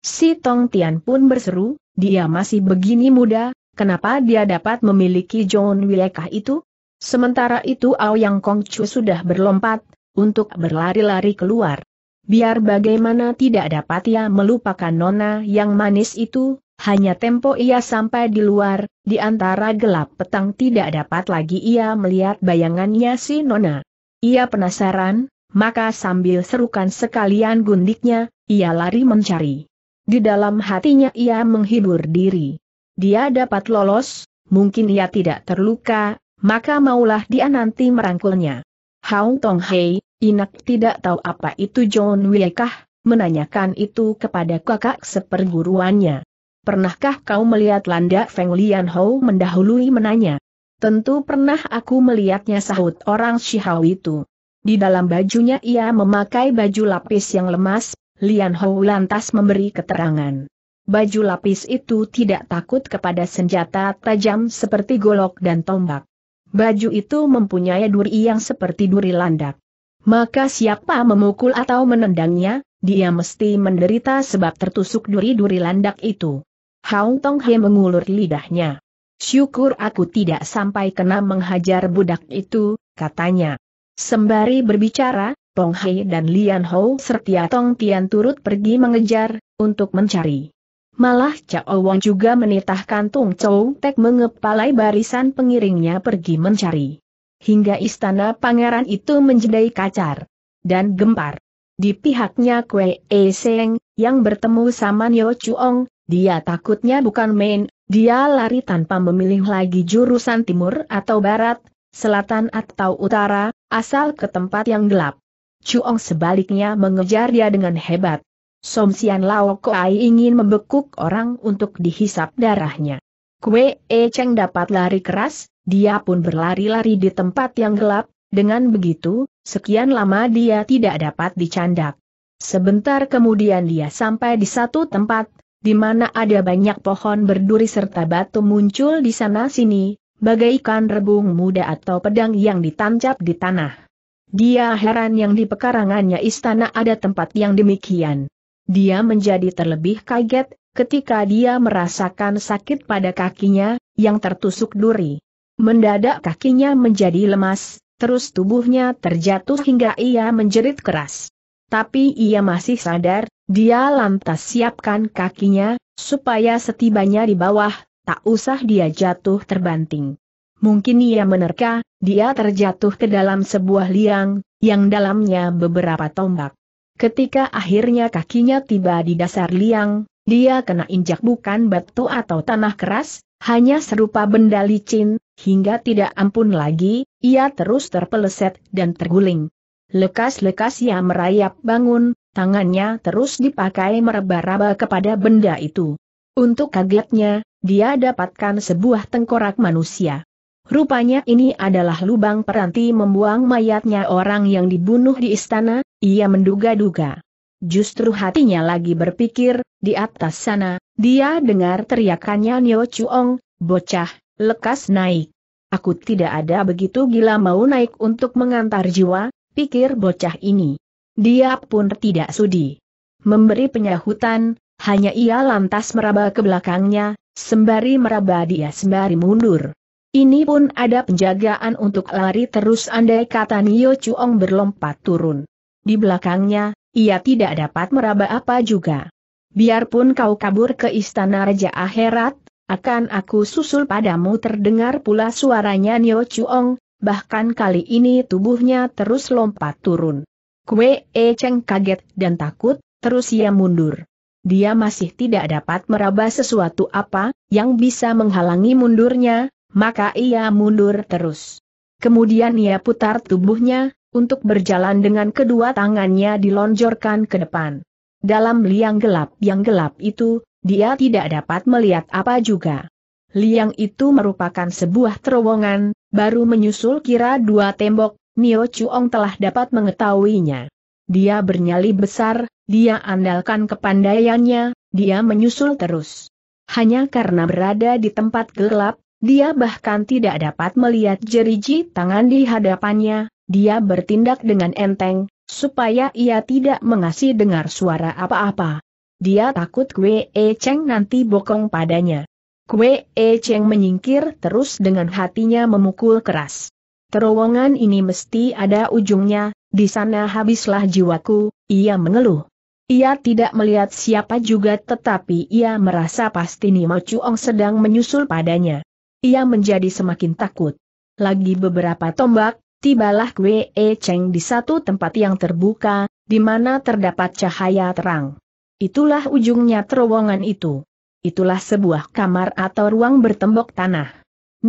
Si Tong Tian pun berseru, dia masih begini muda, Kenapa dia dapat memiliki John Wilekah itu? Sementara itu Aoyang Kongcu sudah berlompat, untuk berlari-lari keluar. Biar bagaimana tidak dapat ia melupakan nona yang manis itu, hanya tempo ia sampai di luar, di antara gelap petang tidak dapat lagi ia melihat bayangannya si nona. Ia penasaran, maka sambil serukan sekalian gundiknya, ia lari mencari. Di dalam hatinya ia menghibur diri dia dapat lolos, mungkin ia tidak terluka, maka maulah dia nanti merangkulnya. Haung Tong Hei, Inak tidak tahu apa itu John Wiekah, menanyakan itu kepada kakak seperguruannya. Pernahkah kau melihat Landa Feng Lian Hou mendahului menanya? Tentu pernah aku melihatnya sahut orang Shihao itu. Di dalam bajunya ia memakai baju lapis yang lemas, Lian Hou lantas memberi keterangan baju lapis itu tidak takut kepada senjata tajam seperti golok dan tombak. Baju itu mempunyai duri yang seperti duri landak. Maka siapa memukul atau menendangnya, dia mesti menderita sebab tertusuk duri-duri landak itu. Haung Tong He mengulur lidahnya. Syukur aku tidak sampai kena menghajar budak itu, katanya. Sembari berbicara, Tong He dan Lian Hou serta Tong Tian turut pergi mengejar, untuk mencari. Malah Cao Wong juga menitahkan Tung Chou Tek mengepalai barisan pengiringnya pergi mencari. Hingga istana pangeran itu menjadi kacar dan gempar. Di pihaknya Kwe E Seng, yang bertemu sama Nyo Chuong, dia takutnya bukan main, dia lari tanpa memilih lagi jurusan timur atau barat, selatan atau utara, asal ke tempat yang gelap. Chuong sebaliknya mengejar dia dengan hebat. Som Sian Lao Koai ingin membekuk orang untuk dihisap darahnya. Kue E Cheng dapat lari keras, dia pun berlari-lari di tempat yang gelap, dengan begitu, sekian lama dia tidak dapat dicandak. Sebentar kemudian dia sampai di satu tempat, di mana ada banyak pohon berduri serta batu muncul di sana-sini, bagaikan rebung muda atau pedang yang ditancap di tanah. Dia heran yang di pekarangannya istana ada tempat yang demikian. Dia menjadi terlebih kaget, ketika dia merasakan sakit pada kakinya, yang tertusuk duri. Mendadak kakinya menjadi lemas, terus tubuhnya terjatuh hingga ia menjerit keras. Tapi ia masih sadar, dia lantas siapkan kakinya, supaya setibanya di bawah, tak usah dia jatuh terbanting. Mungkin ia menerka, dia terjatuh ke dalam sebuah liang, yang dalamnya beberapa tombak. Ketika akhirnya kakinya tiba di dasar liang, dia kena injak bukan batu atau tanah keras, hanya serupa benda licin, hingga tidak ampun lagi, ia terus terpeleset dan terguling. Lekas-lekas ia merayap bangun, tangannya terus dipakai meraba-raba kepada benda itu. Untuk kagetnya, dia dapatkan sebuah tengkorak manusia. Rupanya ini adalah lubang peranti membuang mayatnya orang yang dibunuh di istana, ia menduga-duga. Justru hatinya lagi berpikir, di atas sana, dia dengar teriakannya Nio Chuong, bocah, lekas naik. Aku tidak ada begitu gila mau naik untuk mengantar jiwa, pikir bocah ini. Dia pun tidak sudi. Memberi penyahutan, hanya ia lantas meraba ke belakangnya, sembari meraba dia sembari mundur. Ini pun ada penjagaan untuk lari terus andai kata Nio Chuong berlompat turun. Di belakangnya, ia tidak dapat meraba apa juga. Biarpun kau kabur ke istana Raja Akhirat, akan aku susul padamu terdengar pula suaranya Nio Chuong, bahkan kali ini tubuhnya terus lompat turun. Kue E Cheng kaget dan takut, terus ia mundur dia masih tidak dapat meraba sesuatu apa yang bisa menghalangi mundurnya, maka ia mundur terus. Kemudian ia putar tubuhnya, untuk berjalan dengan kedua tangannya dilonjorkan ke depan. Dalam liang gelap yang gelap itu, dia tidak dapat melihat apa juga. Liang itu merupakan sebuah terowongan, baru menyusul kira dua tembok, Nio Chuong telah dapat mengetahuinya. Dia bernyali besar, dia andalkan kepandaiannya, dia menyusul terus. Hanya karena berada di tempat gelap, dia bahkan tidak dapat melihat jeriji tangan di hadapannya, dia bertindak dengan enteng, supaya ia tidak mengasih dengar suara apa-apa. Dia takut Kwe E Cheng nanti bokong padanya. Kwe E Cheng menyingkir terus dengan hatinya memukul keras. Terowongan ini mesti ada ujungnya, di sana habislah jiwaku, ia mengeluh. Ia tidak melihat siapa juga tetapi ia merasa pasti Nima Chuong sedang menyusul padanya. Ia menjadi semakin takut. Lagi beberapa tombak, tibalah Kwe E Cheng di satu tempat yang terbuka, di mana terdapat cahaya terang. Itulah ujungnya terowongan itu. Itulah sebuah kamar atau ruang bertembok tanah.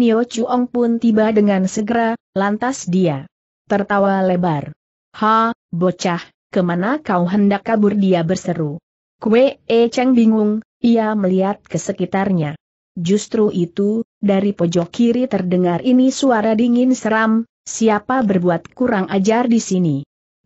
Nio Chuong pun tiba dengan segera, lantas dia tertawa lebar. Ha, bocah, kemana kau hendak kabur dia berseru. Kue E Cheng bingung, ia melihat ke sekitarnya. Justru itu, dari pojok kiri terdengar ini suara dingin seram, Siapa berbuat kurang ajar di sini?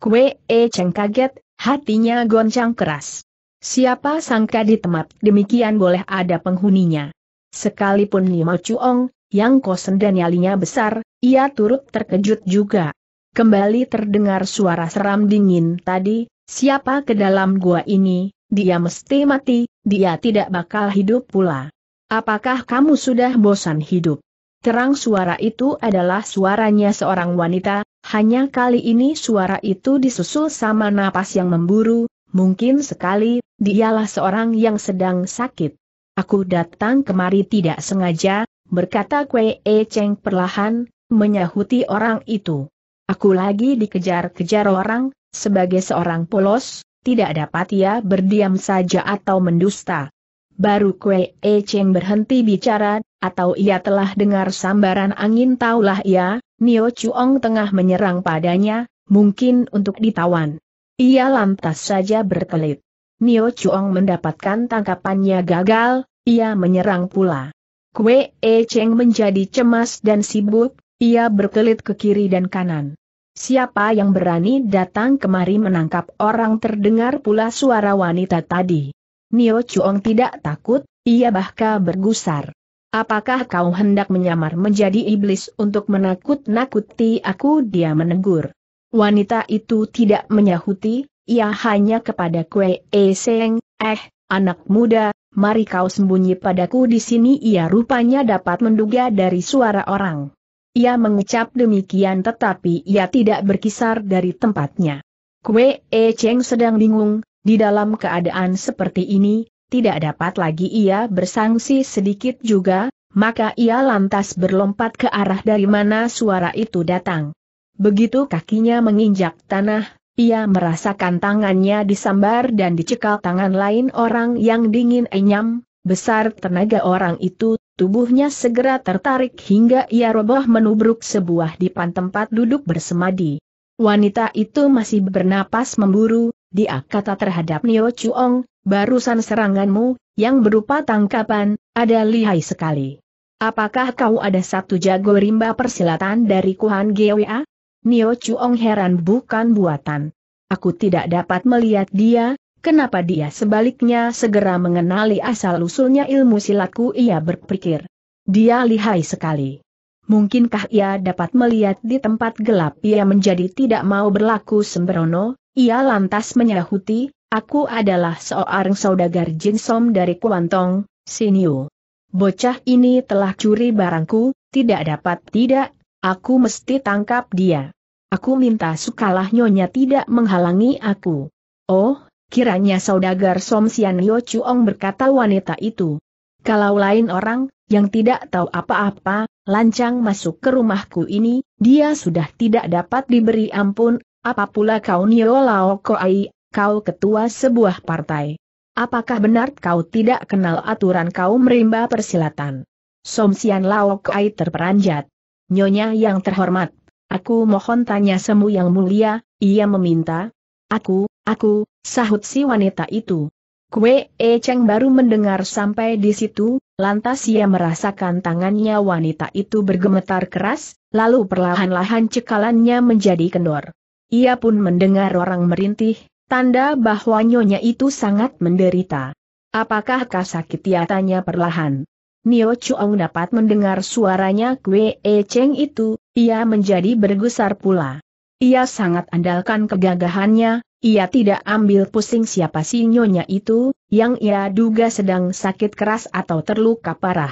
Kue E Cheng kaget, hatinya goncang keras. Siapa sangka di tempat demikian boleh ada penghuninya. Sekalipun Limau Cuong, yang kosen dan nyalinya besar, ia turut terkejut juga. Kembali terdengar suara seram dingin tadi, siapa ke dalam gua ini, dia mesti mati, dia tidak bakal hidup pula. Apakah kamu sudah bosan hidup? Terang suara itu adalah suaranya seorang wanita, hanya kali ini suara itu disusul sama napas yang memburu, mungkin sekali, dialah seorang yang sedang sakit. Aku datang kemari tidak sengaja, berkata Kwe E Cheng perlahan, menyahuti orang itu. Aku lagi dikejar-kejar orang, sebagai seorang polos, tidak dapat ia berdiam saja atau mendusta. Baru Kwe E Cheng berhenti bicara, atau ia telah dengar sambaran angin taulah ia, ya, Nio Chuong tengah menyerang padanya, mungkin untuk ditawan. Ia lantas saja berkelit. Nio Chuong mendapatkan tangkapannya gagal, ia menyerang pula. Kue E Cheng menjadi cemas dan sibuk, ia berkelit ke kiri dan kanan. Siapa yang berani datang kemari menangkap orang terdengar pula suara wanita tadi. Nio Chuong tidak takut, ia bahkan bergusar. Apakah kau hendak menyamar menjadi iblis untuk menakut-nakuti aku? Dia menegur. Wanita itu tidak menyahuti, ia hanya kepada Kue E Seng, eh, anak muda, mari kau sembunyi padaku di sini. Ia rupanya dapat menduga dari suara orang. Ia mengecap demikian tetapi ia tidak berkisar dari tempatnya. Kue E Cheng sedang bingung, di dalam keadaan seperti ini, tidak dapat lagi ia bersangsi sedikit juga, maka ia lantas berlompat ke arah dari mana suara itu datang. Begitu kakinya menginjak tanah, ia merasakan tangannya disambar dan dicekal tangan lain orang yang dingin enyam, besar tenaga orang itu, tubuhnya segera tertarik hingga ia roboh menubruk sebuah dipan tempat duduk bersemadi. Wanita itu masih bernapas memburu, dia kata terhadap Nio Chuong, barusan seranganmu, yang berupa tangkapan, ada lihai sekali. Apakah kau ada satu jago rimba persilatan dari Kuhan GWA? Nio Chuong heran bukan buatan. Aku tidak dapat melihat dia, kenapa dia sebaliknya segera mengenali asal-usulnya ilmu silatku ia berpikir. Dia lihai sekali. Mungkinkah ia dapat melihat di tempat gelap ia menjadi tidak mau berlaku sembrono, ia lantas menyahuti, aku adalah seorang saudagar Jinsom dari Kuantong, Sinio. Bocah ini telah curi barangku, tidak dapat tidak, aku mesti tangkap dia. Aku minta sukalah nyonya tidak menghalangi aku. Oh, kiranya saudagar Som Sian Chuong berkata wanita itu. Kalau lain orang, yang tidak tahu apa-apa, lancang masuk ke rumahku ini, dia sudah tidak dapat diberi ampun, apa pula kau Nio Lao Koai, kau ketua sebuah partai? Apakah benar kau tidak kenal aturan kau merimba persilatan? Somsian Lao Koai terperanjat. Nyonya yang terhormat, aku mohon tanya semu yang mulia, ia meminta. Aku, aku, sahut si wanita itu. Kue E Cheng baru mendengar sampai di situ, lantas ia merasakan tangannya wanita itu bergemetar keras, lalu perlahan-lahan cekalannya menjadi kendor. Ia pun mendengar orang merintih, tanda bahwa nyonya itu sangat menderita. Apakah kau sakit ya tanya perlahan. Nio Chuang dapat mendengar suaranya Kwe E Cheng itu, ia menjadi bergusar pula. Ia sangat andalkan kegagahannya, ia tidak ambil pusing siapa si nyonya itu, yang ia duga sedang sakit keras atau terluka parah.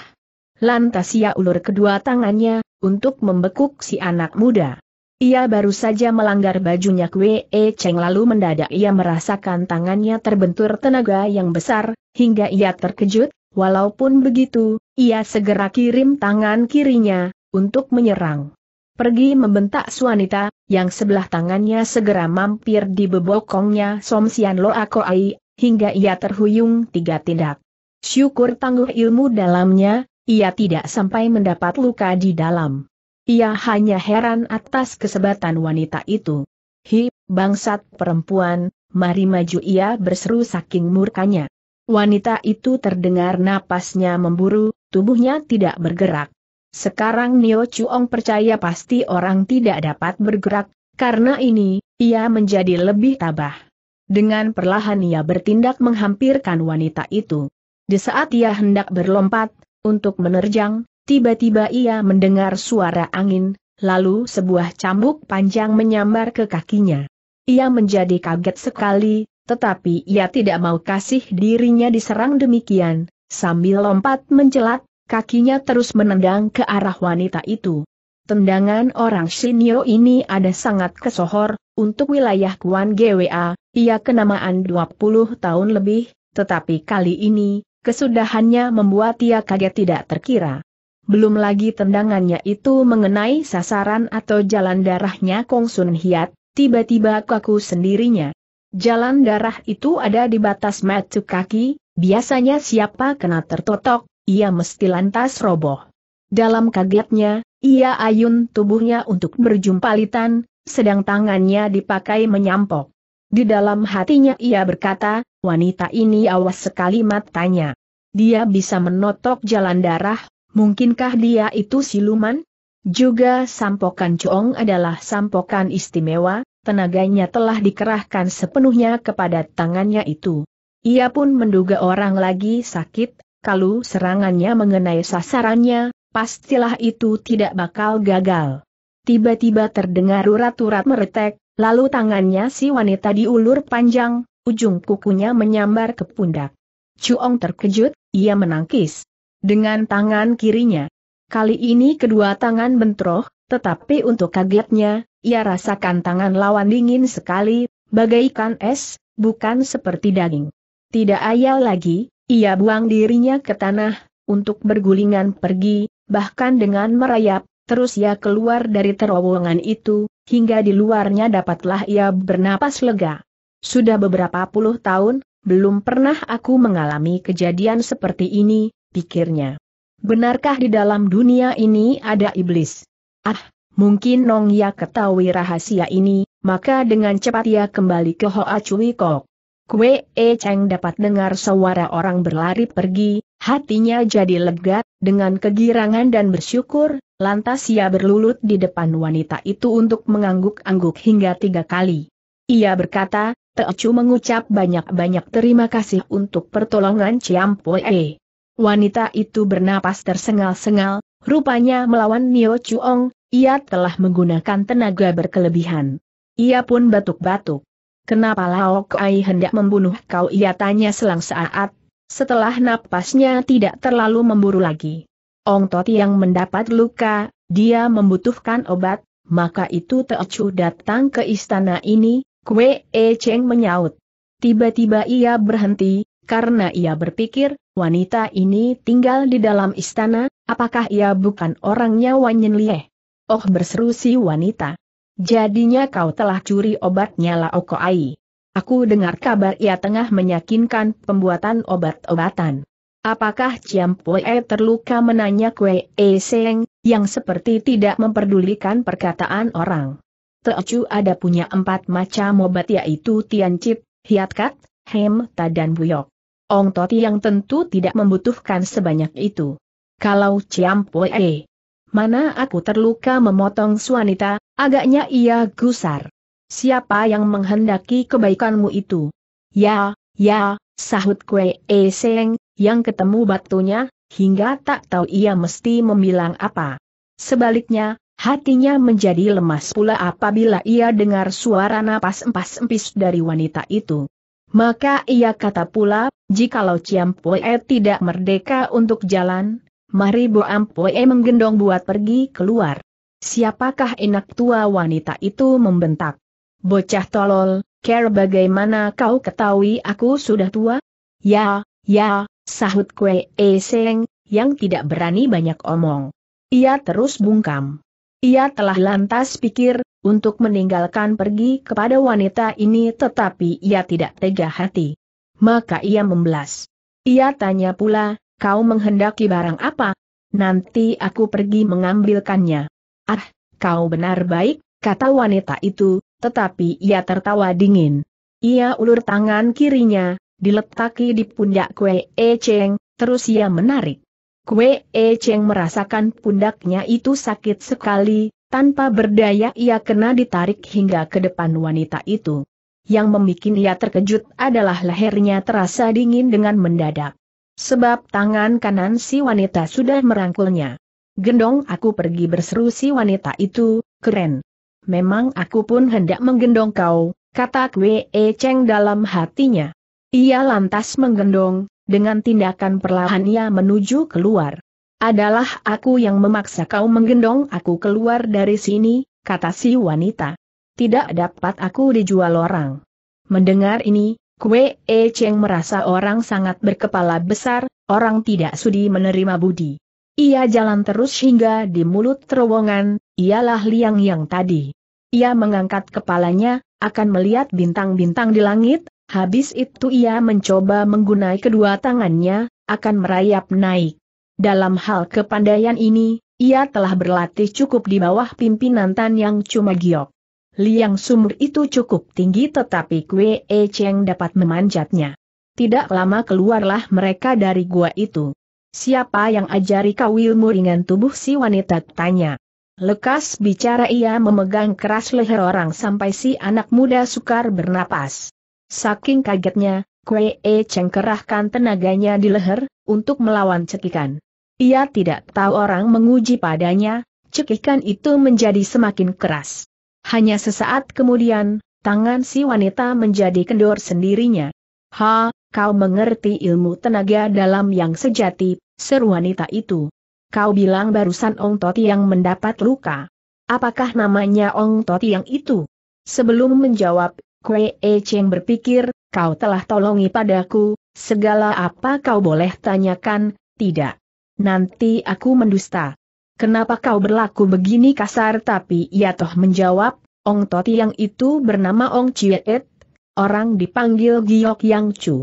Lantas ia ulur kedua tangannya, untuk membekuk si anak muda. Ia baru saja melanggar bajunya Kwe E Cheng lalu mendadak ia merasakan tangannya terbentur tenaga yang besar, hingga ia terkejut, walaupun begitu, ia segera kirim tangan kirinya, untuk menyerang. Pergi membentak Suanita, yang sebelah tangannya segera mampir di bebokongnya Som Sian Lo Ako Ai, hingga ia terhuyung tiga tindak. Syukur tangguh ilmu dalamnya, ia tidak sampai mendapat luka di dalam. Ia hanya heran atas kesebatan wanita itu. Hi, bangsat perempuan, mari maju ia berseru saking murkanya. Wanita itu terdengar napasnya memburu, tubuhnya tidak bergerak. Sekarang Nio Chuong percaya pasti orang tidak dapat bergerak, karena ini, ia menjadi lebih tabah. Dengan perlahan ia bertindak menghampirkan wanita itu. Di saat ia hendak berlompat, untuk menerjang, Tiba-tiba ia mendengar suara angin, lalu sebuah cambuk panjang menyambar ke kakinya. Ia menjadi kaget sekali, tetapi ia tidak mau kasih dirinya diserang demikian, sambil lompat mencelat, kakinya terus menendang ke arah wanita itu. Tendangan orang Shinyo ini ada sangat kesohor, untuk wilayah Kuan GWA, ia kenamaan 20 tahun lebih, tetapi kali ini, kesudahannya membuat ia kaget tidak terkira belum lagi tendangannya itu mengenai sasaran atau jalan darahnya Kong Sun Hiat, tiba-tiba kaku sendirinya. Jalan darah itu ada di batas matu kaki, biasanya siapa kena tertotok, ia mesti lantas roboh. Dalam kagetnya, ia ayun tubuhnya untuk berjumpalitan, sedang tangannya dipakai menyampok. Di dalam hatinya ia berkata, wanita ini awas sekali matanya. Dia bisa menotok jalan darah, mungkinkah dia itu siluman? Juga sampokan Chong adalah sampokan istimewa, tenaganya telah dikerahkan sepenuhnya kepada tangannya itu. Ia pun menduga orang lagi sakit, kalau serangannya mengenai sasarannya, pastilah itu tidak bakal gagal. Tiba-tiba terdengar urat-urat meretek, lalu tangannya si wanita diulur panjang, ujung kukunya menyambar ke pundak. Cuong terkejut, ia menangkis dengan tangan kirinya. Kali ini kedua tangan bentroh, tetapi untuk kagetnya, ia rasakan tangan lawan dingin sekali, bagaikan es, bukan seperti daging. Tidak ayal lagi, ia buang dirinya ke tanah, untuk bergulingan pergi, bahkan dengan merayap, terus ia keluar dari terowongan itu, hingga di luarnya dapatlah ia bernapas lega. Sudah beberapa puluh tahun, belum pernah aku mengalami kejadian seperti ini, pikirnya. Benarkah di dalam dunia ini ada iblis? Ah, mungkin Nong Ya ketahui rahasia ini, maka dengan cepat ia kembali ke Hoa Cui Kok. Kue E Cheng dapat dengar suara orang berlari pergi, hatinya jadi lega, dengan kegirangan dan bersyukur, lantas ia berlulut di depan wanita itu untuk mengangguk-angguk hingga tiga kali. Ia berkata, Chu mengucap banyak-banyak terima kasih untuk pertolongan E. Wanita itu bernapas tersengal-sengal, rupanya melawan Nio Chuong, ia telah menggunakan tenaga berkelebihan. Ia pun batuk-batuk. Kenapa Lao Kai hendak membunuh kau ia tanya selang saat, setelah napasnya tidak terlalu memburu lagi. Ong Toti yang mendapat luka, dia membutuhkan obat, maka itu Chu datang ke istana ini, Kwe E Cheng menyaut. Tiba-tiba ia berhenti, karena ia berpikir, wanita ini tinggal di dalam istana, apakah ia bukan orangnya Wanyin Lieh? Oh berseru si wanita. Jadinya kau telah curi obatnya Lao Ai. Aku dengar kabar ia tengah menyakinkan pembuatan obat-obatan. Apakah Ciam Pue terluka menanya Kue E Seng, yang seperti tidak memperdulikan perkataan orang. Teocu ada punya empat macam obat yaitu Tian Kat, Hiatkat, Ta dan Buyok. Ong Toti yang tentu tidak membutuhkan sebanyak itu. Kalau Poe, mana aku terluka memotong suanita, agaknya ia gusar. Siapa yang menghendaki kebaikanmu itu? Ya, ya, sahut kue eseng, yang ketemu batunya, hingga tak tahu ia mesti memilang apa. Sebaliknya, hatinya menjadi lemas pula apabila ia dengar suara napas empas-empis dari wanita itu. Maka ia kata pula, jikalau ciampoe tidak merdeka untuk jalan, mari Bo Ampue menggendong buat pergi keluar. Siapakah enak tua wanita itu membentak? Bocah tolol, care bagaimana kau ketahui aku sudah tua? Ya, ya, sahut kue eseng, yang tidak berani banyak omong. Ia terus bungkam. Ia telah lantas pikir, untuk meninggalkan pergi kepada wanita ini tetapi ia tidak tega hati. Maka ia membelas. Ia tanya pula, kau menghendaki barang apa? Nanti aku pergi mengambilkannya. Ah, kau benar baik, kata wanita itu, tetapi ia tertawa dingin. Ia ulur tangan kirinya, diletaki di pundak Kue E Cheng, terus ia menarik. Kue E Cheng merasakan pundaknya itu sakit sekali, tanpa berdaya ia kena ditarik hingga ke depan wanita itu. Yang membuat ia terkejut adalah lehernya terasa dingin dengan mendadak. Sebab tangan kanan si wanita sudah merangkulnya. Gendong aku pergi berseru si wanita itu, keren. Memang aku pun hendak menggendong kau, kata Kue E Cheng dalam hatinya. Ia lantas menggendong, dengan tindakan perlahan ia menuju keluar. Adalah aku yang memaksa kau menggendong aku keluar dari sini, kata si wanita. Tidak dapat aku dijual orang. Mendengar ini, Kue E Cheng merasa orang sangat berkepala besar, orang tidak sudi menerima budi. Ia jalan terus hingga di mulut terowongan, ialah liang yang tadi. Ia mengangkat kepalanya, akan melihat bintang-bintang di langit, Habis itu ia mencoba menggunai kedua tangannya, akan merayap naik. Dalam hal kepandaian ini, ia telah berlatih cukup di bawah pimpinan Tan Yang Cuma Giok. Liang sumur itu cukup tinggi tetapi Kue E Cheng dapat memanjatnya. Tidak lama keluarlah mereka dari gua itu. Siapa yang ajari kau ilmu ringan tubuh si wanita tanya. Lekas bicara ia memegang keras leher orang sampai si anak muda sukar bernapas. Saking kagetnya, Kue E Cheng kerahkan tenaganya di leher, untuk melawan cekikan. Ia tidak tahu orang menguji padanya, cekikan itu menjadi semakin keras. Hanya sesaat kemudian, tangan si wanita menjadi kendor sendirinya. Ha, kau mengerti ilmu tenaga dalam yang sejati, seru wanita itu. Kau bilang barusan Ong Toti yang mendapat luka. Apakah namanya Ong Toti yang itu? Sebelum menjawab, Kue e Cheng berpikir, kau telah tolongi padaku, segala apa kau boleh tanyakan, tidak. Nanti aku mendusta. Kenapa kau berlaku begini kasar tapi ia toh menjawab, Ong Toti yang itu bernama Ong Chiet, orang dipanggil Giok Yang Chu.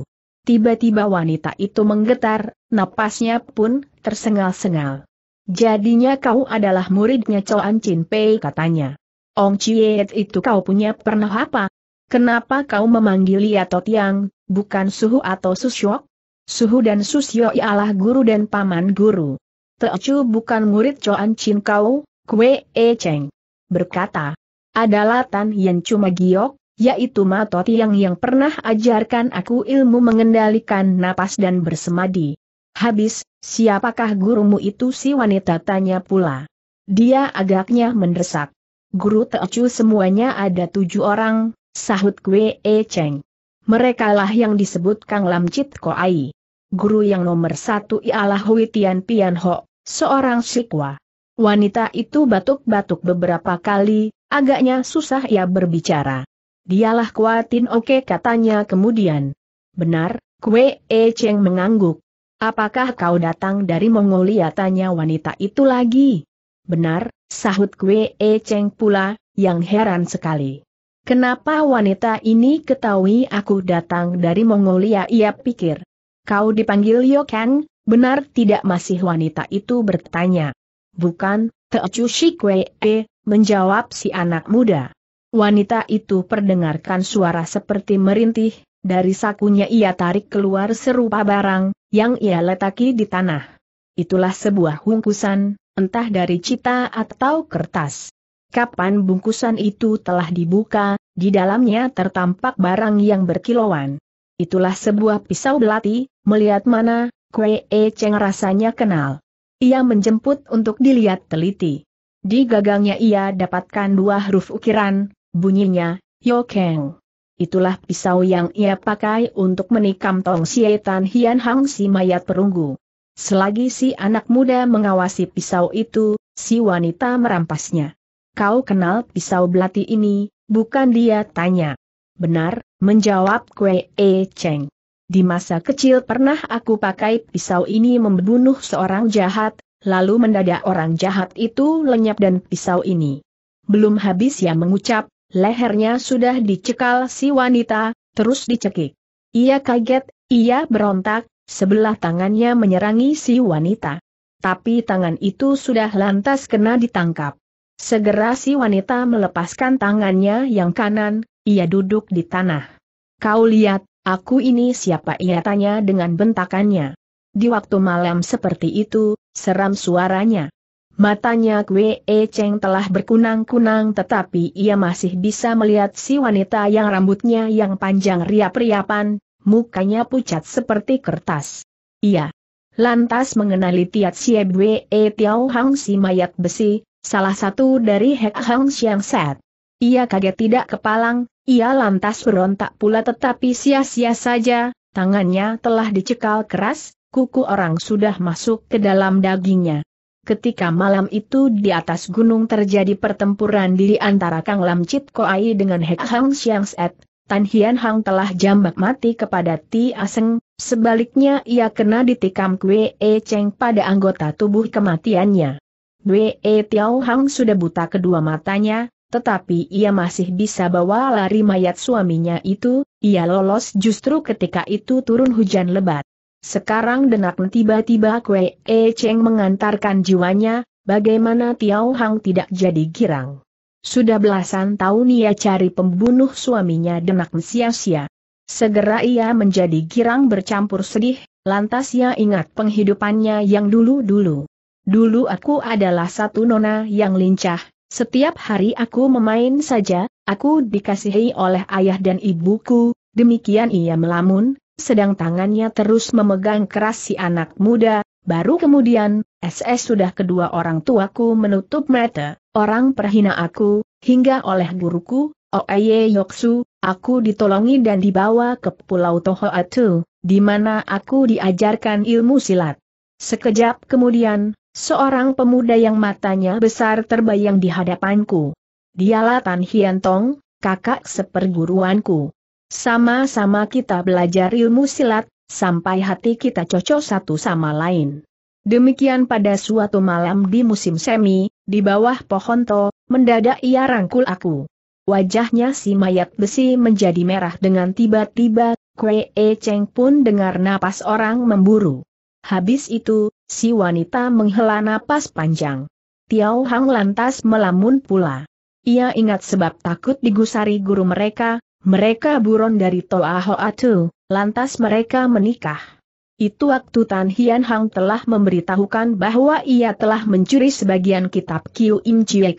Tiba-tiba wanita itu menggetar, napasnya pun tersengal-sengal. Jadinya kau adalah muridnya Choan Chin Pei katanya. Ong Chiet itu kau punya pernah apa? Kenapa kau memanggil Yato Tiang, bukan Suhu atau Susyok? Suhu dan Susyok ialah guru dan paman guru. Teocu bukan murid Coan Chin Kau, Kwe E Cheng. Berkata, adalah Tan Yen Cuma Giok, yaitu Mato Tiang yang pernah ajarkan aku ilmu mengendalikan napas dan bersemadi. Habis, siapakah gurumu itu si wanita tanya pula. Dia agaknya mendesak. Guru Teocu semuanya ada tujuh orang, Sahut Kwe E Cheng. mereka lah yang disebut Kang Lam Chit ko ai Guru yang nomor satu ialah Hui Tian Pian Ho, seorang sikwa. Wanita itu batuk-batuk beberapa kali, agaknya susah ia berbicara. Dialah Kuatin Oke katanya kemudian. Benar, Kwe E Cheng mengangguk. Apakah kau datang dari Mongolia tanya wanita itu lagi? Benar, sahut Kwe E Cheng pula, yang heran sekali. Kenapa wanita ini ketahui aku datang dari Mongolia ia pikir. Kau dipanggil Yokan, benar tidak masih wanita itu bertanya. Bukan, Teocu Shikwee, eh, menjawab si anak muda. Wanita itu perdengarkan suara seperti merintih, dari sakunya ia tarik keluar serupa barang, yang ia letaki di tanah. Itulah sebuah hungkusan, entah dari cita atau kertas. Kapan bungkusan itu telah dibuka, di dalamnya tertampak barang yang berkilauan. Itulah sebuah pisau belati, melihat mana, Kue E Cheng rasanya kenal. Ia menjemput untuk dilihat teliti. Di gagangnya ia dapatkan dua huruf ukiran, bunyinya, Yokeng. Itulah pisau yang ia pakai untuk menikam Tong Sietan Hian Hang si mayat perunggu. Selagi si anak muda mengawasi pisau itu, si wanita merampasnya kau kenal pisau belati ini, bukan dia tanya. Benar, menjawab Kwe E Cheng. Di masa kecil pernah aku pakai pisau ini membunuh seorang jahat, lalu mendadak orang jahat itu lenyap dan pisau ini. Belum habis ia mengucap, lehernya sudah dicekal si wanita, terus dicekik. Ia kaget, ia berontak, sebelah tangannya menyerangi si wanita. Tapi tangan itu sudah lantas kena ditangkap. Segera si wanita melepaskan tangannya yang kanan, ia duduk di tanah. Kau lihat, aku ini siapa ia tanya dengan bentakannya. Di waktu malam seperti itu, seram suaranya. Matanya Kwe e Cheng telah berkunang-kunang tetapi ia masih bisa melihat si wanita yang rambutnya yang panjang riap-riapan, mukanya pucat seperti kertas. Ia lantas mengenali Tiat Siebwe E Tiao Hang si mayat besi, salah satu dari Hek Hang Xiang Set. Ia kaget tidak kepalang, ia lantas berontak pula tetapi sia-sia saja, tangannya telah dicekal keras, kuku orang sudah masuk ke dalam dagingnya. Ketika malam itu di atas gunung terjadi pertempuran di antara Kang Lam Chit Koai dengan Hek Hang Xiang Set, Tan Hian Hang telah jambak mati kepada Ti Aseng, sebaliknya ia kena ditikam Kwe E Cheng pada anggota tubuh kematiannya. Dwe e Tiao Hang sudah buta kedua matanya, tetapi ia masih bisa bawa lari mayat suaminya itu, ia lolos justru ketika itu turun hujan lebat. Sekarang denak tiba-tiba Kwe E Cheng mengantarkan jiwanya, bagaimana Tiao Hang tidak jadi girang. Sudah belasan tahun ia cari pembunuh suaminya denak sia-sia. Segera ia menjadi girang bercampur sedih, lantas ia ingat penghidupannya yang dulu-dulu. Dulu aku adalah satu nona yang lincah, setiap hari aku memain saja, aku dikasihi oleh ayah dan ibuku, demikian ia melamun, sedang tangannya terus memegang keras si anak muda, baru kemudian, SS sudah kedua orang tuaku menutup mata, orang perhina aku, hingga oleh guruku, Oeye Yoksu, aku ditolongi dan dibawa ke Pulau Tohoatu, di mana aku diajarkan ilmu silat. Sekejap kemudian, Seorang pemuda yang matanya besar terbayang di hadapanku. Dialah Tan Hian Tong, kakak seperguruanku. Sama-sama kita belajar ilmu silat, sampai hati kita cocok satu sama lain. Demikian pada suatu malam di musim semi, di bawah pohon to, mendadak ia rangkul aku. Wajahnya si mayat besi menjadi merah dengan tiba-tiba, Kwee E Cheng pun dengar napas orang memburu. Habis itu, si wanita menghela napas panjang. Tiao Hang lantas melamun pula. Ia ingat sebab takut digusari guru mereka, mereka buron dari Toa Hoa Tu, lantas mereka menikah. Itu waktu Tan Hian Hang telah memberitahukan bahwa ia telah mencuri sebagian kitab Kiu Im Chie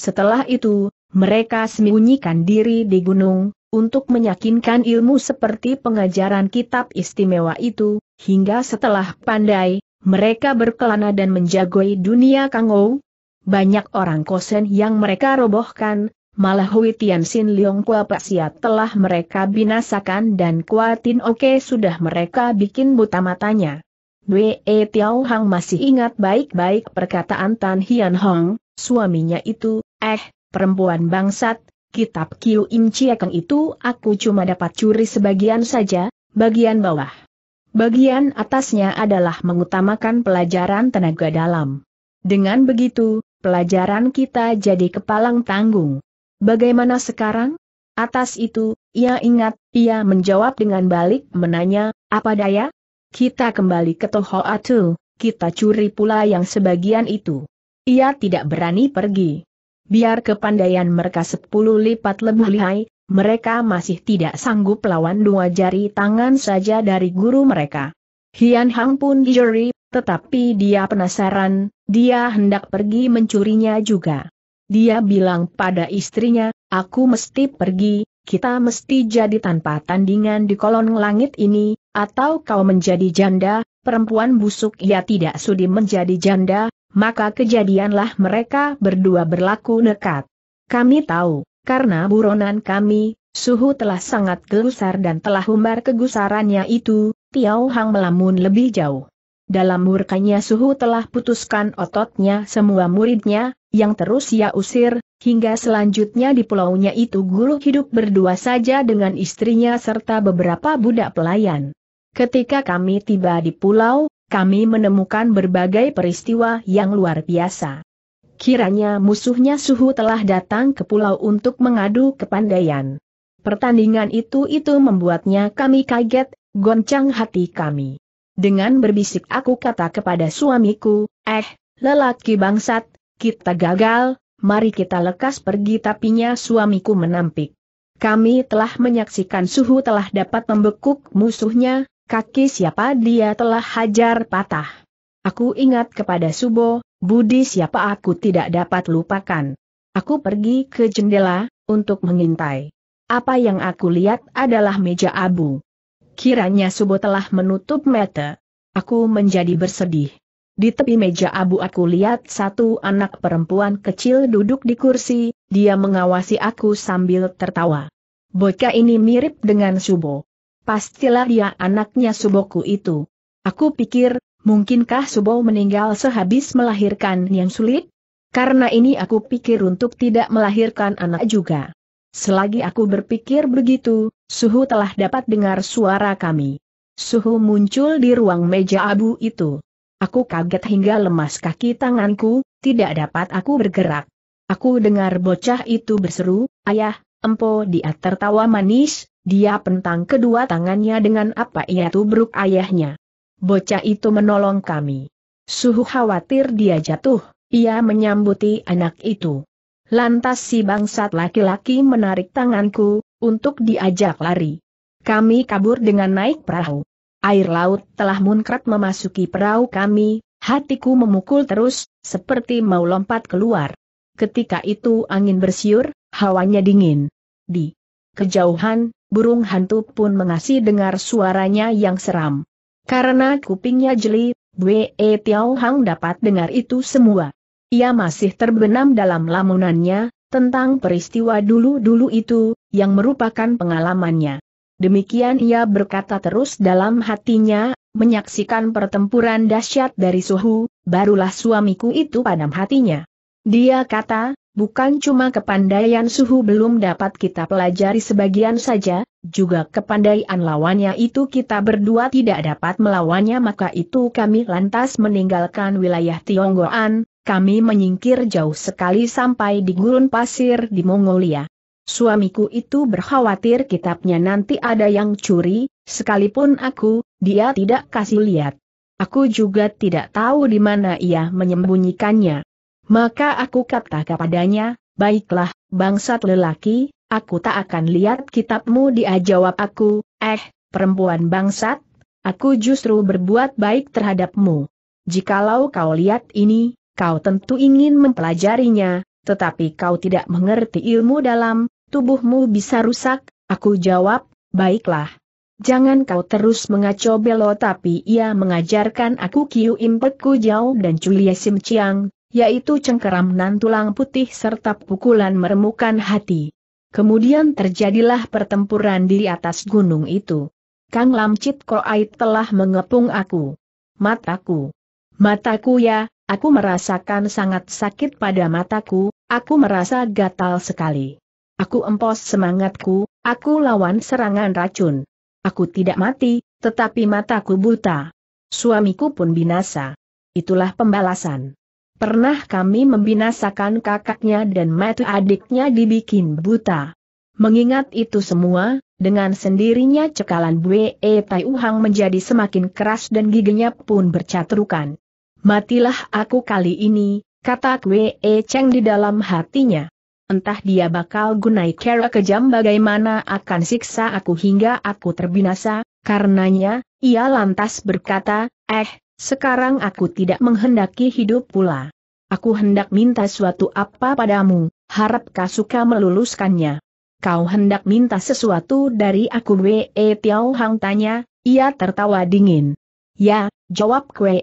Setelah itu, mereka sembunyikan diri di gunung, untuk meyakinkan ilmu seperti pengajaran kitab istimewa itu, hingga setelah pandai, mereka berkelana dan menjagoi dunia Kangou. Banyak orang kosen yang mereka robohkan, malah Hui Sin Leong Kua Pasia telah mereka binasakan dan Kua Tin Oke sudah mereka bikin buta matanya. Wei e Tiao Hang masih ingat baik-baik perkataan Tan Hian Hong, suaminya itu, eh, perempuan bangsat, kitab Kiu Im Ciekeng itu aku cuma dapat curi sebagian saja, bagian bawah. Bagian atasnya adalah mengutamakan pelajaran tenaga dalam. Dengan begitu, pelajaran kita jadi kepalang tanggung. Bagaimana sekarang? Atas itu, ia ingat, ia menjawab dengan balik menanya, apa daya? Kita kembali ke Toho Atu, kita curi pula yang sebagian itu. Ia tidak berani pergi biar kepandaian mereka sepuluh lipat lebih lihai, mereka masih tidak sanggup lawan dua jari tangan saja dari guru mereka. Hian Hang pun dijeri, tetapi dia penasaran, dia hendak pergi mencurinya juga. Dia bilang pada istrinya, aku mesti pergi, kita mesti jadi tanpa tandingan di kolong langit ini, atau kau menjadi janda, perempuan busuk ya tidak sudi menjadi janda, maka kejadianlah mereka berdua berlaku nekat. Kami tahu, karena buronan kami, suhu telah sangat gelusar dan telah umbar kegusarannya itu, Tiao Hang melamun lebih jauh. Dalam murkanya suhu telah putuskan ototnya semua muridnya, yang terus ia usir, hingga selanjutnya di pulaunya itu guru hidup berdua saja dengan istrinya serta beberapa budak pelayan. Ketika kami tiba di pulau, kami menemukan berbagai peristiwa yang luar biasa. Kiranya musuhnya suhu telah datang ke pulau untuk mengadu kepandaian. Pertandingan itu-itu membuatnya kami kaget, goncang hati kami. Dengan berbisik aku kata kepada suamiku, eh, lelaki bangsat, kita gagal, mari kita lekas pergi tapinya suamiku menampik. Kami telah menyaksikan suhu telah dapat membekuk musuhnya, kaki siapa dia telah hajar patah. Aku ingat kepada Subo, budi siapa aku tidak dapat lupakan. Aku pergi ke jendela, untuk mengintai. Apa yang aku lihat adalah meja abu. Kiranya Subo telah menutup mata. Aku menjadi bersedih. Di tepi meja abu aku lihat satu anak perempuan kecil duduk di kursi, dia mengawasi aku sambil tertawa. Bocah ini mirip dengan Subo. Pastilah dia anaknya Suboku itu. Aku pikir, mungkinkah Subo meninggal sehabis melahirkan yang sulit? Karena ini aku pikir untuk tidak melahirkan anak juga. Selagi aku berpikir begitu, Suhu telah dapat dengar suara kami. Suhu muncul di ruang meja abu itu. Aku kaget hingga lemas kaki tanganku, tidak dapat aku bergerak. Aku dengar bocah itu berseru, ayah, empo dia tertawa manis, dia pentang kedua tangannya dengan apa ia tubruk ayahnya. Bocah itu menolong kami. Suhu khawatir dia jatuh, ia menyambuti anak itu. Lantas si bangsat laki-laki menarik tanganku, untuk diajak lari. Kami kabur dengan naik perahu. Air laut telah munkrat memasuki perahu kami, hatiku memukul terus, seperti mau lompat keluar. Ketika itu angin bersiur, hawanya dingin. Di kejauhan, burung hantu pun mengasih dengar suaranya yang seram. Karena kupingnya jeli, Bwe Tiao e Hang dapat dengar itu semua. Ia masih terbenam dalam lamunannya, tentang peristiwa dulu-dulu itu, yang merupakan pengalamannya. Demikian ia berkata terus dalam hatinya, menyaksikan pertempuran dahsyat dari suhu, barulah suamiku itu padam hatinya. Dia kata, bukan cuma kepandaian suhu belum dapat kita pelajari sebagian saja, juga kepandaian lawannya itu kita berdua tidak dapat melawannya maka itu kami lantas meninggalkan wilayah Tionggoan, kami menyingkir jauh sekali sampai di gurun pasir di Mongolia. Suamiku itu berkhawatir kitabnya nanti ada yang curi, sekalipun aku, dia tidak kasih lihat. Aku juga tidak tahu di mana ia menyembunyikannya. Maka aku kata kepadanya, baiklah, bangsat lelaki, aku tak akan lihat kitabmu dia jawab aku, eh, perempuan bangsat, aku justru berbuat baik terhadapmu. Jikalau kau lihat ini, kau tentu ingin mempelajarinya, tetapi kau tidak mengerti ilmu dalam, tubuhmu bisa rusak, aku jawab, baiklah. Jangan kau terus mengacau belo tapi ia mengajarkan aku Kiu Impet Ku dan Chulia simciang yaitu cengkeram nan tulang putih serta pukulan meremukan hati. Kemudian terjadilah pertempuran di atas gunung itu. Kang Lamcit Koait telah mengepung aku. Mataku. Mataku ya, aku merasakan sangat sakit pada mataku, aku merasa gatal sekali. Aku empos semangatku, aku lawan serangan racun. Aku tidak mati, tetapi mataku buta. Suamiku pun binasa. Itulah pembalasan. Pernah kami membinasakan kakaknya dan mati adiknya dibikin buta. Mengingat itu semua, dengan sendirinya cekalan E Tai Uhang menjadi semakin keras dan giginya pun bercatrukan. Matilah aku kali ini, kata Kwe Cheng di dalam hatinya. Entah dia bakal gunai cara kejam bagaimana akan siksa aku hingga aku terbinasa, karenanya, ia lantas berkata, eh, sekarang aku tidak menghendaki hidup pula. Aku hendak minta suatu apa padamu, harap kau suka meluluskannya. Kau hendak minta sesuatu dari aku Wei Tiao Hang tanya, ia tertawa dingin. Ya, jawab Wei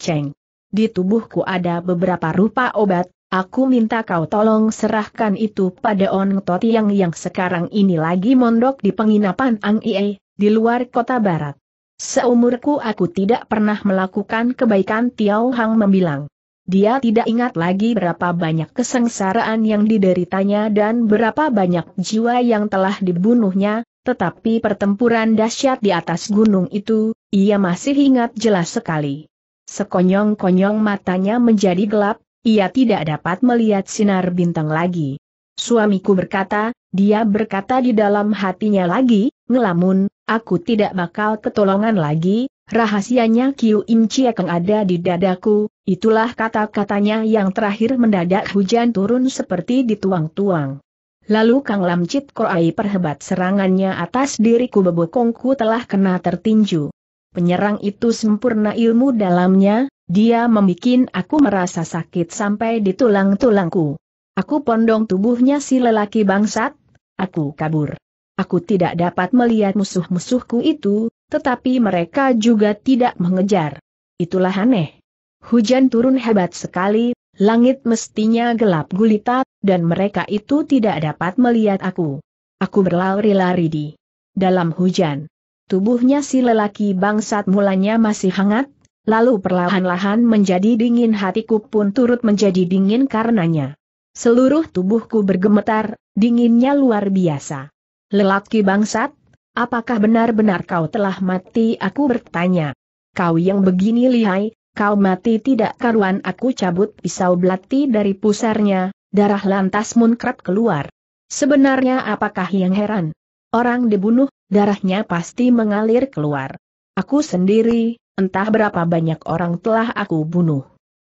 Cheng. Di tubuhku ada beberapa rupa obat, aku minta kau tolong serahkan itu pada Ong Toti yang yang sekarang ini lagi mondok di penginapan Ang Ie, di luar kota barat. Seumurku aku tidak pernah melakukan kebaikan Tiao Hang membilang. Dia tidak ingat lagi berapa banyak kesengsaraan yang dideritanya dan berapa banyak jiwa yang telah dibunuhnya, tetapi pertempuran dahsyat di atas gunung itu, ia masih ingat jelas sekali. Sekonyong-konyong matanya menjadi gelap, ia tidak dapat melihat sinar bintang lagi. Suamiku berkata, dia berkata di dalam hatinya lagi, ngelamun, Aku tidak bakal ketolongan lagi, rahasianya Kiu Im Chie ada di dadaku, itulah kata-katanya yang terakhir mendadak hujan turun seperti dituang-tuang. Lalu Kang Lam Chit Koai perhebat serangannya atas diriku bebokongku telah kena tertinju. Penyerang itu sempurna ilmu dalamnya, dia membuat aku merasa sakit sampai di tulang-tulangku. Aku pondong tubuhnya si lelaki bangsat, aku kabur. Aku tidak dapat melihat musuh-musuhku itu, tetapi mereka juga tidak mengejar. Itulah aneh. Hujan turun hebat sekali, langit mestinya gelap gulita, dan mereka itu tidak dapat melihat aku. Aku berlari-lari di dalam hujan. Tubuhnya si lelaki bangsat mulanya masih hangat, lalu perlahan-lahan menjadi dingin hatiku pun turut menjadi dingin karenanya. Seluruh tubuhku bergemetar, dinginnya luar biasa. Lelaki bangsat, apakah benar-benar kau telah mati aku bertanya. Kau yang begini lihai, kau mati tidak karuan aku cabut pisau belati dari pusarnya, darah lantas munkrat keluar. Sebenarnya apakah yang heran? Orang dibunuh, darahnya pasti mengalir keluar. Aku sendiri, entah berapa banyak orang telah aku bunuh.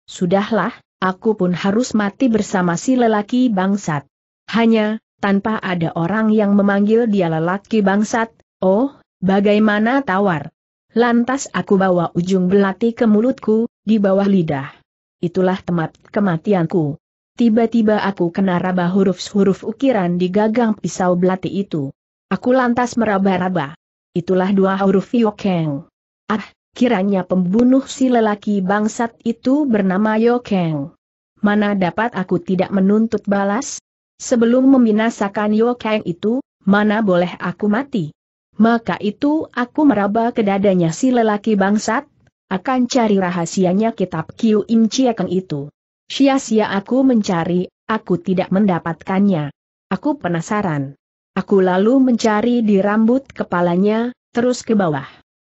Sudahlah, aku pun harus mati bersama si lelaki bangsat. Hanya, tanpa ada orang yang memanggil dia lelaki bangsat, oh, bagaimana tawar. Lantas aku bawa ujung belati ke mulutku, di bawah lidah. Itulah tempat kematianku. Tiba-tiba aku kena raba huruf-huruf ukiran di gagang pisau belati itu. Aku lantas meraba-raba. Itulah dua huruf Yokeng. Ah, kiranya pembunuh si lelaki bangsat itu bernama Yokeng. Mana dapat aku tidak menuntut balas? sebelum membinasakan Yokeng itu, mana boleh aku mati? Maka itu aku meraba ke dadanya si lelaki bangsat, akan cari rahasianya kitab Kiu Im Chiakeng itu. Sia-sia aku mencari, aku tidak mendapatkannya. Aku penasaran. Aku lalu mencari di rambut kepalanya, terus ke bawah.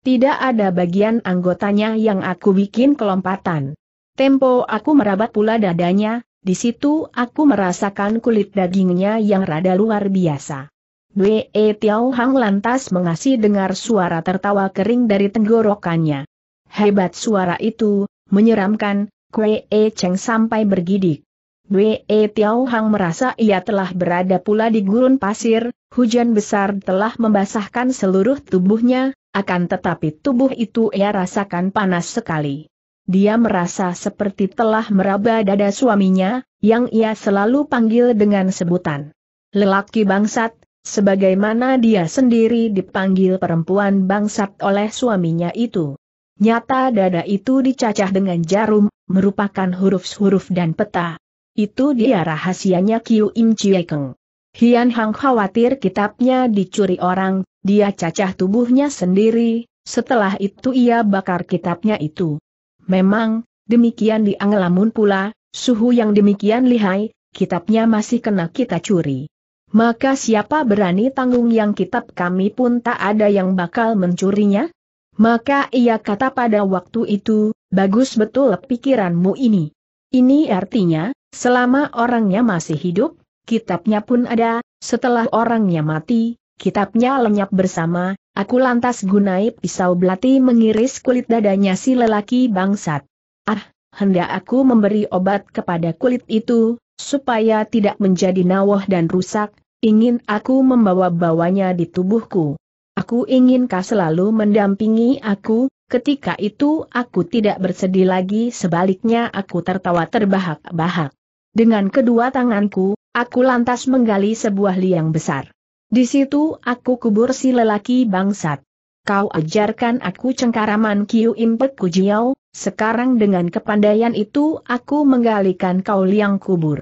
Tidak ada bagian anggotanya yang aku bikin kelompatan. Tempo aku merabat pula dadanya, di situ aku merasakan kulit dagingnya yang rada luar biasa. Wei Tiao Hang lantas mengasih dengar suara tertawa kering dari tenggorokannya. Hebat suara itu, menyeramkan, Wei Cheng sampai bergidik. Wei Tiao Hang merasa ia telah berada pula di gurun pasir, hujan besar telah membasahkan seluruh tubuhnya, akan tetapi tubuh itu ia rasakan panas sekali dia merasa seperti telah meraba dada suaminya, yang ia selalu panggil dengan sebutan. Lelaki bangsat, sebagaimana dia sendiri dipanggil perempuan bangsat oleh suaminya itu. Nyata dada itu dicacah dengan jarum, merupakan huruf-huruf dan peta. Itu dia rahasianya Kiu Im Chie Keng. Hian Hang khawatir kitabnya dicuri orang, dia cacah tubuhnya sendiri, setelah itu ia bakar kitabnya itu. Memang, demikian di Angelamun pula, suhu yang demikian lihai, kitabnya masih kena kita curi. Maka siapa berani tanggung yang kitab kami pun tak ada yang bakal mencurinya? Maka ia kata pada waktu itu, bagus betul pikiranmu ini. Ini artinya, selama orangnya masih hidup, kitabnya pun ada, setelah orangnya mati, kitabnya lenyap bersama, Aku lantas gunai pisau belati mengiris kulit dadanya si lelaki bangsat. Ah, hendak aku memberi obat kepada kulit itu, supaya tidak menjadi nawah dan rusak, ingin aku membawa-bawanya di tubuhku. Aku ingin kau selalu mendampingi aku, ketika itu aku tidak bersedih lagi sebaliknya aku tertawa terbahak-bahak. Dengan kedua tanganku, aku lantas menggali sebuah liang besar. Di situ aku kubur si lelaki bangsat. Kau ajarkan aku cengkaraman Kiu Impet Kujiao, sekarang dengan kepandaian itu aku menggalikan kau liang kubur.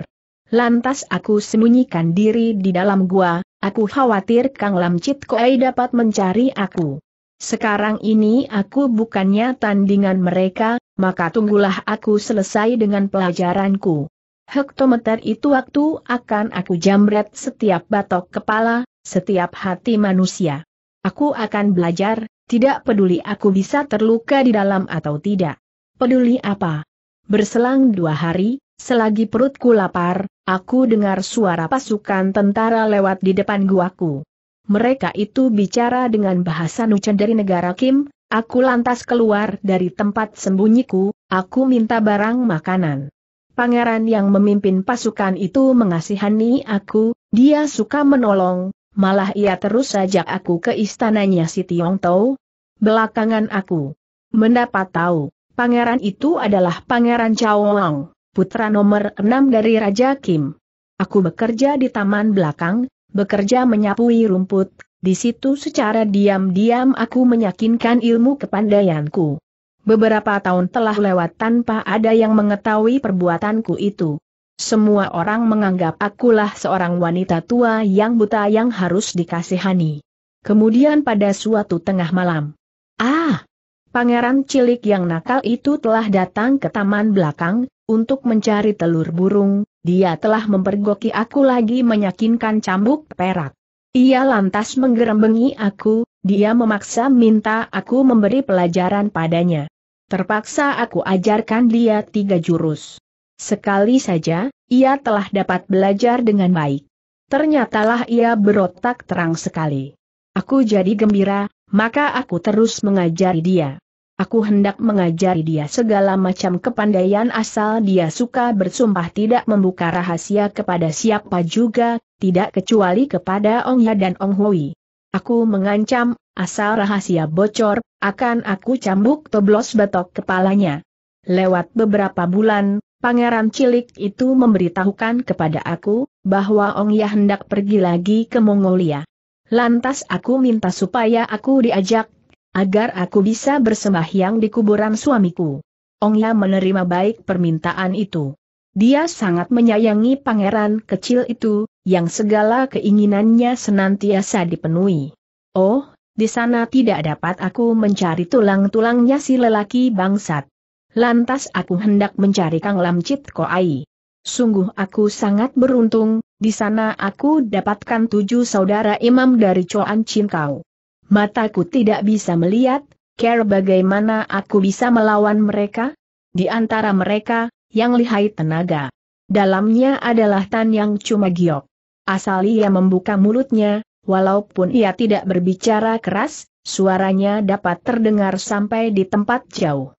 Lantas aku sembunyikan diri di dalam gua, aku khawatir Kang Chit Koei dapat mencari aku. Sekarang ini aku bukannya tandingan mereka, maka tunggulah aku selesai dengan pelajaranku. Hektometer itu waktu akan aku jamret setiap batok kepala, setiap hati manusia. Aku akan belajar, tidak peduli aku bisa terluka di dalam atau tidak. Peduli apa? Berselang dua hari, selagi perutku lapar, aku dengar suara pasukan tentara lewat di depan guaku. Mereka itu bicara dengan bahasa Nucen dari negara Kim, aku lantas keluar dari tempat sembunyiku, aku minta barang makanan. Pangeran yang memimpin pasukan itu mengasihani aku, dia suka menolong, malah ia terus ajak aku ke istananya si Tiong Tau. Belakangan aku mendapat tahu, pangeran itu adalah pangeran Chao Wang, putra nomor enam dari Raja Kim. Aku bekerja di taman belakang, bekerja menyapui rumput, di situ secara diam-diam aku meyakinkan ilmu kepandaianku. Beberapa tahun telah lewat tanpa ada yang mengetahui perbuatanku itu. Semua orang menganggap akulah seorang wanita tua yang buta yang harus dikasihani. Kemudian pada suatu tengah malam. Ah! Pangeran cilik yang nakal itu telah datang ke taman belakang, untuk mencari telur burung, dia telah mempergoki aku lagi menyakinkan cambuk perak. Ia lantas menggerembengi aku, dia memaksa minta aku memberi pelajaran padanya. Terpaksa aku ajarkan dia tiga jurus. Sekali saja, ia telah dapat belajar dengan baik. Ternyatalah ia berotak terang sekali. Aku jadi gembira, maka aku terus mengajari dia. Aku hendak mengajari dia segala macam kepandaian asal dia suka bersumpah tidak membuka rahasia kepada siapa juga, tidak kecuali kepada Ong Ya dan Ong Hui. Aku mengancam, asal rahasia bocor, akan aku cambuk toblos batok kepalanya. Lewat beberapa bulan, Pangeran cilik itu memberitahukan kepada aku, bahwa Ong Yah hendak pergi lagi ke Mongolia. Lantas aku minta supaya aku diajak, agar aku bisa bersembahyang di kuburan suamiku. Ong Yah menerima baik permintaan itu. Dia sangat menyayangi pangeran kecil itu, yang segala keinginannya senantiasa dipenuhi. Oh, di sana tidak dapat aku mencari tulang-tulangnya si lelaki bangsat. Lantas aku hendak mencari Kang Ko Koai. Sungguh aku sangat beruntung, di sana aku dapatkan tujuh saudara imam dari Coan Kau. Mataku tidak bisa melihat, care bagaimana aku bisa melawan mereka? Di antara mereka, yang lihai tenaga. Dalamnya adalah Tan Yang Cuma Giok. Asal ia membuka mulutnya, walaupun ia tidak berbicara keras, suaranya dapat terdengar sampai di tempat jauh.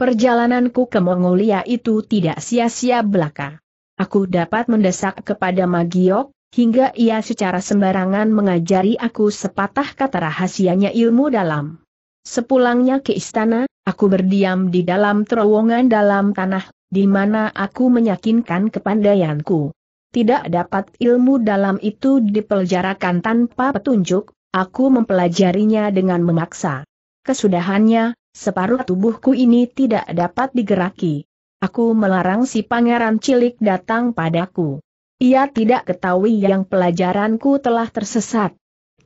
Perjalananku ke Mongolia itu tidak sia-sia belaka. Aku dapat mendesak kepada Magiok, hingga ia secara sembarangan mengajari aku sepatah kata rahasianya ilmu dalam. Sepulangnya ke istana, aku berdiam di dalam terowongan dalam tanah, di mana aku meyakinkan kepandaianku. Tidak dapat ilmu dalam itu dipeljarakan tanpa petunjuk, aku mempelajarinya dengan memaksa. Kesudahannya, separuh tubuhku ini tidak dapat digeraki. Aku melarang si pangeran cilik datang padaku. Ia tidak ketahui yang pelajaranku telah tersesat.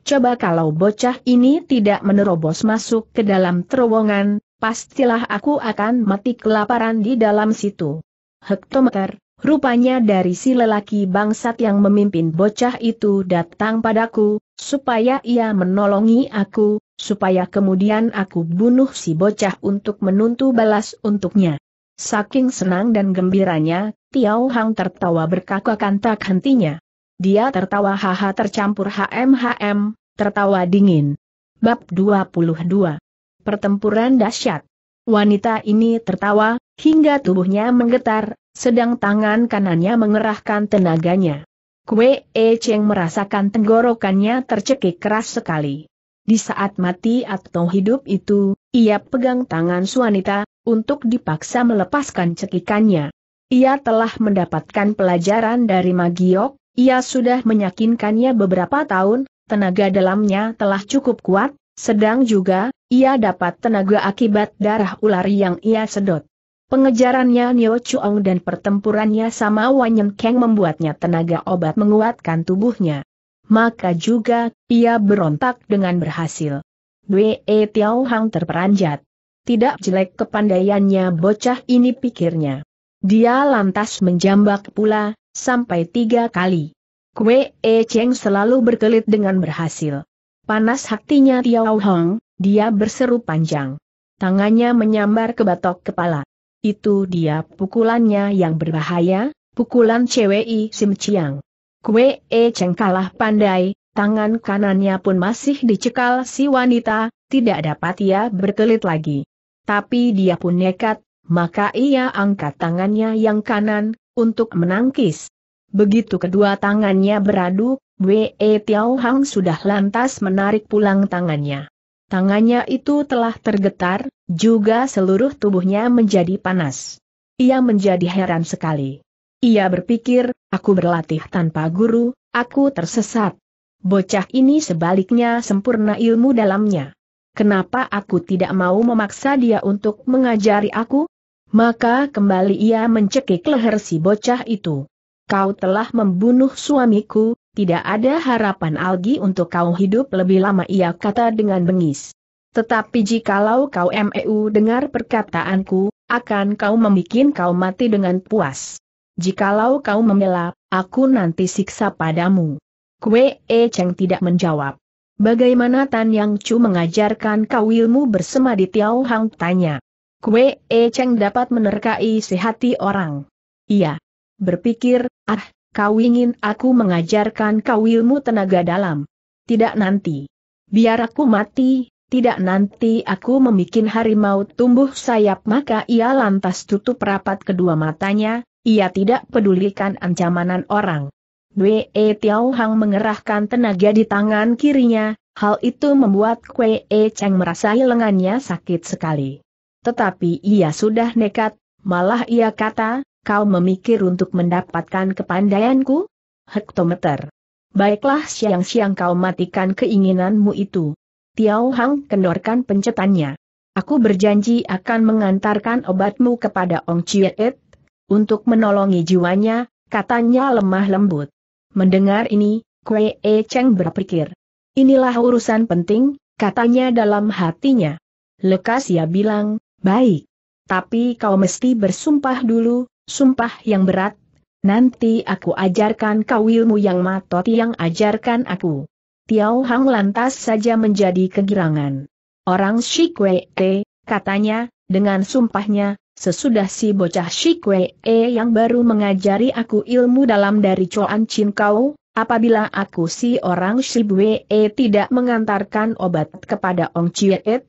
Coba kalau bocah ini tidak menerobos masuk ke dalam terowongan, pastilah aku akan mati kelaparan di dalam situ. Hektometer, rupanya dari si lelaki bangsat yang memimpin bocah itu datang padaku, supaya ia menolongi aku, supaya kemudian aku bunuh si bocah untuk menuntut balas untuknya. Saking senang dan gembiranya, Tiao Hang tertawa berkakakan tak hentinya. Dia tertawa haha tercampur HMHM, tertawa dingin. Bab 22 Pertempuran dahsyat. Wanita ini tertawa, hingga tubuhnya menggetar, sedang tangan kanannya mengerahkan tenaganya. Kue E Cheng merasakan tenggorokannya tercekik keras sekali. Di saat mati atau hidup itu, ia pegang tangan wanita, untuk dipaksa melepaskan cekikannya. Ia telah mendapatkan pelajaran dari Magiok, ia sudah meyakinkannya beberapa tahun, tenaga dalamnya telah cukup kuat, sedang juga, ia dapat tenaga akibat darah ular yang ia sedot. Pengejarannya Nio Chuong dan pertempurannya sama Wanyem Keng membuatnya tenaga obat menguatkan tubuhnya maka juga ia berontak dengan berhasil. Dwe Tiao Hang terperanjat. Tidak jelek kepandaiannya bocah ini pikirnya. Dia lantas menjambak pula, sampai tiga kali. Kwe E Cheng selalu berkelit dengan berhasil. Panas hatinya Tiao Hang, dia berseru panjang. Tangannya menyambar ke batok kepala. Itu dia pukulannya yang berbahaya, pukulan cewek Sim Chiang. W E cengkalah pandai, tangan kanannya pun masih dicekal si wanita, tidak dapat ia berkelit lagi. Tapi dia pun nekat, maka ia angkat tangannya yang kanan, untuk menangkis. Begitu kedua tangannya beradu, Wei e Tiao Hang sudah lantas menarik pulang tangannya. Tangannya itu telah tergetar, juga seluruh tubuhnya menjadi panas. Ia menjadi heran sekali. Ia berpikir, Aku berlatih tanpa guru, aku tersesat. Bocah ini sebaliknya sempurna ilmu dalamnya. Kenapa aku tidak mau memaksa dia untuk mengajari aku? Maka kembali ia mencekik leher si bocah itu. Kau telah membunuh suamiku, tidak ada harapan Algi untuk kau hidup lebih lama ia kata dengan bengis. Tetapi jikalau kau MEU dengar perkataanku, akan kau membuat kau mati dengan puas. Jikalau kau membela, aku nanti siksa padamu. Kue E Cheng tidak menjawab. Bagaimana Tan Yang Chu mengajarkan kau ilmu bersama di Tiao Hang tanya. Kue E Cheng dapat menerkai sehati orang. Iya. Berpikir, ah, kau ingin aku mengajarkan kau ilmu tenaga dalam. Tidak nanti. Biar aku mati, tidak nanti aku memikin harimau tumbuh sayap maka ia lantas tutup rapat kedua matanya, ia tidak pedulikan ancaman orang. Wei Tiao Hang mengerahkan tenaga di tangan kirinya, hal itu membuat Wei Cheng merasa lengannya sakit sekali. Tetapi ia sudah nekat, malah ia kata, kau memikir untuk mendapatkan kepandaianku? Hektometer. Baiklah siang-siang kau matikan keinginanmu itu. Tiao Hang kendorkan pencetannya. Aku berjanji akan mengantarkan obatmu kepada Ong Chiet, untuk menolongi jiwanya, katanya lemah lembut. Mendengar ini, Kwe E Cheng berpikir. Inilah urusan penting, katanya dalam hatinya. Lekas ia bilang, baik. Tapi kau mesti bersumpah dulu, sumpah yang berat. Nanti aku ajarkan kau ilmu yang matot yang ajarkan aku. Tiao Hang lantas saja menjadi kegirangan. Orang Shi Kwe Te, katanya, dengan sumpahnya, Sesudah si bocah Shikwe E yang baru mengajari aku ilmu dalam dari Choan Chin Kau, apabila aku si orang Shibwe E tidak mengantarkan obat kepada Ong Chiet,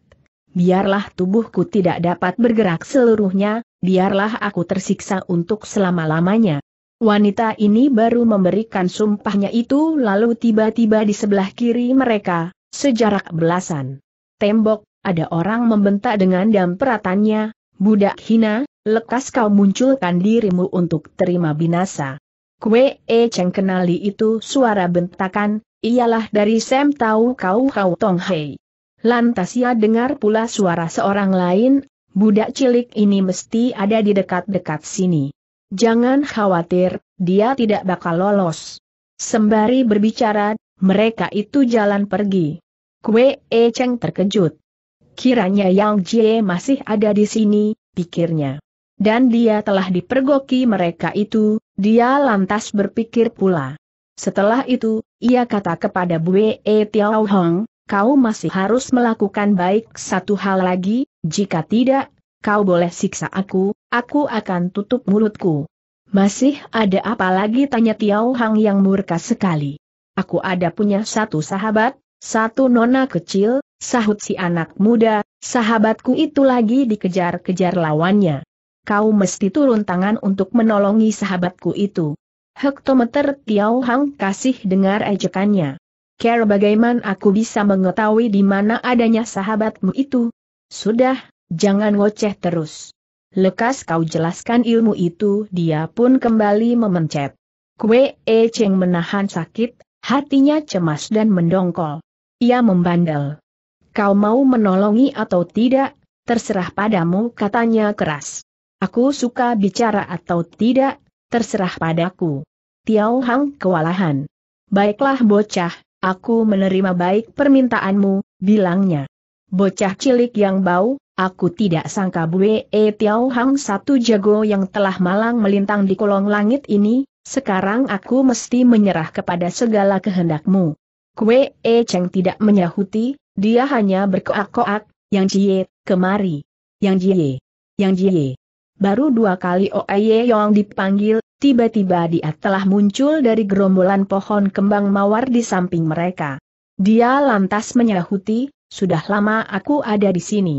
biarlah tubuhku tidak dapat bergerak seluruhnya, biarlah aku tersiksa untuk selama-lamanya. Wanita ini baru memberikan sumpahnya itu lalu tiba-tiba di sebelah kiri mereka, sejarak belasan. Tembok, ada orang membentak dengan damperatannya, Budak hina, lekas kau munculkan dirimu untuk terima binasa. Kue E Cheng kenali itu suara bentakan, ialah dari Sam tahu Kau Kau Tong Hei. Lantas ia dengar pula suara seorang lain, budak cilik ini mesti ada di dekat-dekat sini. Jangan khawatir, dia tidak bakal lolos. Sembari berbicara, mereka itu jalan pergi. Kue E Cheng terkejut. Kiranya Yang Jie masih ada di sini, pikirnya. Dan dia telah dipergoki mereka itu, dia lantas berpikir pula. Setelah itu, ia kata kepada Bue e Tiao Hong, kau masih harus melakukan baik satu hal lagi, jika tidak, kau boleh siksa aku, aku akan tutup mulutku. Masih ada apa lagi tanya Tiao Hang yang murka sekali. Aku ada punya satu sahabat, satu nona kecil, sahut si anak muda, sahabatku itu lagi dikejar-kejar lawannya. Kau mesti turun tangan untuk menolongi sahabatku itu. Hektometer Tiao Hang kasih dengar ejekannya. Care bagaimana aku bisa mengetahui di mana adanya sahabatmu itu? Sudah, jangan ngoceh terus. Lekas kau jelaskan ilmu itu dia pun kembali memencet. Kue E Cheng menahan sakit, hatinya cemas dan mendongkol. Ia membandel. Kau mau menolongi atau tidak, terserah padamu katanya keras. Aku suka bicara atau tidak, terserah padaku. Tiao Hang kewalahan. Baiklah bocah, aku menerima baik permintaanmu, bilangnya. Bocah cilik yang bau, aku tidak sangka Bue e Tiao Hang satu jago yang telah malang melintang di kolong langit ini, sekarang aku mesti menyerah kepada segala kehendakmu. Kue E Cheng tidak menyahuti, dia hanya berkoak-koak, yang jie, kemari, yang jie, yang jie. Baru dua kali Oeye Yong dipanggil, tiba-tiba dia telah muncul dari gerombolan pohon kembang mawar di samping mereka. Dia lantas menyahuti, sudah lama aku ada di sini.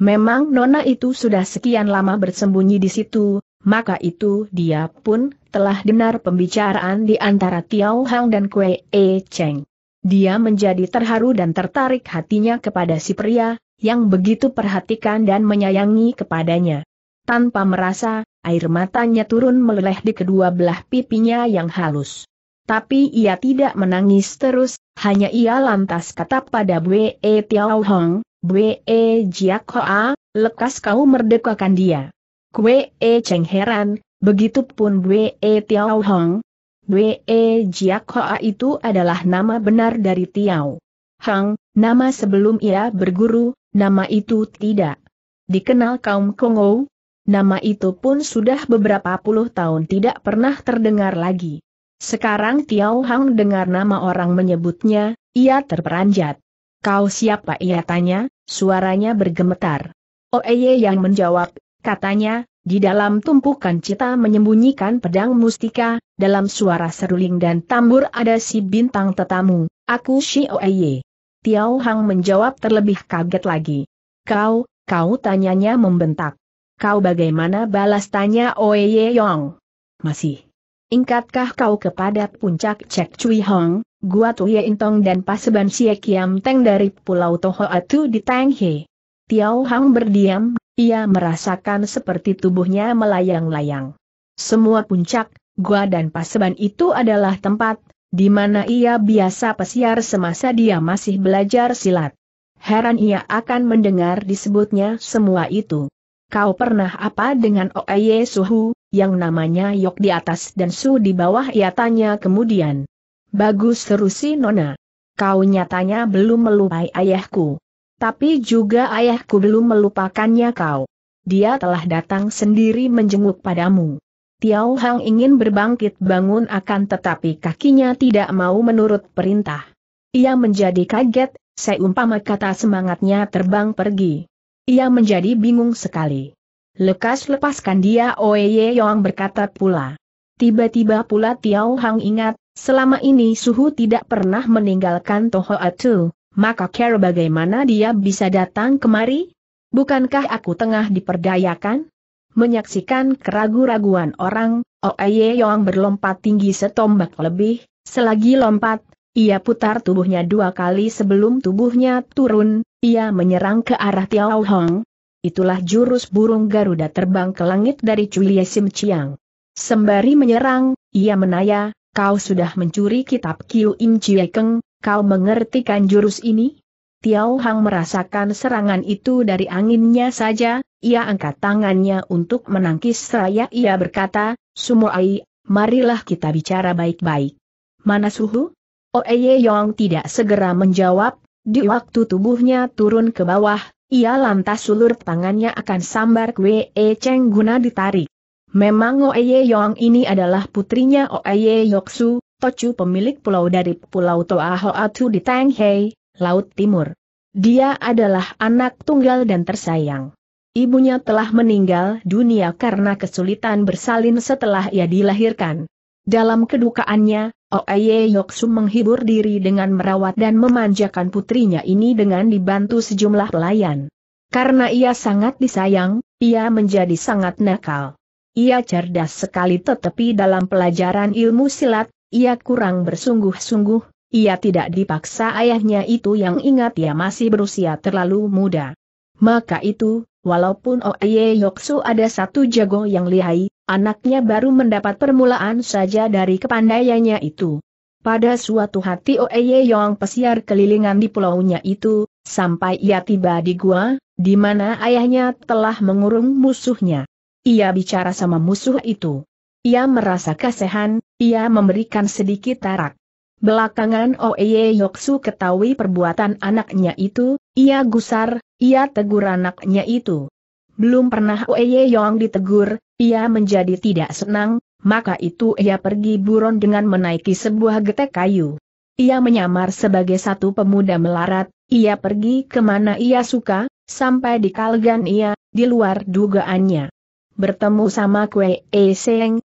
Memang Nona itu sudah sekian lama bersembunyi di situ, maka itu dia pun telah dengar pembicaraan di antara Tiao Hang dan Kue E Cheng. Dia menjadi terharu dan tertarik hatinya kepada si pria, yang begitu perhatikan dan menyayangi kepadanya. Tanpa merasa, air matanya turun meleleh di kedua belah pipinya yang halus. Tapi ia tidak menangis terus, hanya ia lantas kata pada Bwe e Tiao Hong, Bwe e Jia Hoa, lekas kau merdekakan dia. Kwe e Cheng heran, begitu pun Bwe Tiao Hong, B.E. Jiak Hoa itu adalah nama benar dari Tiao. Hang, nama sebelum ia berguru, nama itu tidak dikenal kaum Kongo. Nama itu pun sudah beberapa puluh tahun tidak pernah terdengar lagi. Sekarang Tiao Hang dengar nama orang menyebutnya, ia terperanjat. Kau siapa ia tanya, suaranya bergemetar. Oeye oh, yang menjawab, katanya, di dalam tumpukan cita menyembunyikan pedang mustika, dalam suara seruling dan tambur ada si bintang tetamu, aku Oye. Tiao Hang menjawab terlebih kaget lagi. Kau, kau tanyanya membentak. Kau bagaimana balas tanya Oeye Yong? Masih. Ingkatkah kau kepada puncak Cek Cui Hong, Gua Tuye Intong dan Paseban Sie Kiam Teng dari Pulau Toho Atu di Tanghe? Tiao Hang berdiam ia merasakan seperti tubuhnya melayang-layang. Semua puncak, gua dan paseban itu adalah tempat di mana ia biasa pesiar semasa dia masih belajar silat. Heran ia akan mendengar disebutnya semua itu. Kau pernah apa dengan Oeye Suhu, yang namanya Yok di atas dan Su di bawah ia tanya kemudian. Bagus seru si Nona. Kau nyatanya belum melupai ayahku tapi juga ayahku belum melupakannya kau. Dia telah datang sendiri menjenguk padamu. Tiao Hang ingin berbangkit bangun akan tetapi kakinya tidak mau menurut perintah. Ia menjadi kaget, seumpama kata semangatnya terbang pergi. Ia menjadi bingung sekali. Lekas lepaskan dia Oye Yong berkata pula. Tiba-tiba pula Tiao Hang ingat, selama ini Suhu tidak pernah meninggalkan Toho Atu, maka care bagaimana dia bisa datang kemari? Bukankah aku tengah diperdayakan? Menyaksikan keragu-raguan orang, Oeye Yong berlompat tinggi setombak lebih, selagi lompat, ia putar tubuhnya dua kali sebelum tubuhnya turun, ia menyerang ke arah Tiao Hong. Itulah jurus burung Garuda terbang ke langit dari Chulie Sim Chiang. Sembari menyerang, ia menaya, kau sudah mencuri kitab Kiu Im Chie Keng, Kau mengertikan jurus ini? Tiao Hang merasakan serangan itu dari anginnya saja, ia angkat tangannya untuk menangkis seraya ia berkata, Sumoai, marilah kita bicara baik-baik. Mana suhu? Oeye oh, Yong tidak segera menjawab, di waktu tubuhnya turun ke bawah, ia lantas sulur tangannya akan sambar kue E Cheng guna ditarik. Memang Oeye Yong ini adalah putrinya Oeye Yoksu, Tochu pemilik pulau dari Pulau Toahoatu di Tanghei, Laut Timur. Dia adalah anak tunggal dan tersayang. Ibunya telah meninggal dunia karena kesulitan bersalin setelah ia dilahirkan. Dalam kedukaannya, Oeye Yoksu menghibur diri dengan merawat dan memanjakan putrinya ini dengan dibantu sejumlah pelayan. Karena ia sangat disayang, ia menjadi sangat nakal. Ia cerdas sekali tetapi dalam pelajaran ilmu silat, ia kurang bersungguh-sungguh, ia tidak dipaksa ayahnya itu yang ingat ia masih berusia terlalu muda. Maka itu, walaupun Oye Yoksu ada satu jago yang lihai, anaknya baru mendapat permulaan saja dari kepandaiannya itu. Pada suatu hati Oye Yong pesiar kelilingan di pulaunya itu, sampai ia tiba di gua, di mana ayahnya telah mengurung musuhnya. Ia bicara sama musuh itu. Ia merasa kasehan, ia memberikan sedikit tarak. Belakangan Oeye Yoksu ketahui perbuatan anaknya itu, ia gusar, ia tegur anaknya itu. Belum pernah Oeye Yong ditegur, ia menjadi tidak senang, maka itu ia pergi buron dengan menaiki sebuah getek kayu. Ia menyamar sebagai satu pemuda melarat, ia pergi kemana ia suka, sampai di Kalgan ia, di luar dugaannya. Bertemu sama Kwe E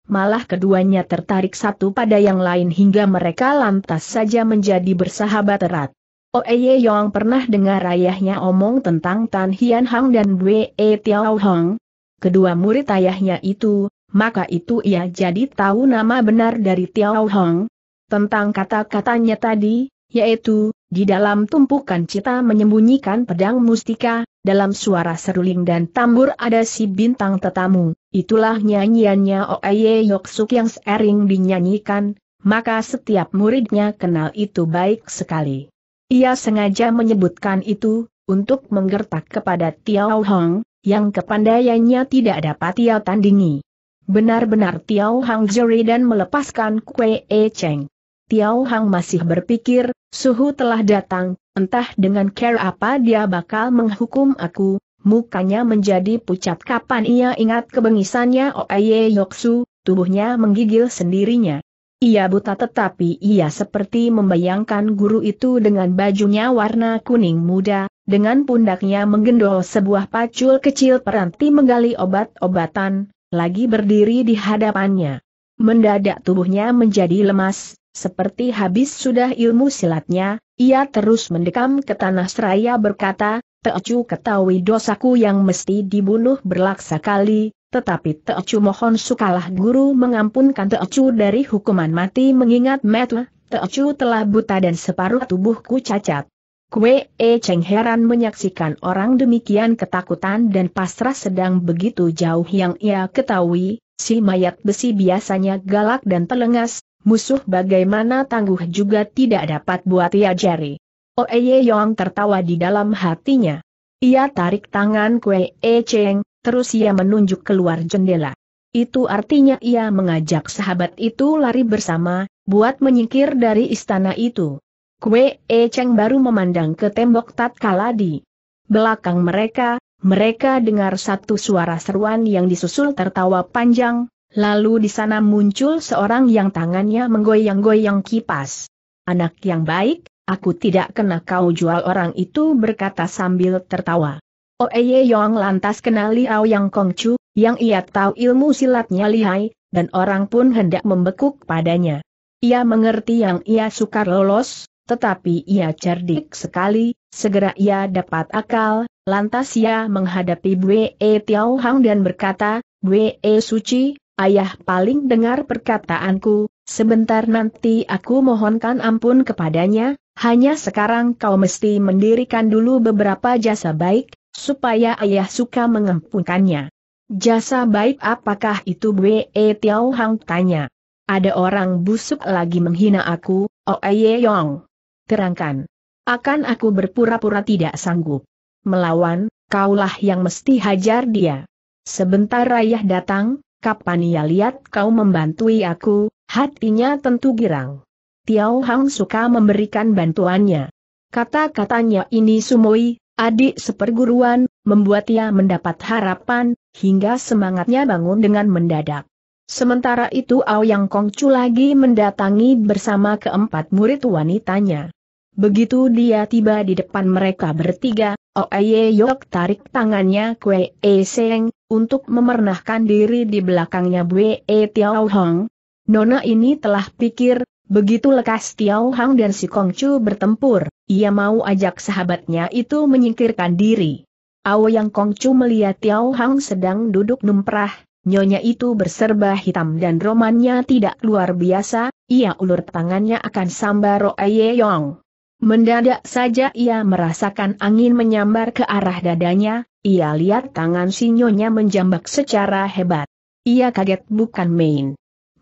malah keduanya tertarik satu pada yang lain hingga mereka lantas saja menjadi bersahabat erat. Oeye oh, Yong pernah dengar ayahnya omong tentang Tan Hian Hang dan Bwe Tiao Hong, kedua murid ayahnya itu, maka itu ia jadi tahu nama benar dari Tiao Hong. Tentang kata-katanya tadi, yaitu, di dalam tumpukan cita menyembunyikan pedang mustika, dalam suara seruling dan tambur ada si bintang tetamu, itulah nyanyiannya Oeye Yoksuk yang sering dinyanyikan, maka setiap muridnya kenal itu baik sekali. Ia sengaja menyebutkan itu, untuk menggertak kepada Tiao Hong, yang kepandaiannya tidak dapat ia tandingi. Benar-benar Tiao Hang jeri dan melepaskan Kue E Cheng. Tiau Hang masih berpikir, suhu telah datang, entah dengan care apa dia bakal menghukum aku, mukanya menjadi pucat kapan ia ingat kebengisannya Oeye Yoksu, tubuhnya menggigil sendirinya. Ia buta tetapi ia seperti membayangkan guru itu dengan bajunya warna kuning muda, dengan pundaknya menggendol sebuah pacul kecil peranti menggali obat-obatan, lagi berdiri di hadapannya. Mendadak tubuhnya menjadi lemas, seperti habis sudah ilmu silatnya, ia terus mendekam ke tanah seraya berkata, Teocu ketahui dosaku yang mesti dibunuh berlaksa kali, tetapi Teocu mohon sukalah guru mengampunkan Teocu dari hukuman mati mengingat metu, Teocu telah buta dan separuh tubuhku cacat. Kue E Cheng heran menyaksikan orang demikian ketakutan dan pasrah sedang begitu jauh yang ia ketahui, si mayat besi biasanya galak dan telengas, musuh bagaimana tangguh juga tidak dapat buat ia jari. Oeye oh, Yong tertawa di dalam hatinya. Ia tarik tangan Kue E Cheng, terus ia menunjuk keluar jendela. Itu artinya ia mengajak sahabat itu lari bersama, buat menyingkir dari istana itu. Kue E Cheng baru memandang ke tembok tatkala di belakang mereka, mereka dengar satu suara seruan yang disusul tertawa panjang, Lalu di sana muncul seorang yang tangannya menggoyang-goyang kipas. Anak yang baik, aku tidak kena kau jual orang itu berkata sambil tertawa. Oeye oh, Yong lantas kenali Ao Yang Kongcu, yang ia tahu ilmu silatnya lihai, dan orang pun hendak membekuk padanya. Ia mengerti yang ia sukar lolos, tetapi ia cerdik sekali, segera ia dapat akal, lantas ia menghadapi Bwe Tiao Hang dan berkata, Bwe Suci, Ayah paling dengar perkataanku, sebentar nanti aku mohonkan ampun kepadanya, hanya sekarang kau mesti mendirikan dulu beberapa jasa baik, supaya ayah suka mengempunkannya. Jasa baik apakah itu Wei e Tiao Hang tanya. Ada orang busuk lagi menghina aku, Oh Oye Yong. Terangkan. Akan aku berpura-pura tidak sanggup. Melawan, kaulah yang mesti hajar dia. Sebentar ayah datang, kapan ia lihat kau membantui aku, hatinya tentu girang. Tiao Hang suka memberikan bantuannya. Kata-katanya ini sumoi, adik seperguruan, membuat ia mendapat harapan, hingga semangatnya bangun dengan mendadak. Sementara itu Ao Yang Kongcu lagi mendatangi bersama keempat murid wanitanya. Begitu dia tiba di depan mereka bertiga, Oye Yok tarik tangannya Kwe E Seng, untuk memernahkan diri di belakangnya Bwe E Tiao Hong. Nona ini telah pikir, begitu lekas Tiao Hong dan si Kong Chu bertempur, ia mau ajak sahabatnya itu menyingkirkan diri. Ao yang Chu melihat Tiao Hong sedang duduk numprah, nyonya itu berserba hitam dan romannya tidak luar biasa, ia ulur tangannya akan sambar Oye Yong. Mendadak saja ia merasakan angin menyambar ke arah dadanya, ia lihat tangan sinyonya menjambak secara hebat. Ia kaget bukan main.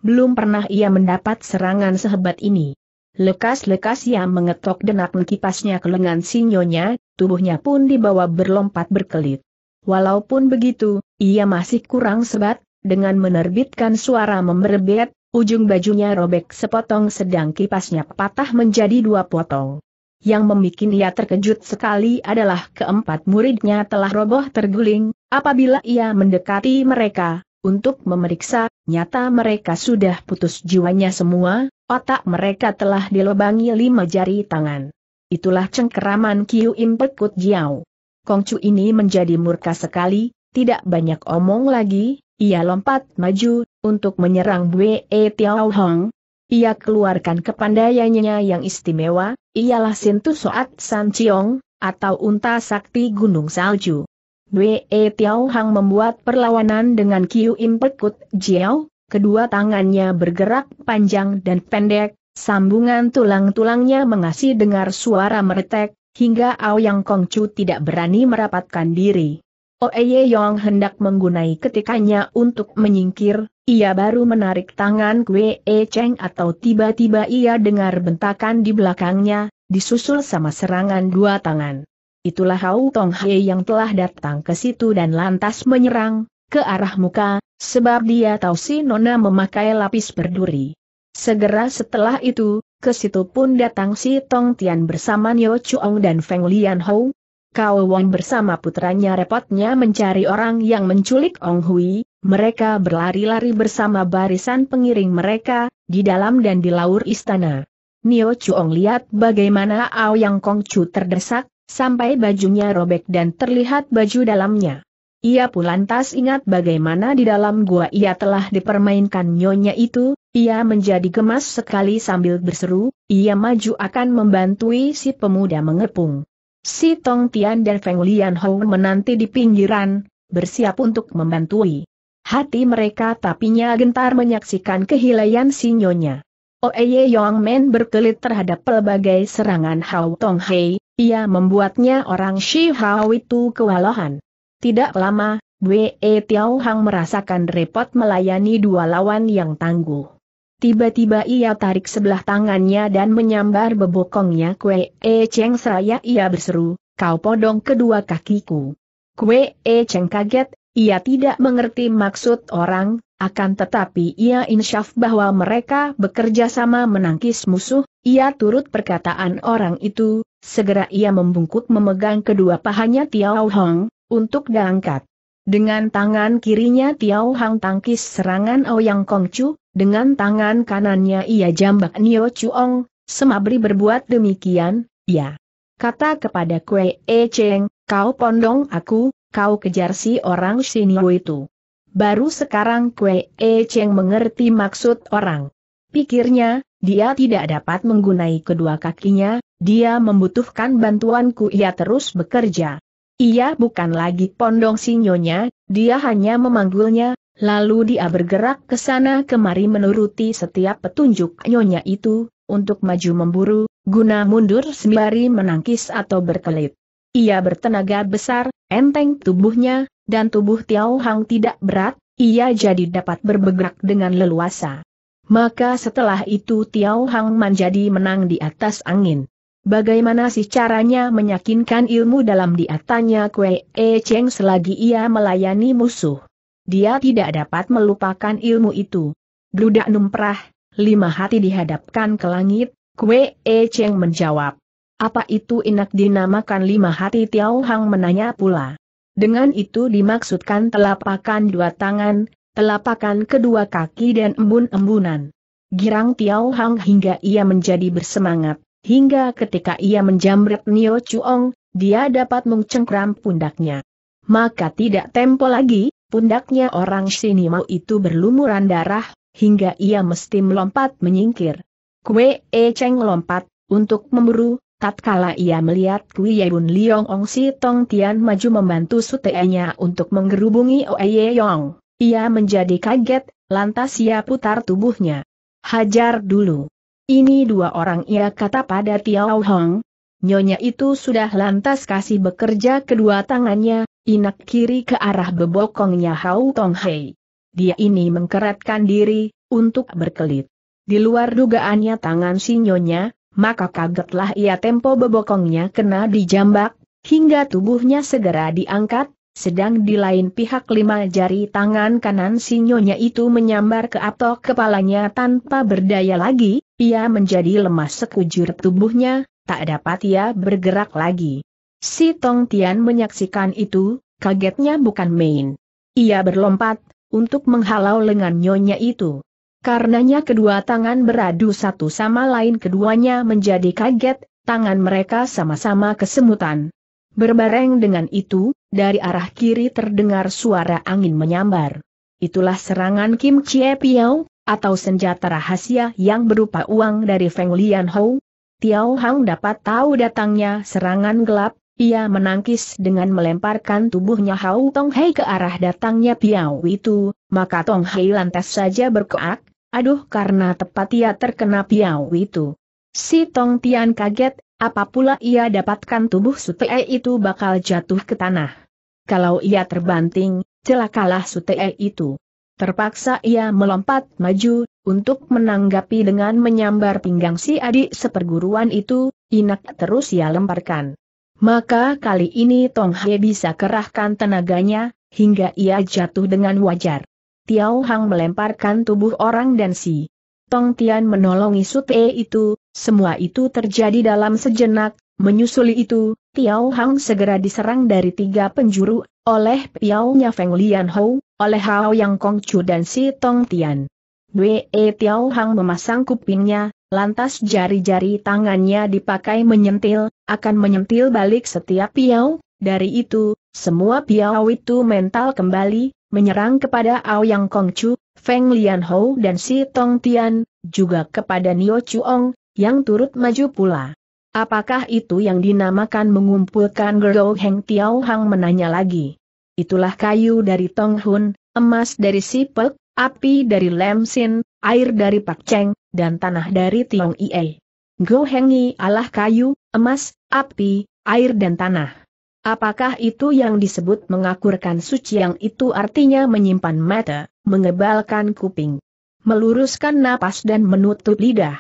Belum pernah ia mendapat serangan sehebat ini. Lekas-lekas ia mengetok denak kipasnya ke lengan sinyonya, tubuhnya pun dibawa berlompat berkelit. Walaupun begitu, ia masih kurang sebat, dengan menerbitkan suara memberbet, ujung bajunya robek sepotong sedang kipasnya patah menjadi dua potong. Yang membuat ia terkejut sekali adalah keempat muridnya telah roboh terguling, apabila ia mendekati mereka, untuk memeriksa, nyata mereka sudah putus jiwanya semua, otak mereka telah dilobangi lima jari tangan. Itulah cengkeraman Kiu Im Pekut Jiao. Kongcu ini menjadi murka sekali, tidak banyak omong lagi, ia lompat maju, untuk menyerang Bue Tiao Hong, ia keluarkan kepandaiannya yang istimewa, ialah Sintu Soat San Chiong, atau unta sakti gunung salju. Wei Tiao Hang membuat perlawanan dengan Kiu Im Pekut Jiao, kedua tangannya bergerak panjang dan pendek, sambungan tulang-tulangnya mengasih dengar suara meretek, hingga Ao Yang kong chu tidak berani merapatkan diri. Oeye oh, Yong hendak menggunai ketikanya untuk menyingkir, ia baru menarik tangan Kwe E Cheng atau tiba-tiba ia dengar bentakan di belakangnya, disusul sama serangan dua tangan. Itulah Hau Tong Hye yang telah datang ke situ dan lantas menyerang, ke arah muka, sebab dia tahu si Nona memakai lapis berduri. Segera setelah itu, ke situ pun datang si Tong Tian bersama Nyo Chuong dan Feng Lian Hou, Kau Wong bersama putranya repotnya mencari orang yang menculik Ong Hui, mereka berlari-lari bersama barisan pengiring mereka, di dalam dan di laur istana. Nio Chuong lihat bagaimana Ao Yang Kong Chu terdesak, sampai bajunya robek dan terlihat baju dalamnya. Ia pun lantas ingat bagaimana di dalam gua ia telah dipermainkan nyonya itu, ia menjadi gemas sekali sambil berseru, ia maju akan membantui si pemuda mengepung. Si Tong Tian dan Feng Lian Hou menanti di pinggiran, bersiap untuk membantui. Hati mereka tapinya gentar menyaksikan kehilayan sinyonya. Oeye Yong Men berkelit terhadap pelbagai serangan Hao Tong Hei, ia membuatnya orang Shi Hao itu kewalahan. Tidak lama, Wei Tiao Hang merasakan repot melayani dua lawan yang tangguh. Tiba-tiba ia tarik sebelah tangannya dan menyambar bebokongnya Kue E Cheng seraya ia berseru, kau podong kedua kakiku. Kue E Cheng kaget, ia tidak mengerti maksud orang, akan tetapi ia insyaf bahwa mereka bekerja sama menangkis musuh, ia turut perkataan orang itu, segera ia membungkuk memegang kedua pahanya Tiao Hong, untuk diangkat. Dengan tangan kirinya Tiao Hang tangkis serangan Ouyang Kongcu, dengan tangan kanannya ia jambak Nio Chuong, semabri berbuat demikian, ya. Kata kepada Kue E Cheng, kau pondong aku, kau kejar si orang Shinio itu. Baru sekarang Kue E Cheng mengerti maksud orang. Pikirnya, dia tidak dapat menggunai kedua kakinya, dia membutuhkan bantuanku ia terus bekerja. Ia bukan lagi pondong sinyonya, dia hanya memanggulnya, lalu dia bergerak ke sana kemari menuruti setiap petunjuk nyonya itu, untuk maju memburu, guna mundur sembari menangkis atau berkelit. Ia bertenaga besar, enteng tubuhnya, dan tubuh Tiao Hang tidak berat, ia jadi dapat bergerak dengan leluasa. Maka setelah itu Tiao Hang menjadi menang di atas angin. Bagaimana sih caranya meyakinkan ilmu dalam diatanya tanya Kue E Cheng selagi ia melayani musuh. Dia tidak dapat melupakan ilmu itu. Bludak numprah, lima hati dihadapkan ke langit, Kue E Cheng menjawab. Apa itu inak dinamakan lima hati Tiao Hang menanya pula. Dengan itu dimaksudkan telapakan dua tangan, telapakan kedua kaki dan embun-embunan. Girang Tiao Hang hingga ia menjadi bersemangat. Hingga ketika ia menjamret Nio Chuong, dia dapat mengcengkram pundaknya. Maka tidak tempo lagi, pundaknya orang Sinimau itu berlumuran darah, hingga ia mesti melompat menyingkir. Kue E Cheng lompat, untuk memburu, tatkala ia melihat Kui Yebun Liong Ong Si Tong Tian maju membantu sutenya untuk menggerubungi Oe Yong, ia menjadi kaget, lantas ia putar tubuhnya. Hajar dulu. Ini dua orang ia kata pada Tiao Hong. Nyonya itu sudah lantas kasih bekerja kedua tangannya, inak kiri ke arah bebokongnya Hau Tong Hei. Dia ini mengkeratkan diri, untuk berkelit. Di luar dugaannya tangan si nyonya, maka kagetlah ia tempo bebokongnya kena dijambak, hingga tubuhnya segera diangkat, Sedang di lain pihak lima jari tangan kanan si nyonya itu menyambar ke atok kepalanya tanpa berdaya lagi, ia menjadi lemas sekujur tubuhnya, tak dapat ia bergerak lagi. Si Tong Tian menyaksikan itu, kagetnya bukan main. Ia berlompat, untuk menghalau lengan nyonya itu. Karenanya kedua tangan beradu satu sama lain keduanya menjadi kaget, tangan mereka sama-sama kesemutan. Berbareng dengan itu, dari arah kiri terdengar suara angin menyambar. Itulah serangan Kim Chie Piao, atau senjata rahasia yang berupa uang dari Feng Lian Tiao Hang dapat tahu datangnya serangan gelap, ia menangkis dengan melemparkan tubuhnya Hao Tong Hei ke arah datangnya Piao itu, maka Tong Hei lantas saja berkeak, aduh karena tepat ia terkena Piao itu. Si Tong Tian kaget, apa pula ia dapatkan tubuh Sutee itu bakal jatuh ke tanah. Kalau ia terbanting, celakalah Sutee itu. Terpaksa ia melompat maju, untuk menanggapi dengan menyambar pinggang si adik seperguruan itu, inak terus ia lemparkan. Maka kali ini Tong He bisa kerahkan tenaganya, hingga ia jatuh dengan wajar. Tiao Hang melemparkan tubuh orang dan si Tong Tian menolongi E itu, semua itu terjadi dalam sejenak, menyusuli itu, Tiao Hang segera diserang dari tiga penjuru, oleh Piaunya Feng Lian Hou, oleh Hao Yang Kongcu dan Si Tong Tian. Wei e Tiao Hang memasang kupingnya, lantas jari-jari tangannya dipakai menyentil, akan menyentil balik setiap piau, dari itu, semua piau itu mental kembali, menyerang kepada Kong Kongcu, Feng Lian Hou dan Si Tong Tian, juga kepada Nio Chuong, yang turut maju pula. Apakah itu yang dinamakan mengumpulkan Gerou Heng Tiao Hang menanya lagi. Itulah kayu dari Tonghun, emas dari Sipek, api dari Lemsin, air dari Pak Cheng, dan tanah dari Tiong Ie. Gohengi alah kayu, emas, api, air dan tanah. Apakah itu yang disebut mengakurkan suci yang itu artinya menyimpan mata, mengebalkan kuping, meluruskan napas dan menutup lidah?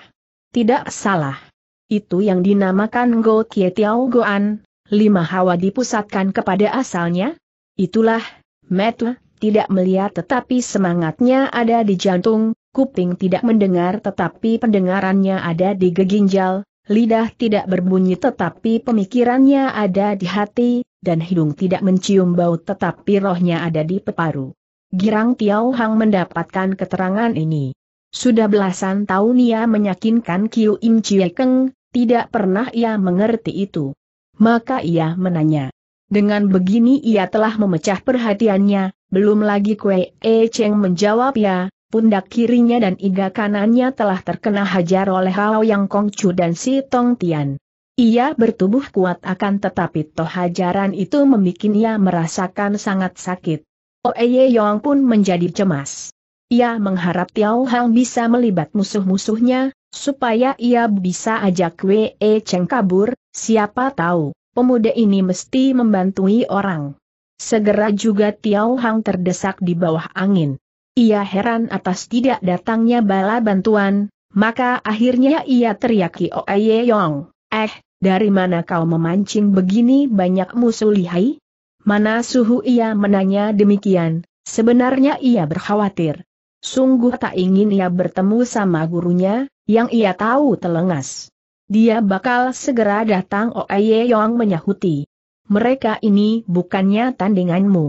Tidak salah. Itu yang dinamakan Go Kie Tiao Goan, lima hawa dipusatkan kepada asalnya, Itulah, Metu, tidak melihat tetapi semangatnya ada di jantung, kuping tidak mendengar tetapi pendengarannya ada di ginjal, lidah tidak berbunyi tetapi pemikirannya ada di hati, dan hidung tidak mencium bau tetapi rohnya ada di peparu. Girang Tiao Hang mendapatkan keterangan ini. Sudah belasan tahun ia menyakinkan Kiu Im Chie Keng, tidak pernah ia mengerti itu. Maka ia menanya, dengan begini ia telah memecah perhatiannya, belum lagi Kue E Cheng menjawab ya, pundak kirinya dan iga kanannya telah terkena hajar oleh Hao Yang Kong Chu dan Si Tong Tian. Ia bertubuh kuat akan tetapi toh hajaran itu membuat ia merasakan sangat sakit. E Ye Yong pun menjadi cemas. Ia mengharap Tiao Hang bisa melibat musuh-musuhnya, supaya ia bisa ajak Wei e Cheng kabur, siapa tahu pemuda ini mesti membantui orang. Segera juga Tiao Hang terdesak di bawah angin. Ia heran atas tidak datangnya bala bantuan, maka akhirnya ia teriaki Oye Yong, eh, dari mana kau memancing begini banyak musuh lihai? Mana suhu ia menanya demikian, sebenarnya ia berkhawatir. Sungguh tak ingin ia bertemu sama gurunya, yang ia tahu telengas. Dia bakal segera datang Oye Yong menyahuti. Mereka ini bukannya tandinganmu.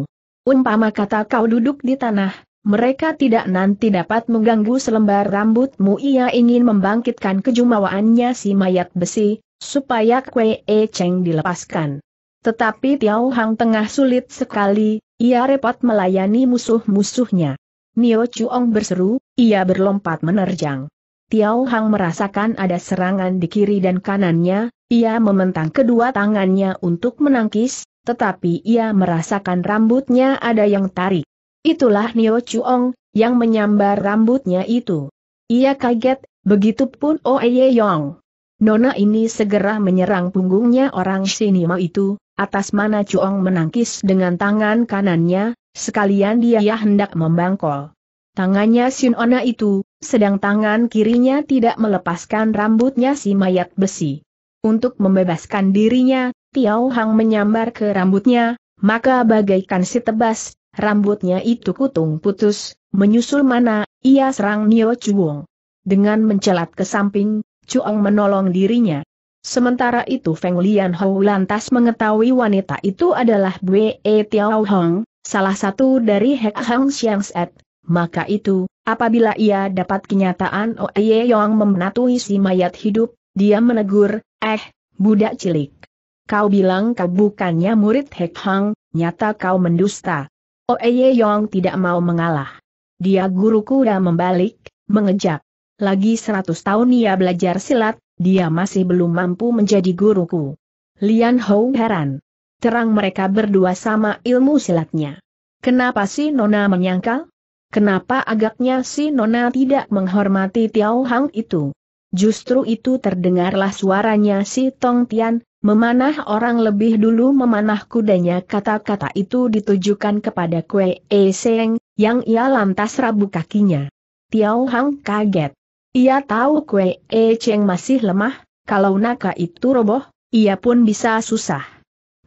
Umpama kata kau duduk di tanah, mereka tidak nanti dapat mengganggu selembar rambutmu. Ia ingin membangkitkan kejumawaannya si mayat besi, supaya Kwe E Cheng dilepaskan. Tetapi Tiao Hang tengah sulit sekali, ia repot melayani musuh-musuhnya. Nio Chuong berseru, ia berlompat menerjang. Tiao Hang merasakan ada serangan di kiri dan kanannya, ia mementang kedua tangannya untuk menangkis, tetapi ia merasakan rambutnya ada yang tarik. Itulah Nio Chuong, yang menyambar rambutnya itu. Ia kaget, begitu begitupun Oeye oh Yong. Nona ini segera menyerang punggungnya orang Sinima itu, atas mana Chuong menangkis dengan tangan kanannya, sekalian dia hendak membangkol. Tangannya Sinona itu, sedang tangan kirinya tidak melepaskan rambutnya si mayat besi. Untuk membebaskan dirinya, Tiao Hang menyambar ke rambutnya, maka bagaikan si tebas, rambutnya itu kutung putus, menyusul mana, ia serang Nio Chuong. Dengan mencelat ke samping, Chuang menolong dirinya. Sementara itu Feng Lian Hou lantas mengetahui wanita itu adalah Bue Tiao Hang, salah satu dari Hek Hang Siang Set, maka itu, apabila ia dapat kenyataan Oye oh Yong memenatui si mayat hidup, dia menegur, eh, budak cilik. Kau bilang kau bukannya murid Hek Hang, nyata kau mendusta. Oye oh Yong tidak mau mengalah. Dia guru kuda membalik, mengejak. Lagi seratus tahun ia belajar silat, dia masih belum mampu menjadi guruku. Lian Hou heran. Terang mereka berdua sama ilmu silatnya. Kenapa sih Nona menyangkal? Kenapa agaknya si Nona tidak menghormati Tiao Hang itu? Justru itu terdengarlah suaranya si Tong Tian, memanah orang lebih dulu memanah kudanya kata-kata itu ditujukan kepada Kue E Seng, yang ia lantas rabu kakinya. Tiao Hang kaget. Ia tahu Kue E Cheng masih lemah, kalau naka itu roboh, ia pun bisa susah.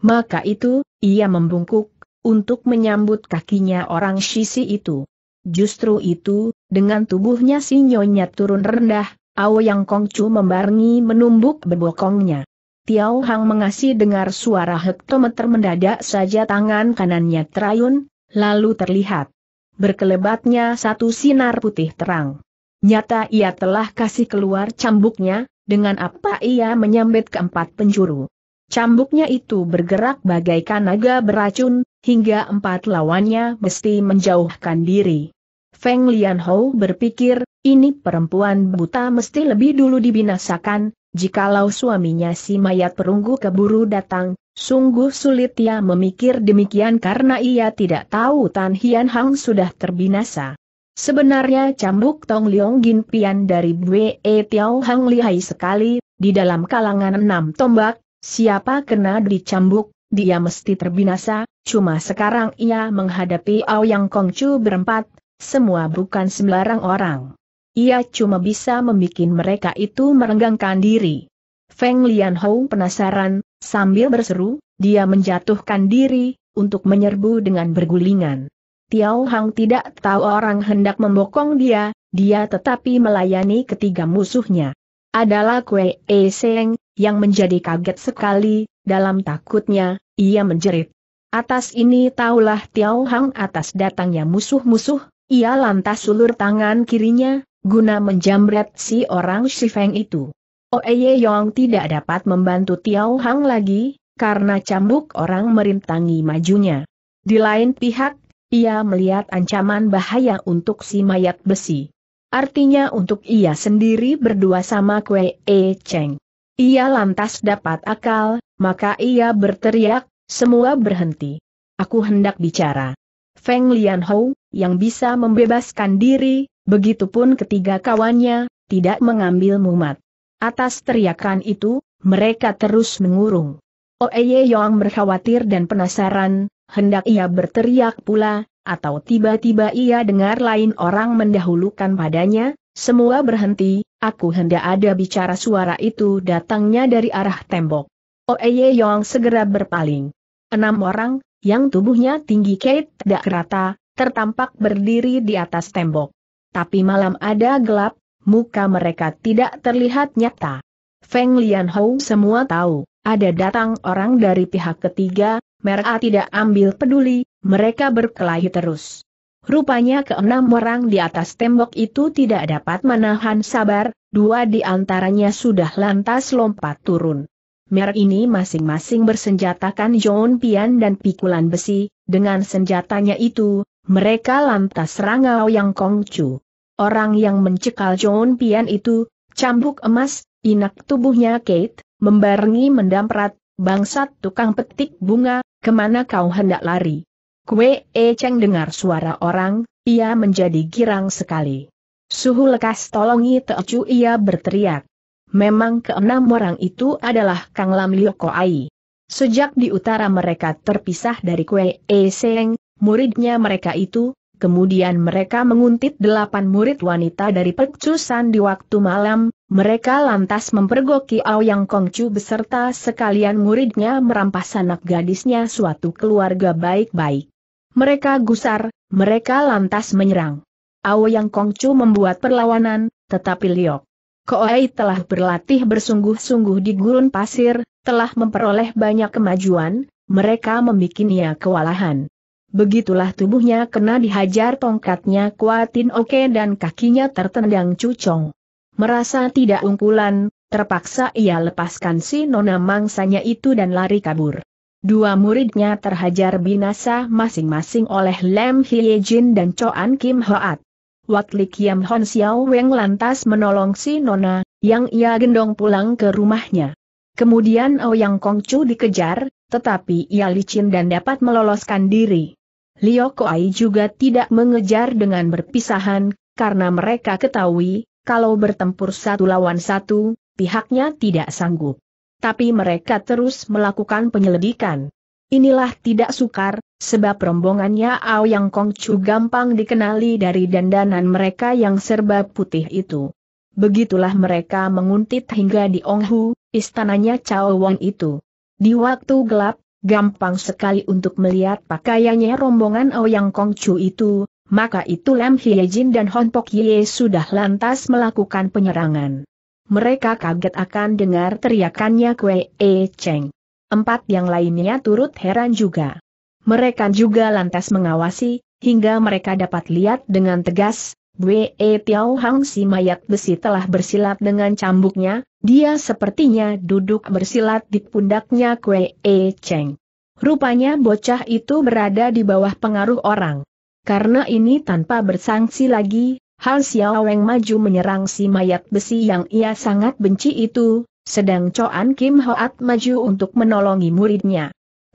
Maka itu, ia membungkuk, untuk menyambut kakinya orang sisi itu. Justru itu, dengan tubuhnya si nyonya turun rendah, Yang Kongcu membarengi menumbuk bebokongnya. Tiao Hang mengasih dengar suara hektometer mendadak saja tangan kanannya terayun, lalu terlihat. Berkelebatnya satu sinar putih terang. Nyata ia telah kasih keluar cambuknya, dengan apa ia menyambit keempat penjuru. Cambuknya itu bergerak bagaikan naga beracun, hingga empat lawannya mesti menjauhkan diri. Feng Lianhou berpikir, ini perempuan buta mesti lebih dulu dibinasakan, jikalau suaminya si mayat perunggu keburu datang, sungguh sulit ia memikir demikian karena ia tidak tahu Tan Hian Hang sudah terbinasa. Sebenarnya cambuk Tong Leong Gin Pian dari Bwe e Tiao Hang lihai sekali, di dalam kalangan enam tombak, siapa kena dicambuk, dia mesti terbinasa, Cuma sekarang ia menghadapi Ao Yang Kong Chu berempat, semua bukan sembarang orang. Ia cuma bisa membuat mereka itu merenggangkan diri. Feng Lianhou penasaran, sambil berseru, dia menjatuhkan diri, untuk menyerbu dengan bergulingan. Tiao Hang tidak tahu orang hendak membokong dia, dia tetapi melayani ketiga musuhnya. Adalah Kue E Seng, yang menjadi kaget sekali, dalam takutnya, ia menjerit. Atas ini taulah Tiao Hang atas datangnya musuh-musuh, ia lantas sulur tangan kirinya, guna menjamret si orang Shifeng itu. Oeye Yong tidak dapat membantu Tiao Hang lagi, karena cambuk orang merintangi majunya. Di lain pihak, ia melihat ancaman bahaya untuk si mayat besi. Artinya untuk ia sendiri berdua sama kue E Cheng. Ia lantas dapat akal, maka ia berteriak, semua berhenti. Aku hendak bicara. Feng Lianhou, yang bisa membebaskan diri, begitupun ketiga kawannya, tidak mengambil mumat. Atas teriakan itu, mereka terus mengurung. Oeye Yong berkhawatir dan penasaran, hendak ia berteriak pula, atau tiba-tiba ia dengar lain orang mendahulukan padanya, semua berhenti, aku hendak ada bicara suara itu datangnya dari arah tembok. Oeye Yong segera berpaling. Enam orang, yang tubuhnya tinggi Kate tidak rata, tertampak berdiri di atas tembok. Tapi malam ada gelap, muka mereka tidak terlihat nyata. Feng Lianhou semua tahu, ada datang orang dari pihak ketiga, mereka tidak ambil peduli, mereka berkelahi terus. Rupanya keenam orang di atas tembok itu tidak dapat menahan sabar, dua di antaranya sudah lantas lompat turun merek ini masing-masing bersenjatakan John Pian dan pikulan besi, dengan senjatanya itu, mereka lantas serangau yang kongcu. Orang yang mencekal John Pian itu, cambuk emas, inak tubuhnya Kate, membarengi mendamprat, bangsat tukang petik bunga, kemana kau hendak lari? Kue E Cheng dengar suara orang, ia menjadi girang sekali. Suhu lekas tolongi Teocu ia berteriak. Memang keenam orang itu adalah Kang Lam Lioko Ai. Sejak di utara mereka terpisah dari Kue E Seng, muridnya mereka itu, kemudian mereka menguntit delapan murid wanita dari percusan di waktu malam, mereka lantas mempergoki Aoyang Kongcu beserta sekalian muridnya merampas anak gadisnya suatu keluarga baik-baik. Mereka gusar, mereka lantas menyerang. Aoyang Kongcu membuat perlawanan, tetapi Liok Koei telah berlatih bersungguh-sungguh di gurun pasir, telah memperoleh banyak kemajuan, mereka ia kewalahan. Begitulah tubuhnya kena dihajar tongkatnya Kuatin Oke dan kakinya tertendang cucong. Merasa tidak unggulan, terpaksa ia lepaskan si nona mangsanya itu dan lari kabur. Dua muridnya terhajar binasa masing-masing oleh Lem Hye dan Choan Kim Hoat. Watli Kiam Hon Xiao Weng lantas menolong si Nona, yang ia gendong pulang ke rumahnya. Kemudian Ouyang Chu dikejar, tetapi ia licin dan dapat meloloskan diri. Liu Koai juga tidak mengejar dengan berpisahan, karena mereka ketahui, kalau bertempur satu lawan satu, pihaknya tidak sanggup. Tapi mereka terus melakukan penyelidikan. Inilah tidak sukar, Sebab rombongannya Ao Yang Kong Chu gampang dikenali dari dandanan mereka yang serba putih itu. Begitulah mereka menguntit hingga di Onghu, istananya Chao Wang itu. Di waktu gelap, gampang sekali untuk melihat pakaiannya rombongan Ao Yang Kong Chu itu, maka itu Lam Jin dan Hon Pok Ye sudah lantas melakukan penyerangan. Mereka kaget akan dengar teriakannya Kue E Cheng. Empat yang lainnya turut heran juga. Mereka juga lantas mengawasi, hingga mereka dapat lihat dengan tegas, Bwe Tiao Hang si mayat besi telah bersilat dengan cambuknya, dia sepertinya duduk bersilat di pundaknya Kue E Cheng. Rupanya bocah itu berada di bawah pengaruh orang. Karena ini tanpa bersangsi lagi, Hal Xiao Weng maju menyerang si mayat besi yang ia sangat benci itu, sedang Choan Kim Hoat maju untuk menolongi muridnya.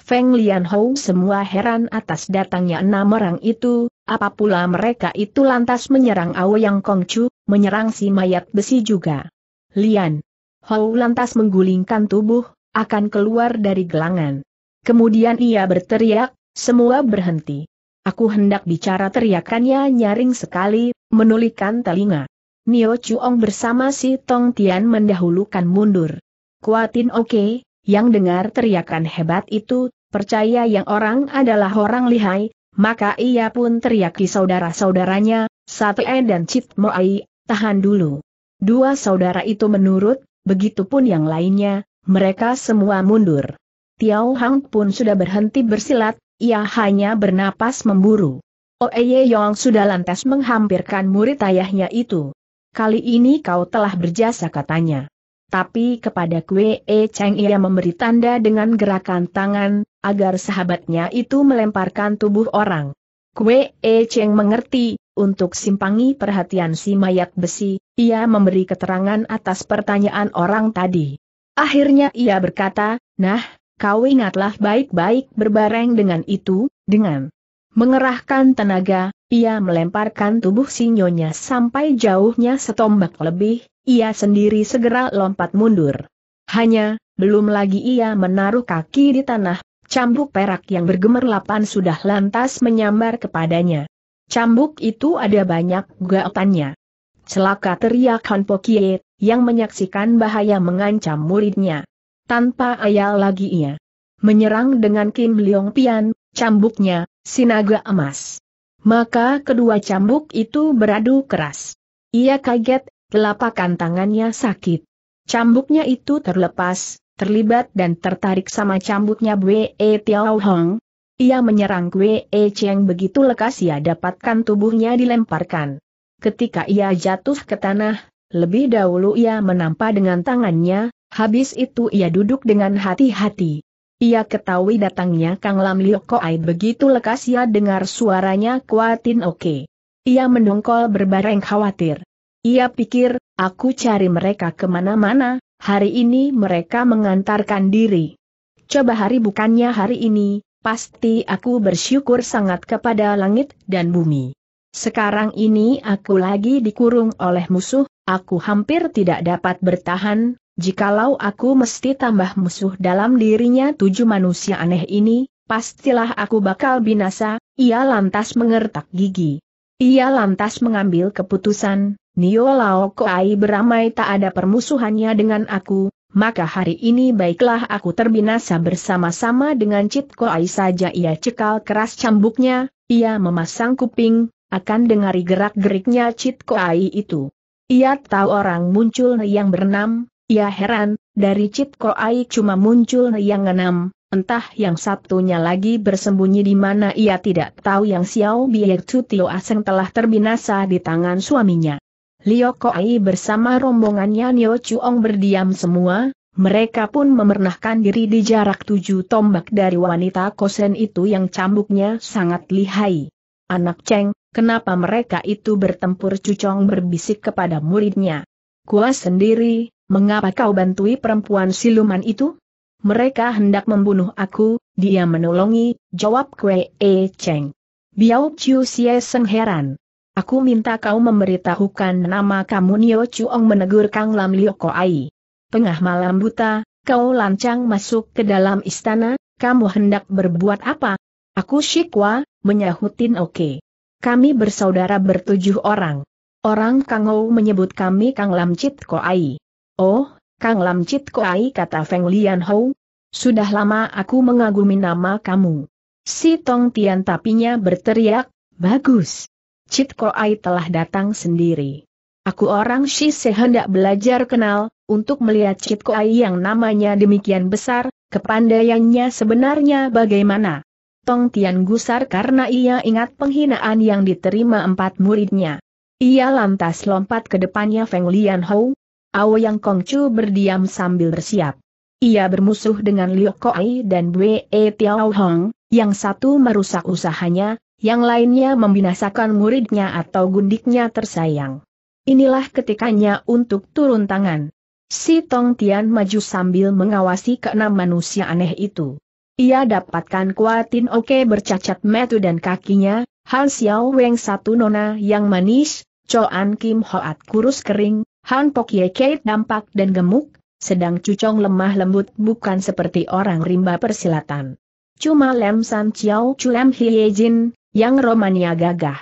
Feng Lianhou semua heran atas datangnya enam orang itu, apa pula mereka itu lantas menyerang Aoyang Kongcu, menyerang si mayat besi juga. Lian Hou lantas menggulingkan tubuh, akan keluar dari gelangan. Kemudian ia berteriak, semua berhenti. Aku hendak bicara teriakannya nyaring sekali, menulikan telinga. Nio Chuong bersama si Tong Tian mendahulukan mundur. Kuatin oke, okay, yang dengar teriakan hebat itu, percaya yang orang adalah orang lihai, maka ia pun teriaki saudara-saudaranya, Sate e dan Cip Moai, tahan dulu. Dua saudara itu menurut, begitupun yang lainnya, mereka semua mundur. Tiao Hang pun sudah berhenti bersilat, ia hanya bernapas memburu. Oeye Yong sudah lantas menghampirkan murid ayahnya itu. Kali ini kau telah berjasa katanya tapi kepada Kue E Cheng ia memberi tanda dengan gerakan tangan, agar sahabatnya itu melemparkan tubuh orang. Kue E Cheng mengerti, untuk simpangi perhatian si mayat besi, ia memberi keterangan atas pertanyaan orang tadi. Akhirnya ia berkata, nah, kau ingatlah baik-baik berbareng dengan itu, dengan mengerahkan tenaga, ia melemparkan tubuh sinyonya sampai jauhnya setombak lebih, ia sendiri segera lompat mundur. Hanya, belum lagi ia menaruh kaki di tanah, cambuk perak yang bergemerlapan sudah lantas menyambar kepadanya. Cambuk itu ada banyak gaotannya. Celaka teriak Han Pokie, yang menyaksikan bahaya mengancam muridnya. Tanpa ayal lagi ia menyerang dengan Kim Leong Pian, cambuknya, sinaga emas. Maka kedua cambuk itu beradu keras. Ia kaget, telapakan tangannya sakit. Cambuknya itu terlepas, terlibat dan tertarik sama cambuknya E Tiao Hong. Ia menyerang E Cheng begitu lekas ia dapatkan tubuhnya dilemparkan. Ketika ia jatuh ke tanah, lebih dahulu ia menampa dengan tangannya, habis itu ia duduk dengan hati-hati. Ia ketahui datangnya Kang Lam Liok Koai begitu lekas ia dengar suaranya kuatin oke. Ia mendongkol berbareng khawatir. Ia pikir, aku cari mereka kemana-mana, hari ini mereka mengantarkan diri. Coba hari bukannya hari ini, pasti aku bersyukur sangat kepada langit dan bumi. Sekarang ini aku lagi dikurung oleh musuh, aku hampir tidak dapat bertahan, Jikalau aku mesti tambah musuh dalam dirinya tujuh manusia aneh ini, pastilah aku bakal binasa, ia lantas mengertak gigi. Ia lantas mengambil keputusan, Nio Lao Koai beramai tak ada permusuhannya dengan aku, maka hari ini baiklah aku terbinasa bersama-sama dengan Cit Koai saja ia cekal keras cambuknya, ia memasang kuping, akan dengari gerak-geriknya Cit Koai itu. Ia tahu orang muncul yang bernam, ia ya heran, dari Cit Koai cuma muncul yang enam, entah yang satunya lagi bersembunyi di mana ia tidak tahu yang Xiao Biek Chu Tio Aseng telah terbinasa di tangan suaminya. Lio Koai bersama rombongannya Nio Chuong berdiam semua, mereka pun memernahkan diri di jarak tujuh tombak dari wanita kosen itu yang cambuknya sangat lihai. Anak Cheng, kenapa mereka itu bertempur cucong berbisik kepada muridnya. Kuas sendiri, Mengapa kau bantui perempuan siluman itu? Mereka hendak membunuh aku, dia menolongi, jawab Kwe E Cheng. Biao Chiu Xie Seng heran. Aku minta kau memberitahukan nama kamu Nio Chuong menegur Kang Lam Lio Ai. Tengah malam buta, kau lancang masuk ke dalam istana, kamu hendak berbuat apa? Aku Shikwa, menyahutin oke. Kami bersaudara bertujuh orang. Orang Kangou menyebut kami Kang Lam Chit Koai. Oh, Kang Lam Chit Kuai kata Feng Lian Hou. Sudah lama aku mengagumi nama kamu. Si Tong Tian tapinya berteriak, bagus. Chit Kuai telah datang sendiri. Aku orang Shi sehendak belajar kenal, untuk melihat Chit Kuai yang namanya demikian besar, kepandaiannya sebenarnya bagaimana. Tong Tian gusar karena ia ingat penghinaan yang diterima empat muridnya. Ia lantas lompat ke depannya Feng Lian Hou, yang Kongcu berdiam sambil bersiap. Ia bermusuh dengan Liu Koei dan Bwe e Tiao Hong, yang satu merusak usahanya, yang lainnya membinasakan muridnya atau gundiknya tersayang. Inilah ketikanya untuk turun tangan. Si Tong Tian maju sambil mengawasi keenam manusia aneh itu. Ia dapatkan kuatin oke bercacat metu dan kakinya, Han Xiao Weng satu nona yang manis, Choan Kim Hoat kurus kering, Han Pok Ye Kate nampak dan gemuk, sedang Cucong lemah lembut bukan seperti orang rimba persilatan. Cuma Lem San Chiao Lem Hye Jin, yang Romania gagah.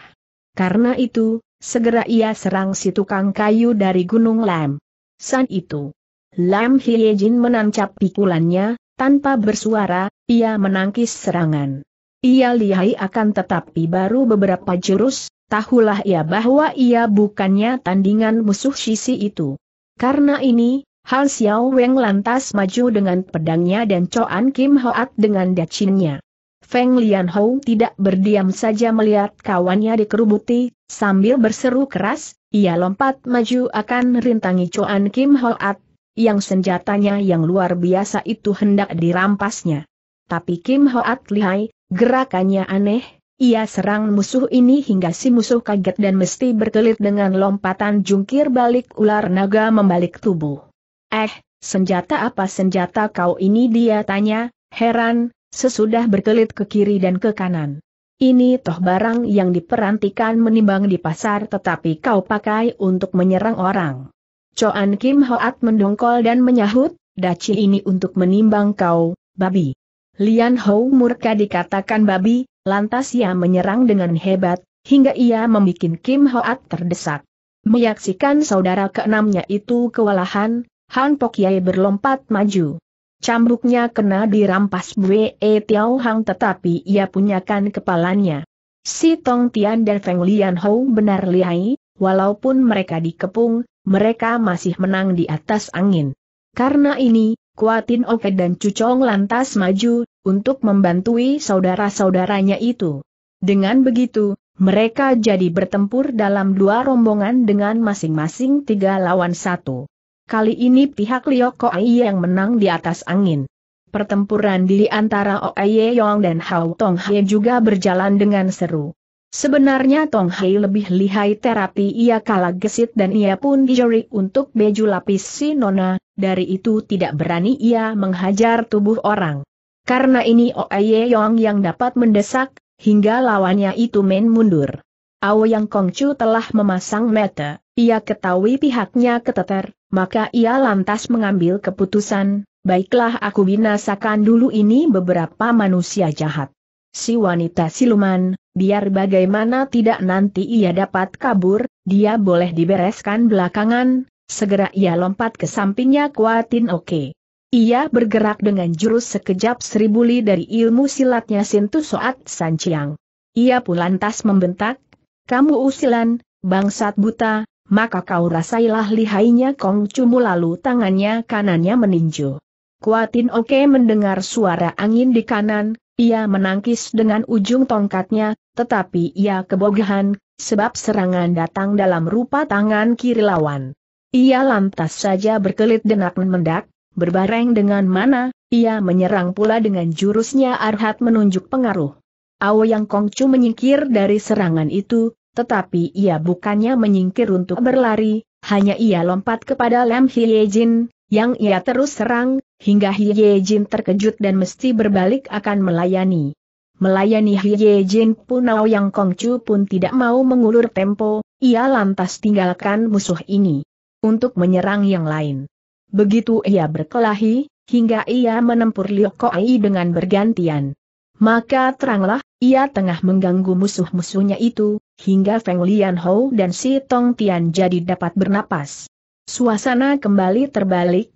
Karena itu, segera ia serang si tukang kayu dari Gunung Lem. San itu. Lam Hye Jin menancap pikulannya, tanpa bersuara, ia menangkis serangan. Ia lihai akan tetapi baru beberapa jurus, Tahulah ia bahwa ia bukannya tandingan musuh Sisi itu. Karena ini, Hal Xiao Weng lantas maju dengan pedangnya dan Coan Kim Hoat dengan dacinnya. Feng Lian tidak berdiam saja melihat kawannya dikerubuti, sambil berseru keras, ia lompat maju akan rintangi Coan Kim Hoat, yang senjatanya yang luar biasa itu hendak dirampasnya. Tapi Kim Hoat lihai, gerakannya aneh, ia serang musuh ini hingga si musuh kaget dan mesti berkelit dengan lompatan jungkir balik ular naga membalik tubuh. Eh, senjata apa senjata kau ini dia tanya, heran, sesudah berkelit ke kiri dan ke kanan. Ini toh barang yang diperantikan menimbang di pasar tetapi kau pakai untuk menyerang orang. Coan Kim Hoat mendongkol dan menyahut, daci ini untuk menimbang kau, babi. Lian Hou murka dikatakan babi, Lantas ia menyerang dengan hebat, hingga ia membuat Kim Hoat terdesak. Menyaksikan saudara keenamnya itu kewalahan, Han Pok Yai berlompat maju. Cambuknya kena dirampas Bwe e Tiao Hang tetapi ia punyakan kepalanya. Si Tong Tian dan Feng Lian Hou benar lihai, walaupun mereka dikepung, mereka masih menang di atas angin. Karena ini, Kuatin Oke dan Cucong lantas maju, untuk membantui saudara-saudaranya itu. Dengan begitu, mereka jadi bertempur dalam dua rombongan dengan masing-masing tiga lawan satu. Kali ini pihak Liok Koi yang menang di atas angin. Pertempuran di antara Oye Yong dan Hao Tong He juga berjalan dengan seru. Sebenarnya Tong Hei lebih lihai terapi ia kalah gesit dan ia pun dijeri untuk beju lapis si nona, dari itu tidak berani ia menghajar tubuh orang. Karena ini Oye Yong yang dapat mendesak, hingga lawannya itu main mundur. Yang Kongcu telah memasang mata, ia ketahui pihaknya keteter, maka ia lantas mengambil keputusan, baiklah aku binasakan dulu ini beberapa manusia jahat. Si wanita siluman, biar bagaimana tidak nanti ia dapat kabur, dia boleh dibereskan belakangan, segera ia lompat ke sampingnya Kuatin Oke. Ia bergerak dengan jurus sekejap seribu li dari ilmu silatnya Sintu Soat Sanciang. Ia pun lantas membentak, kamu usilan, bangsat buta, maka kau rasailah lihainya Kong Cumu lalu tangannya kanannya meninju. Kuatin Oke mendengar suara angin di kanan, ia menangkis dengan ujung tongkatnya, tetapi ia kebogahan, sebab serangan datang dalam rupa tangan kiri lawan. Ia lantas saja berkelit denak mendak, Berbareng dengan mana, ia menyerang pula dengan jurusnya Arhat menunjuk pengaruh. Ao Yang Kongcu menyingkir dari serangan itu, tetapi ia bukannya menyingkir untuk berlari, hanya ia lompat kepada Lam Jin, yang ia terus serang, hingga Jin terkejut dan mesti berbalik akan melayani. Melayani Jin pun Ao Yang Kongcu pun tidak mau mengulur tempo, ia lantas tinggalkan musuh ini. Untuk menyerang yang lain. Begitu ia berkelahi, hingga ia menempur Koi dengan bergantian. Maka teranglah, ia tengah mengganggu musuh-musuhnya itu, hingga Feng Lian Hou dan si Tong Tian jadi dapat bernapas. Suasana kembali terbalik,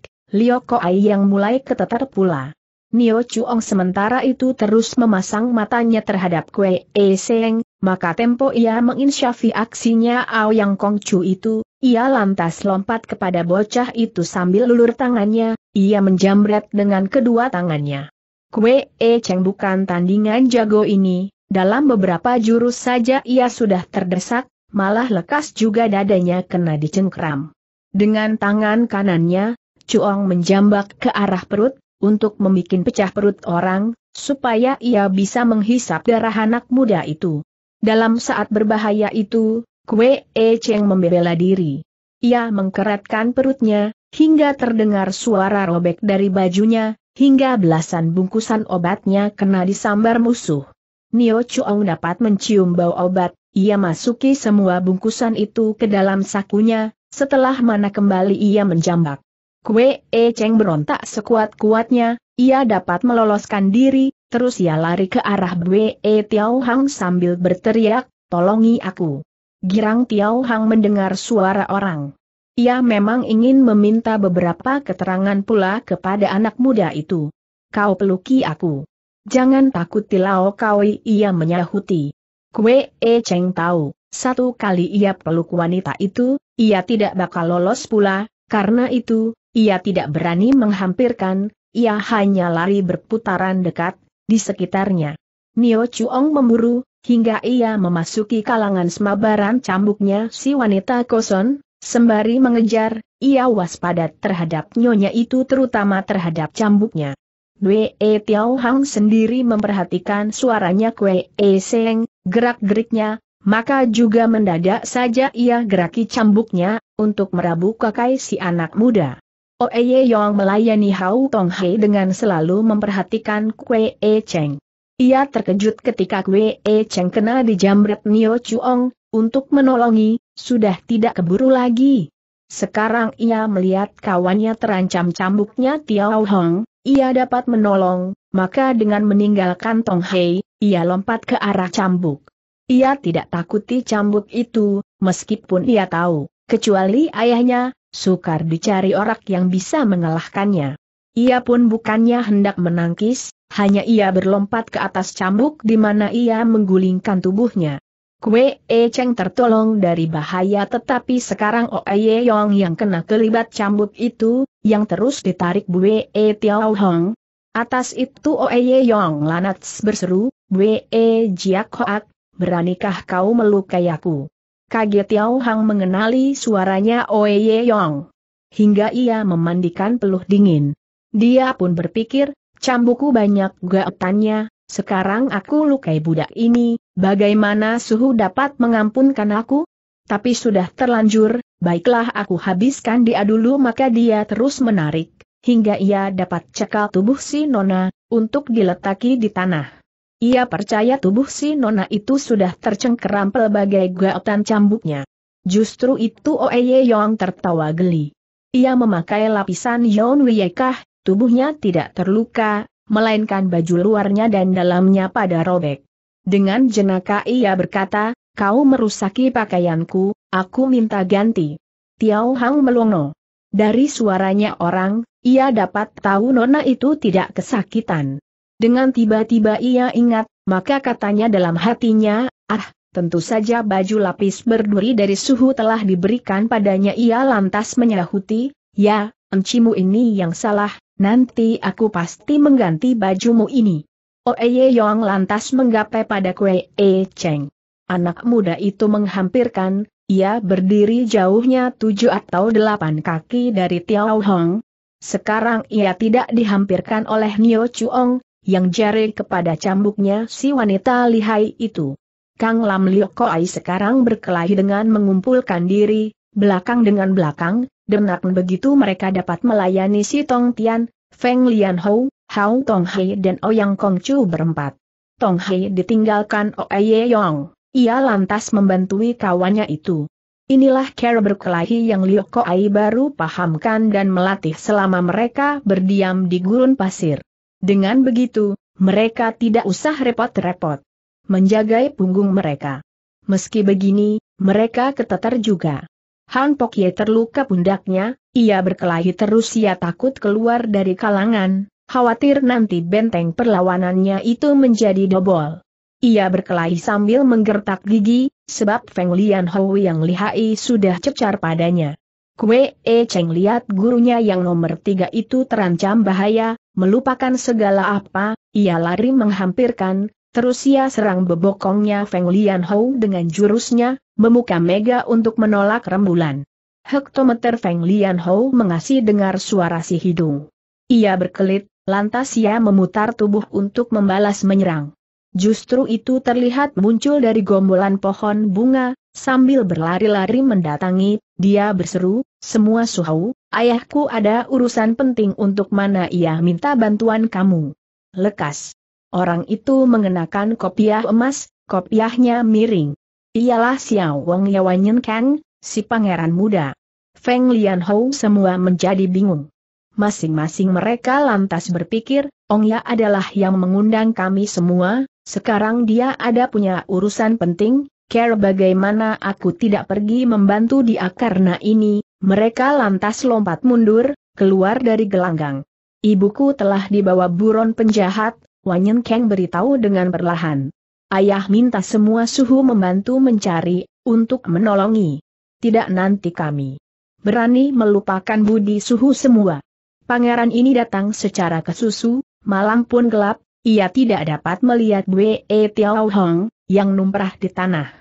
Koi yang mulai ketetar pula. Nio Chuong sementara itu terus memasang matanya terhadap Kue E Seng, maka tempo ia menginsyafi aksinya Yang Kong Chu itu, ia lantas lompat kepada bocah itu sambil lulur tangannya, ia menjamret dengan kedua tangannya. Kue E Cheng bukan tandingan jago ini, dalam beberapa jurus saja ia sudah terdesak, malah lekas juga dadanya kena dicengkram. Dengan tangan kanannya, Chuong menjambak ke arah perut, untuk membuat pecah perut orang, supaya ia bisa menghisap darah anak muda itu. Dalam saat berbahaya itu, Kue E Cheng membela diri. Ia mengkeratkan perutnya, hingga terdengar suara robek dari bajunya, hingga belasan bungkusan obatnya kena disambar musuh. Nio Chuong dapat mencium bau obat, ia masuki semua bungkusan itu ke dalam sakunya, setelah mana kembali ia menjambak. Kue E Cheng berontak sekuat-kuatnya, ia dapat meloloskan diri, terus ia lari ke arah Bwe e Tiao Hang sambil berteriak, tolongi aku. Girang Tiao Hang mendengar suara orang. Ia memang ingin meminta beberapa keterangan pula kepada anak muda itu. Kau peluki aku. Jangan takut tilao kau ia menyahuti. Kue e Cheng tahu, satu kali ia peluk wanita itu, ia tidak bakal lolos pula, karena itu, ia tidak berani menghampirkan, ia hanya lari berputaran dekat, di sekitarnya. Nio Chuong memburu, hingga ia memasuki kalangan semabaran cambuknya si wanita koson, sembari mengejar, ia waspada terhadap nyonya itu terutama terhadap cambuknya. Dwe e Tiao Hang sendiri memperhatikan suaranya Kwe E Seng, gerak-geriknya, maka juga mendadak saja ia geraki cambuknya, untuk merabu kakai si anak muda. Oeye Yong melayani Hau Tong Hei dengan selalu memperhatikan Kue E Cheng. Ia terkejut ketika Kue E Cheng kena dijamret Nio Chuong, untuk menolongi, sudah tidak keburu lagi. Sekarang ia melihat kawannya terancam cambuknya Tiao Hong, ia dapat menolong, maka dengan meninggalkan Tong Hei, ia lompat ke arah cambuk. Ia tidak takuti cambuk itu, meskipun ia tahu, kecuali ayahnya, sukar dicari orang yang bisa mengalahkannya. Ia pun bukannya hendak menangkis, hanya ia berlompat ke atas cambuk di mana ia menggulingkan tubuhnya. Kue E Cheng tertolong dari bahaya tetapi sekarang Oe Yong yang kena kelibat cambuk itu, yang terus ditarik Bue E Tiao Hong. Atas itu Oe Yong lanat berseru, Bue E Jiak Hoak, beranikah kau melukai aku? Kaget Yao Hang mengenali suaranya Oe Ye Yong. Hingga ia memandikan peluh dingin. Dia pun berpikir, cambuku banyak gaetannya, sekarang aku lukai budak ini, bagaimana suhu dapat mengampunkan aku? Tapi sudah terlanjur, baiklah aku habiskan dia dulu maka dia terus menarik, hingga ia dapat cekal tubuh si Nona, untuk diletaki di tanah. Ia percaya tubuh si nona itu sudah tercengkeram pelbagai gaotan cambuknya. Justru itu Oeye Yong tertawa geli. Ia memakai lapisan Yon Wiekah, tubuhnya tidak terluka, melainkan baju luarnya dan dalamnya pada robek. Dengan jenaka ia berkata, kau merusaki pakaianku, aku minta ganti. Tiao Hang melongo. Dari suaranya orang, ia dapat tahu nona itu tidak kesakitan. Dengan tiba-tiba ia ingat, maka katanya dalam hatinya, ah, tentu saja baju lapis berduri dari suhu telah diberikan padanya ia lantas menyahuti, ya, encimu ini yang salah, nanti aku pasti mengganti bajumu ini. Oeye oh, Yong lantas menggapai pada kue E Cheng. Anak muda itu menghampirkan, ia berdiri jauhnya tujuh atau delapan kaki dari Tiao Hong. Sekarang ia tidak dihampirkan oleh Nio Chuong, yang jari kepada cambuknya si wanita lihai itu. Kang Lam Liok Ai sekarang berkelahi dengan mengumpulkan diri, belakang dengan belakang, denak begitu mereka dapat melayani si Tong Tian, Feng Lian Hou, Hao Tong Hai dan Ouyang Kong Chu berempat. Tong Hai ditinggalkan Oe Yong, ia lantas membantui kawannya itu. Inilah cara berkelahi yang Liok Ai baru pahamkan dan melatih selama mereka berdiam di gurun pasir. Dengan begitu, mereka tidak usah repot-repot menjagai punggung mereka. Meski begini, mereka keteter juga. Han Pok terluka pundaknya, ia berkelahi terus ia takut keluar dari kalangan, khawatir nanti benteng perlawanannya itu menjadi dobol. Ia berkelahi sambil menggertak gigi, sebab Feng Lian Hou yang lihai sudah cecar padanya. Kue E Cheng lihat gurunya yang nomor tiga itu terancam bahaya, melupakan segala apa, ia lari menghampirkan, terus ia serang bebokongnya Feng Lian dengan jurusnya, memuka mega untuk menolak rembulan. Hektometer Feng Lian Hou mengasih dengar suara si hidung. Ia berkelit, lantas ia memutar tubuh untuk membalas menyerang. Justru itu terlihat muncul dari gombolan pohon bunga, Sambil berlari-lari mendatangi, dia berseru, semua suhau, ayahku ada urusan penting untuk mana ia minta bantuan kamu. Lekas. Orang itu mengenakan kopiah emas, kopiahnya miring. Ialah Xiao Wang Yawanyen Kang, si pangeran muda. Feng Lianhou semua menjadi bingung. Masing-masing mereka lantas berpikir, Ong Ya adalah yang mengundang kami semua, sekarang dia ada punya urusan penting, care bagaimana aku tidak pergi membantu dia karena ini, mereka lantas lompat mundur, keluar dari gelanggang. Ibuku telah dibawa buron penjahat, Wanyen Kang beritahu dengan perlahan. Ayah minta semua suhu membantu mencari, untuk menolongi. Tidak nanti kami. Berani melupakan budi suhu semua. Pangeran ini datang secara kesusu, malam pun gelap, ia tidak dapat melihat Wei Tiao Hong, yang numprah di tanah.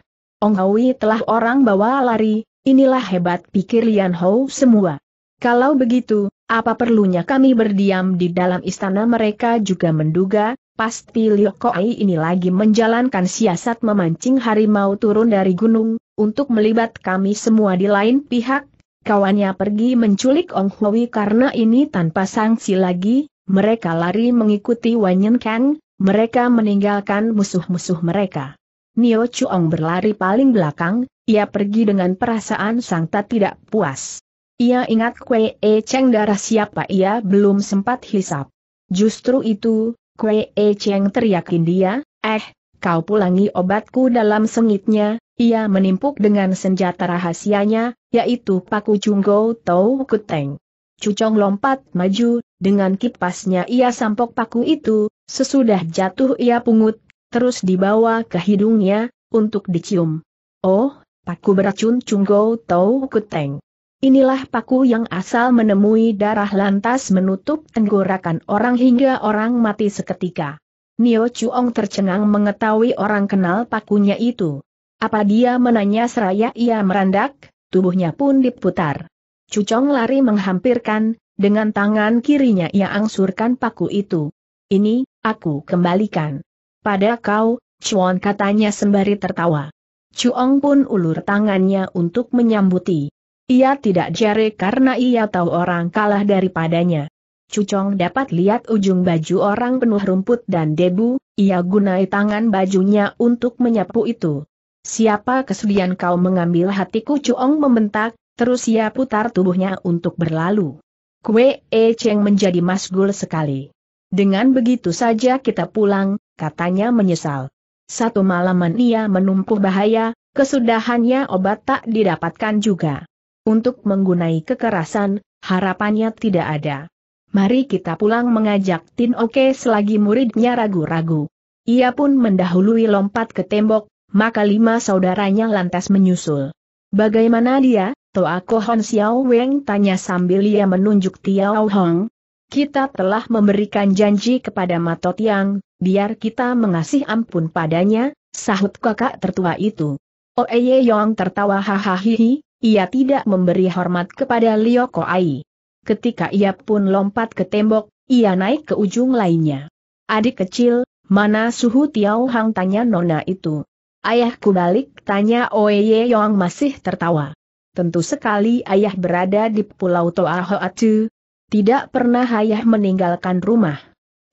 Ong Hui telah orang bawa lari, inilah hebat pikir Lian Hou semua. Kalau begitu, apa perlunya kami berdiam di dalam istana mereka juga menduga, pasti Liu Koei ini lagi menjalankan siasat memancing harimau turun dari gunung, untuk melibat kami semua di lain pihak, kawannya pergi menculik Ong Hui karena ini tanpa sanksi lagi, mereka lari mengikuti Wanyan Kang, mereka meninggalkan musuh-musuh mereka. Nio Cuong berlari paling belakang, ia pergi dengan perasaan sangta tidak puas. Ia ingat Kue E Cheng darah siapa ia belum sempat hisap. Justru itu, Kue E Cheng teriakin dia, eh, kau pulangi obatku dalam sengitnya, ia menimpuk dengan senjata rahasianya, yaitu paku Chunggo Tau Kuteng. Cucong lompat maju, dengan kipasnya ia sampok paku itu, sesudah jatuh ia pungut terus dibawa ke hidungnya, untuk dicium. Oh, paku beracun Cunggo Tau Kuteng. Inilah paku yang asal menemui darah lantas menutup tenggorakan orang hingga orang mati seketika. Nio Chuong tercengang mengetahui orang kenal pakunya itu. Apa dia menanya seraya ia merandak, tubuhnya pun diputar. Cucong lari menghampirkan, dengan tangan kirinya ia angsurkan paku itu. Ini, aku kembalikan. Pada kau, Chuan katanya sembari tertawa. Chuong pun ulur tangannya untuk menyambuti. Ia tidak jare karena ia tahu orang kalah daripadanya. Cucong dapat lihat ujung baju orang penuh rumput dan debu, ia gunai tangan bajunya untuk menyapu itu. Siapa kesudian kau mengambil hatiku Cuong membentak, terus ia putar tubuhnya untuk berlalu. Kue E Cheng menjadi masgul sekali. Dengan begitu saja kita pulang, katanya menyesal. Satu malaman ia menumpuh bahaya, kesudahannya obat tak didapatkan juga. Untuk menggunai kekerasan, harapannya tidak ada. Mari kita pulang mengajak Tin Oke selagi muridnya ragu-ragu. Ia pun mendahului lompat ke tembok, maka lima saudaranya lantas menyusul. Bagaimana dia, Toa Kohon Xiao Weng tanya sambil ia menunjuk Tiao Hong, kita telah memberikan janji kepada Matot yang, biar kita mengasih ampun padanya, sahut kakak tertua itu. Oeye Yong tertawa hahaha, ia tidak memberi hormat kepada Lio Ai. Ketika ia pun lompat ke tembok, ia naik ke ujung lainnya. Adik kecil, mana suhu Tiao Hang tanya nona itu. Ayahku balik tanya Oeye Yong masih tertawa. Tentu sekali ayah berada di Pulau Toahoatu, tidak pernah ayah meninggalkan rumah.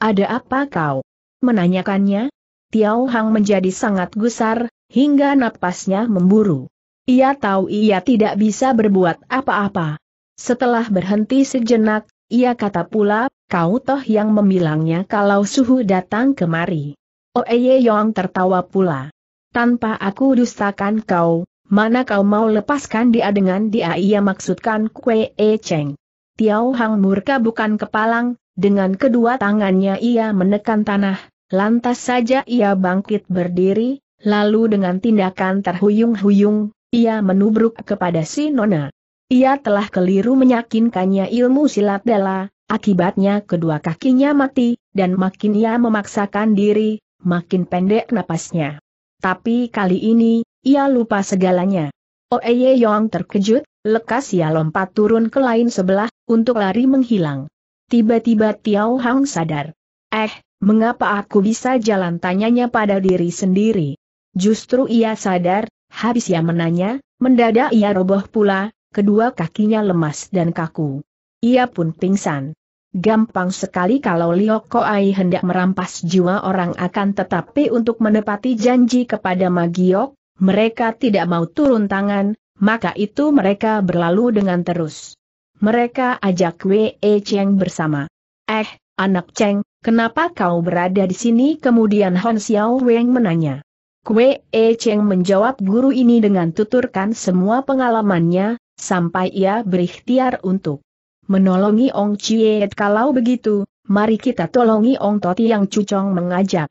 Ada apa kau? Menanyakannya? Tiao Hang menjadi sangat gusar, hingga napasnya memburu. Ia tahu ia tidak bisa berbuat apa-apa. Setelah berhenti sejenak, ia kata pula, kau toh yang membilangnya kalau suhu datang kemari. Oh, Ye Yong tertawa pula. Tanpa aku dustakan kau, mana kau mau lepaskan dia dengan dia ia maksudkan Kue E Cheng. Tiao Hang murka bukan kepalang, dengan kedua tangannya ia menekan tanah, lantas saja ia bangkit berdiri, lalu dengan tindakan terhuyung-huyung, ia menubruk kepada si Nona. Ia telah keliru meyakinkannya ilmu silat bela, akibatnya kedua kakinya mati, dan makin ia memaksakan diri, makin pendek napasnya. Tapi kali ini, ia lupa segalanya. Oeye Yong terkejut, lekas ia lompat turun ke lain sebelah, untuk lari menghilang. Tiba-tiba Tiao Hang sadar. Eh, mengapa aku bisa jalan tanyanya pada diri sendiri? Justru ia sadar, habis ia menanya, mendadak ia roboh pula, kedua kakinya lemas dan kaku. Ia pun pingsan. Gampang sekali kalau Liu Koai hendak merampas jiwa orang akan tetapi untuk menepati janji kepada Magiok, mereka tidak mau turun tangan, maka itu mereka berlalu dengan terus mereka ajak Wei Cheng bersama. Eh, anak Cheng, kenapa kau berada di sini? Kemudian Hon Xiao Weng menanya. Wei Cheng menjawab guru ini dengan tuturkan semua pengalamannya, sampai ia berikhtiar untuk menolongi Ong Chiet. Kalau begitu, mari kita tolongi Ong Toti yang cucong mengajak.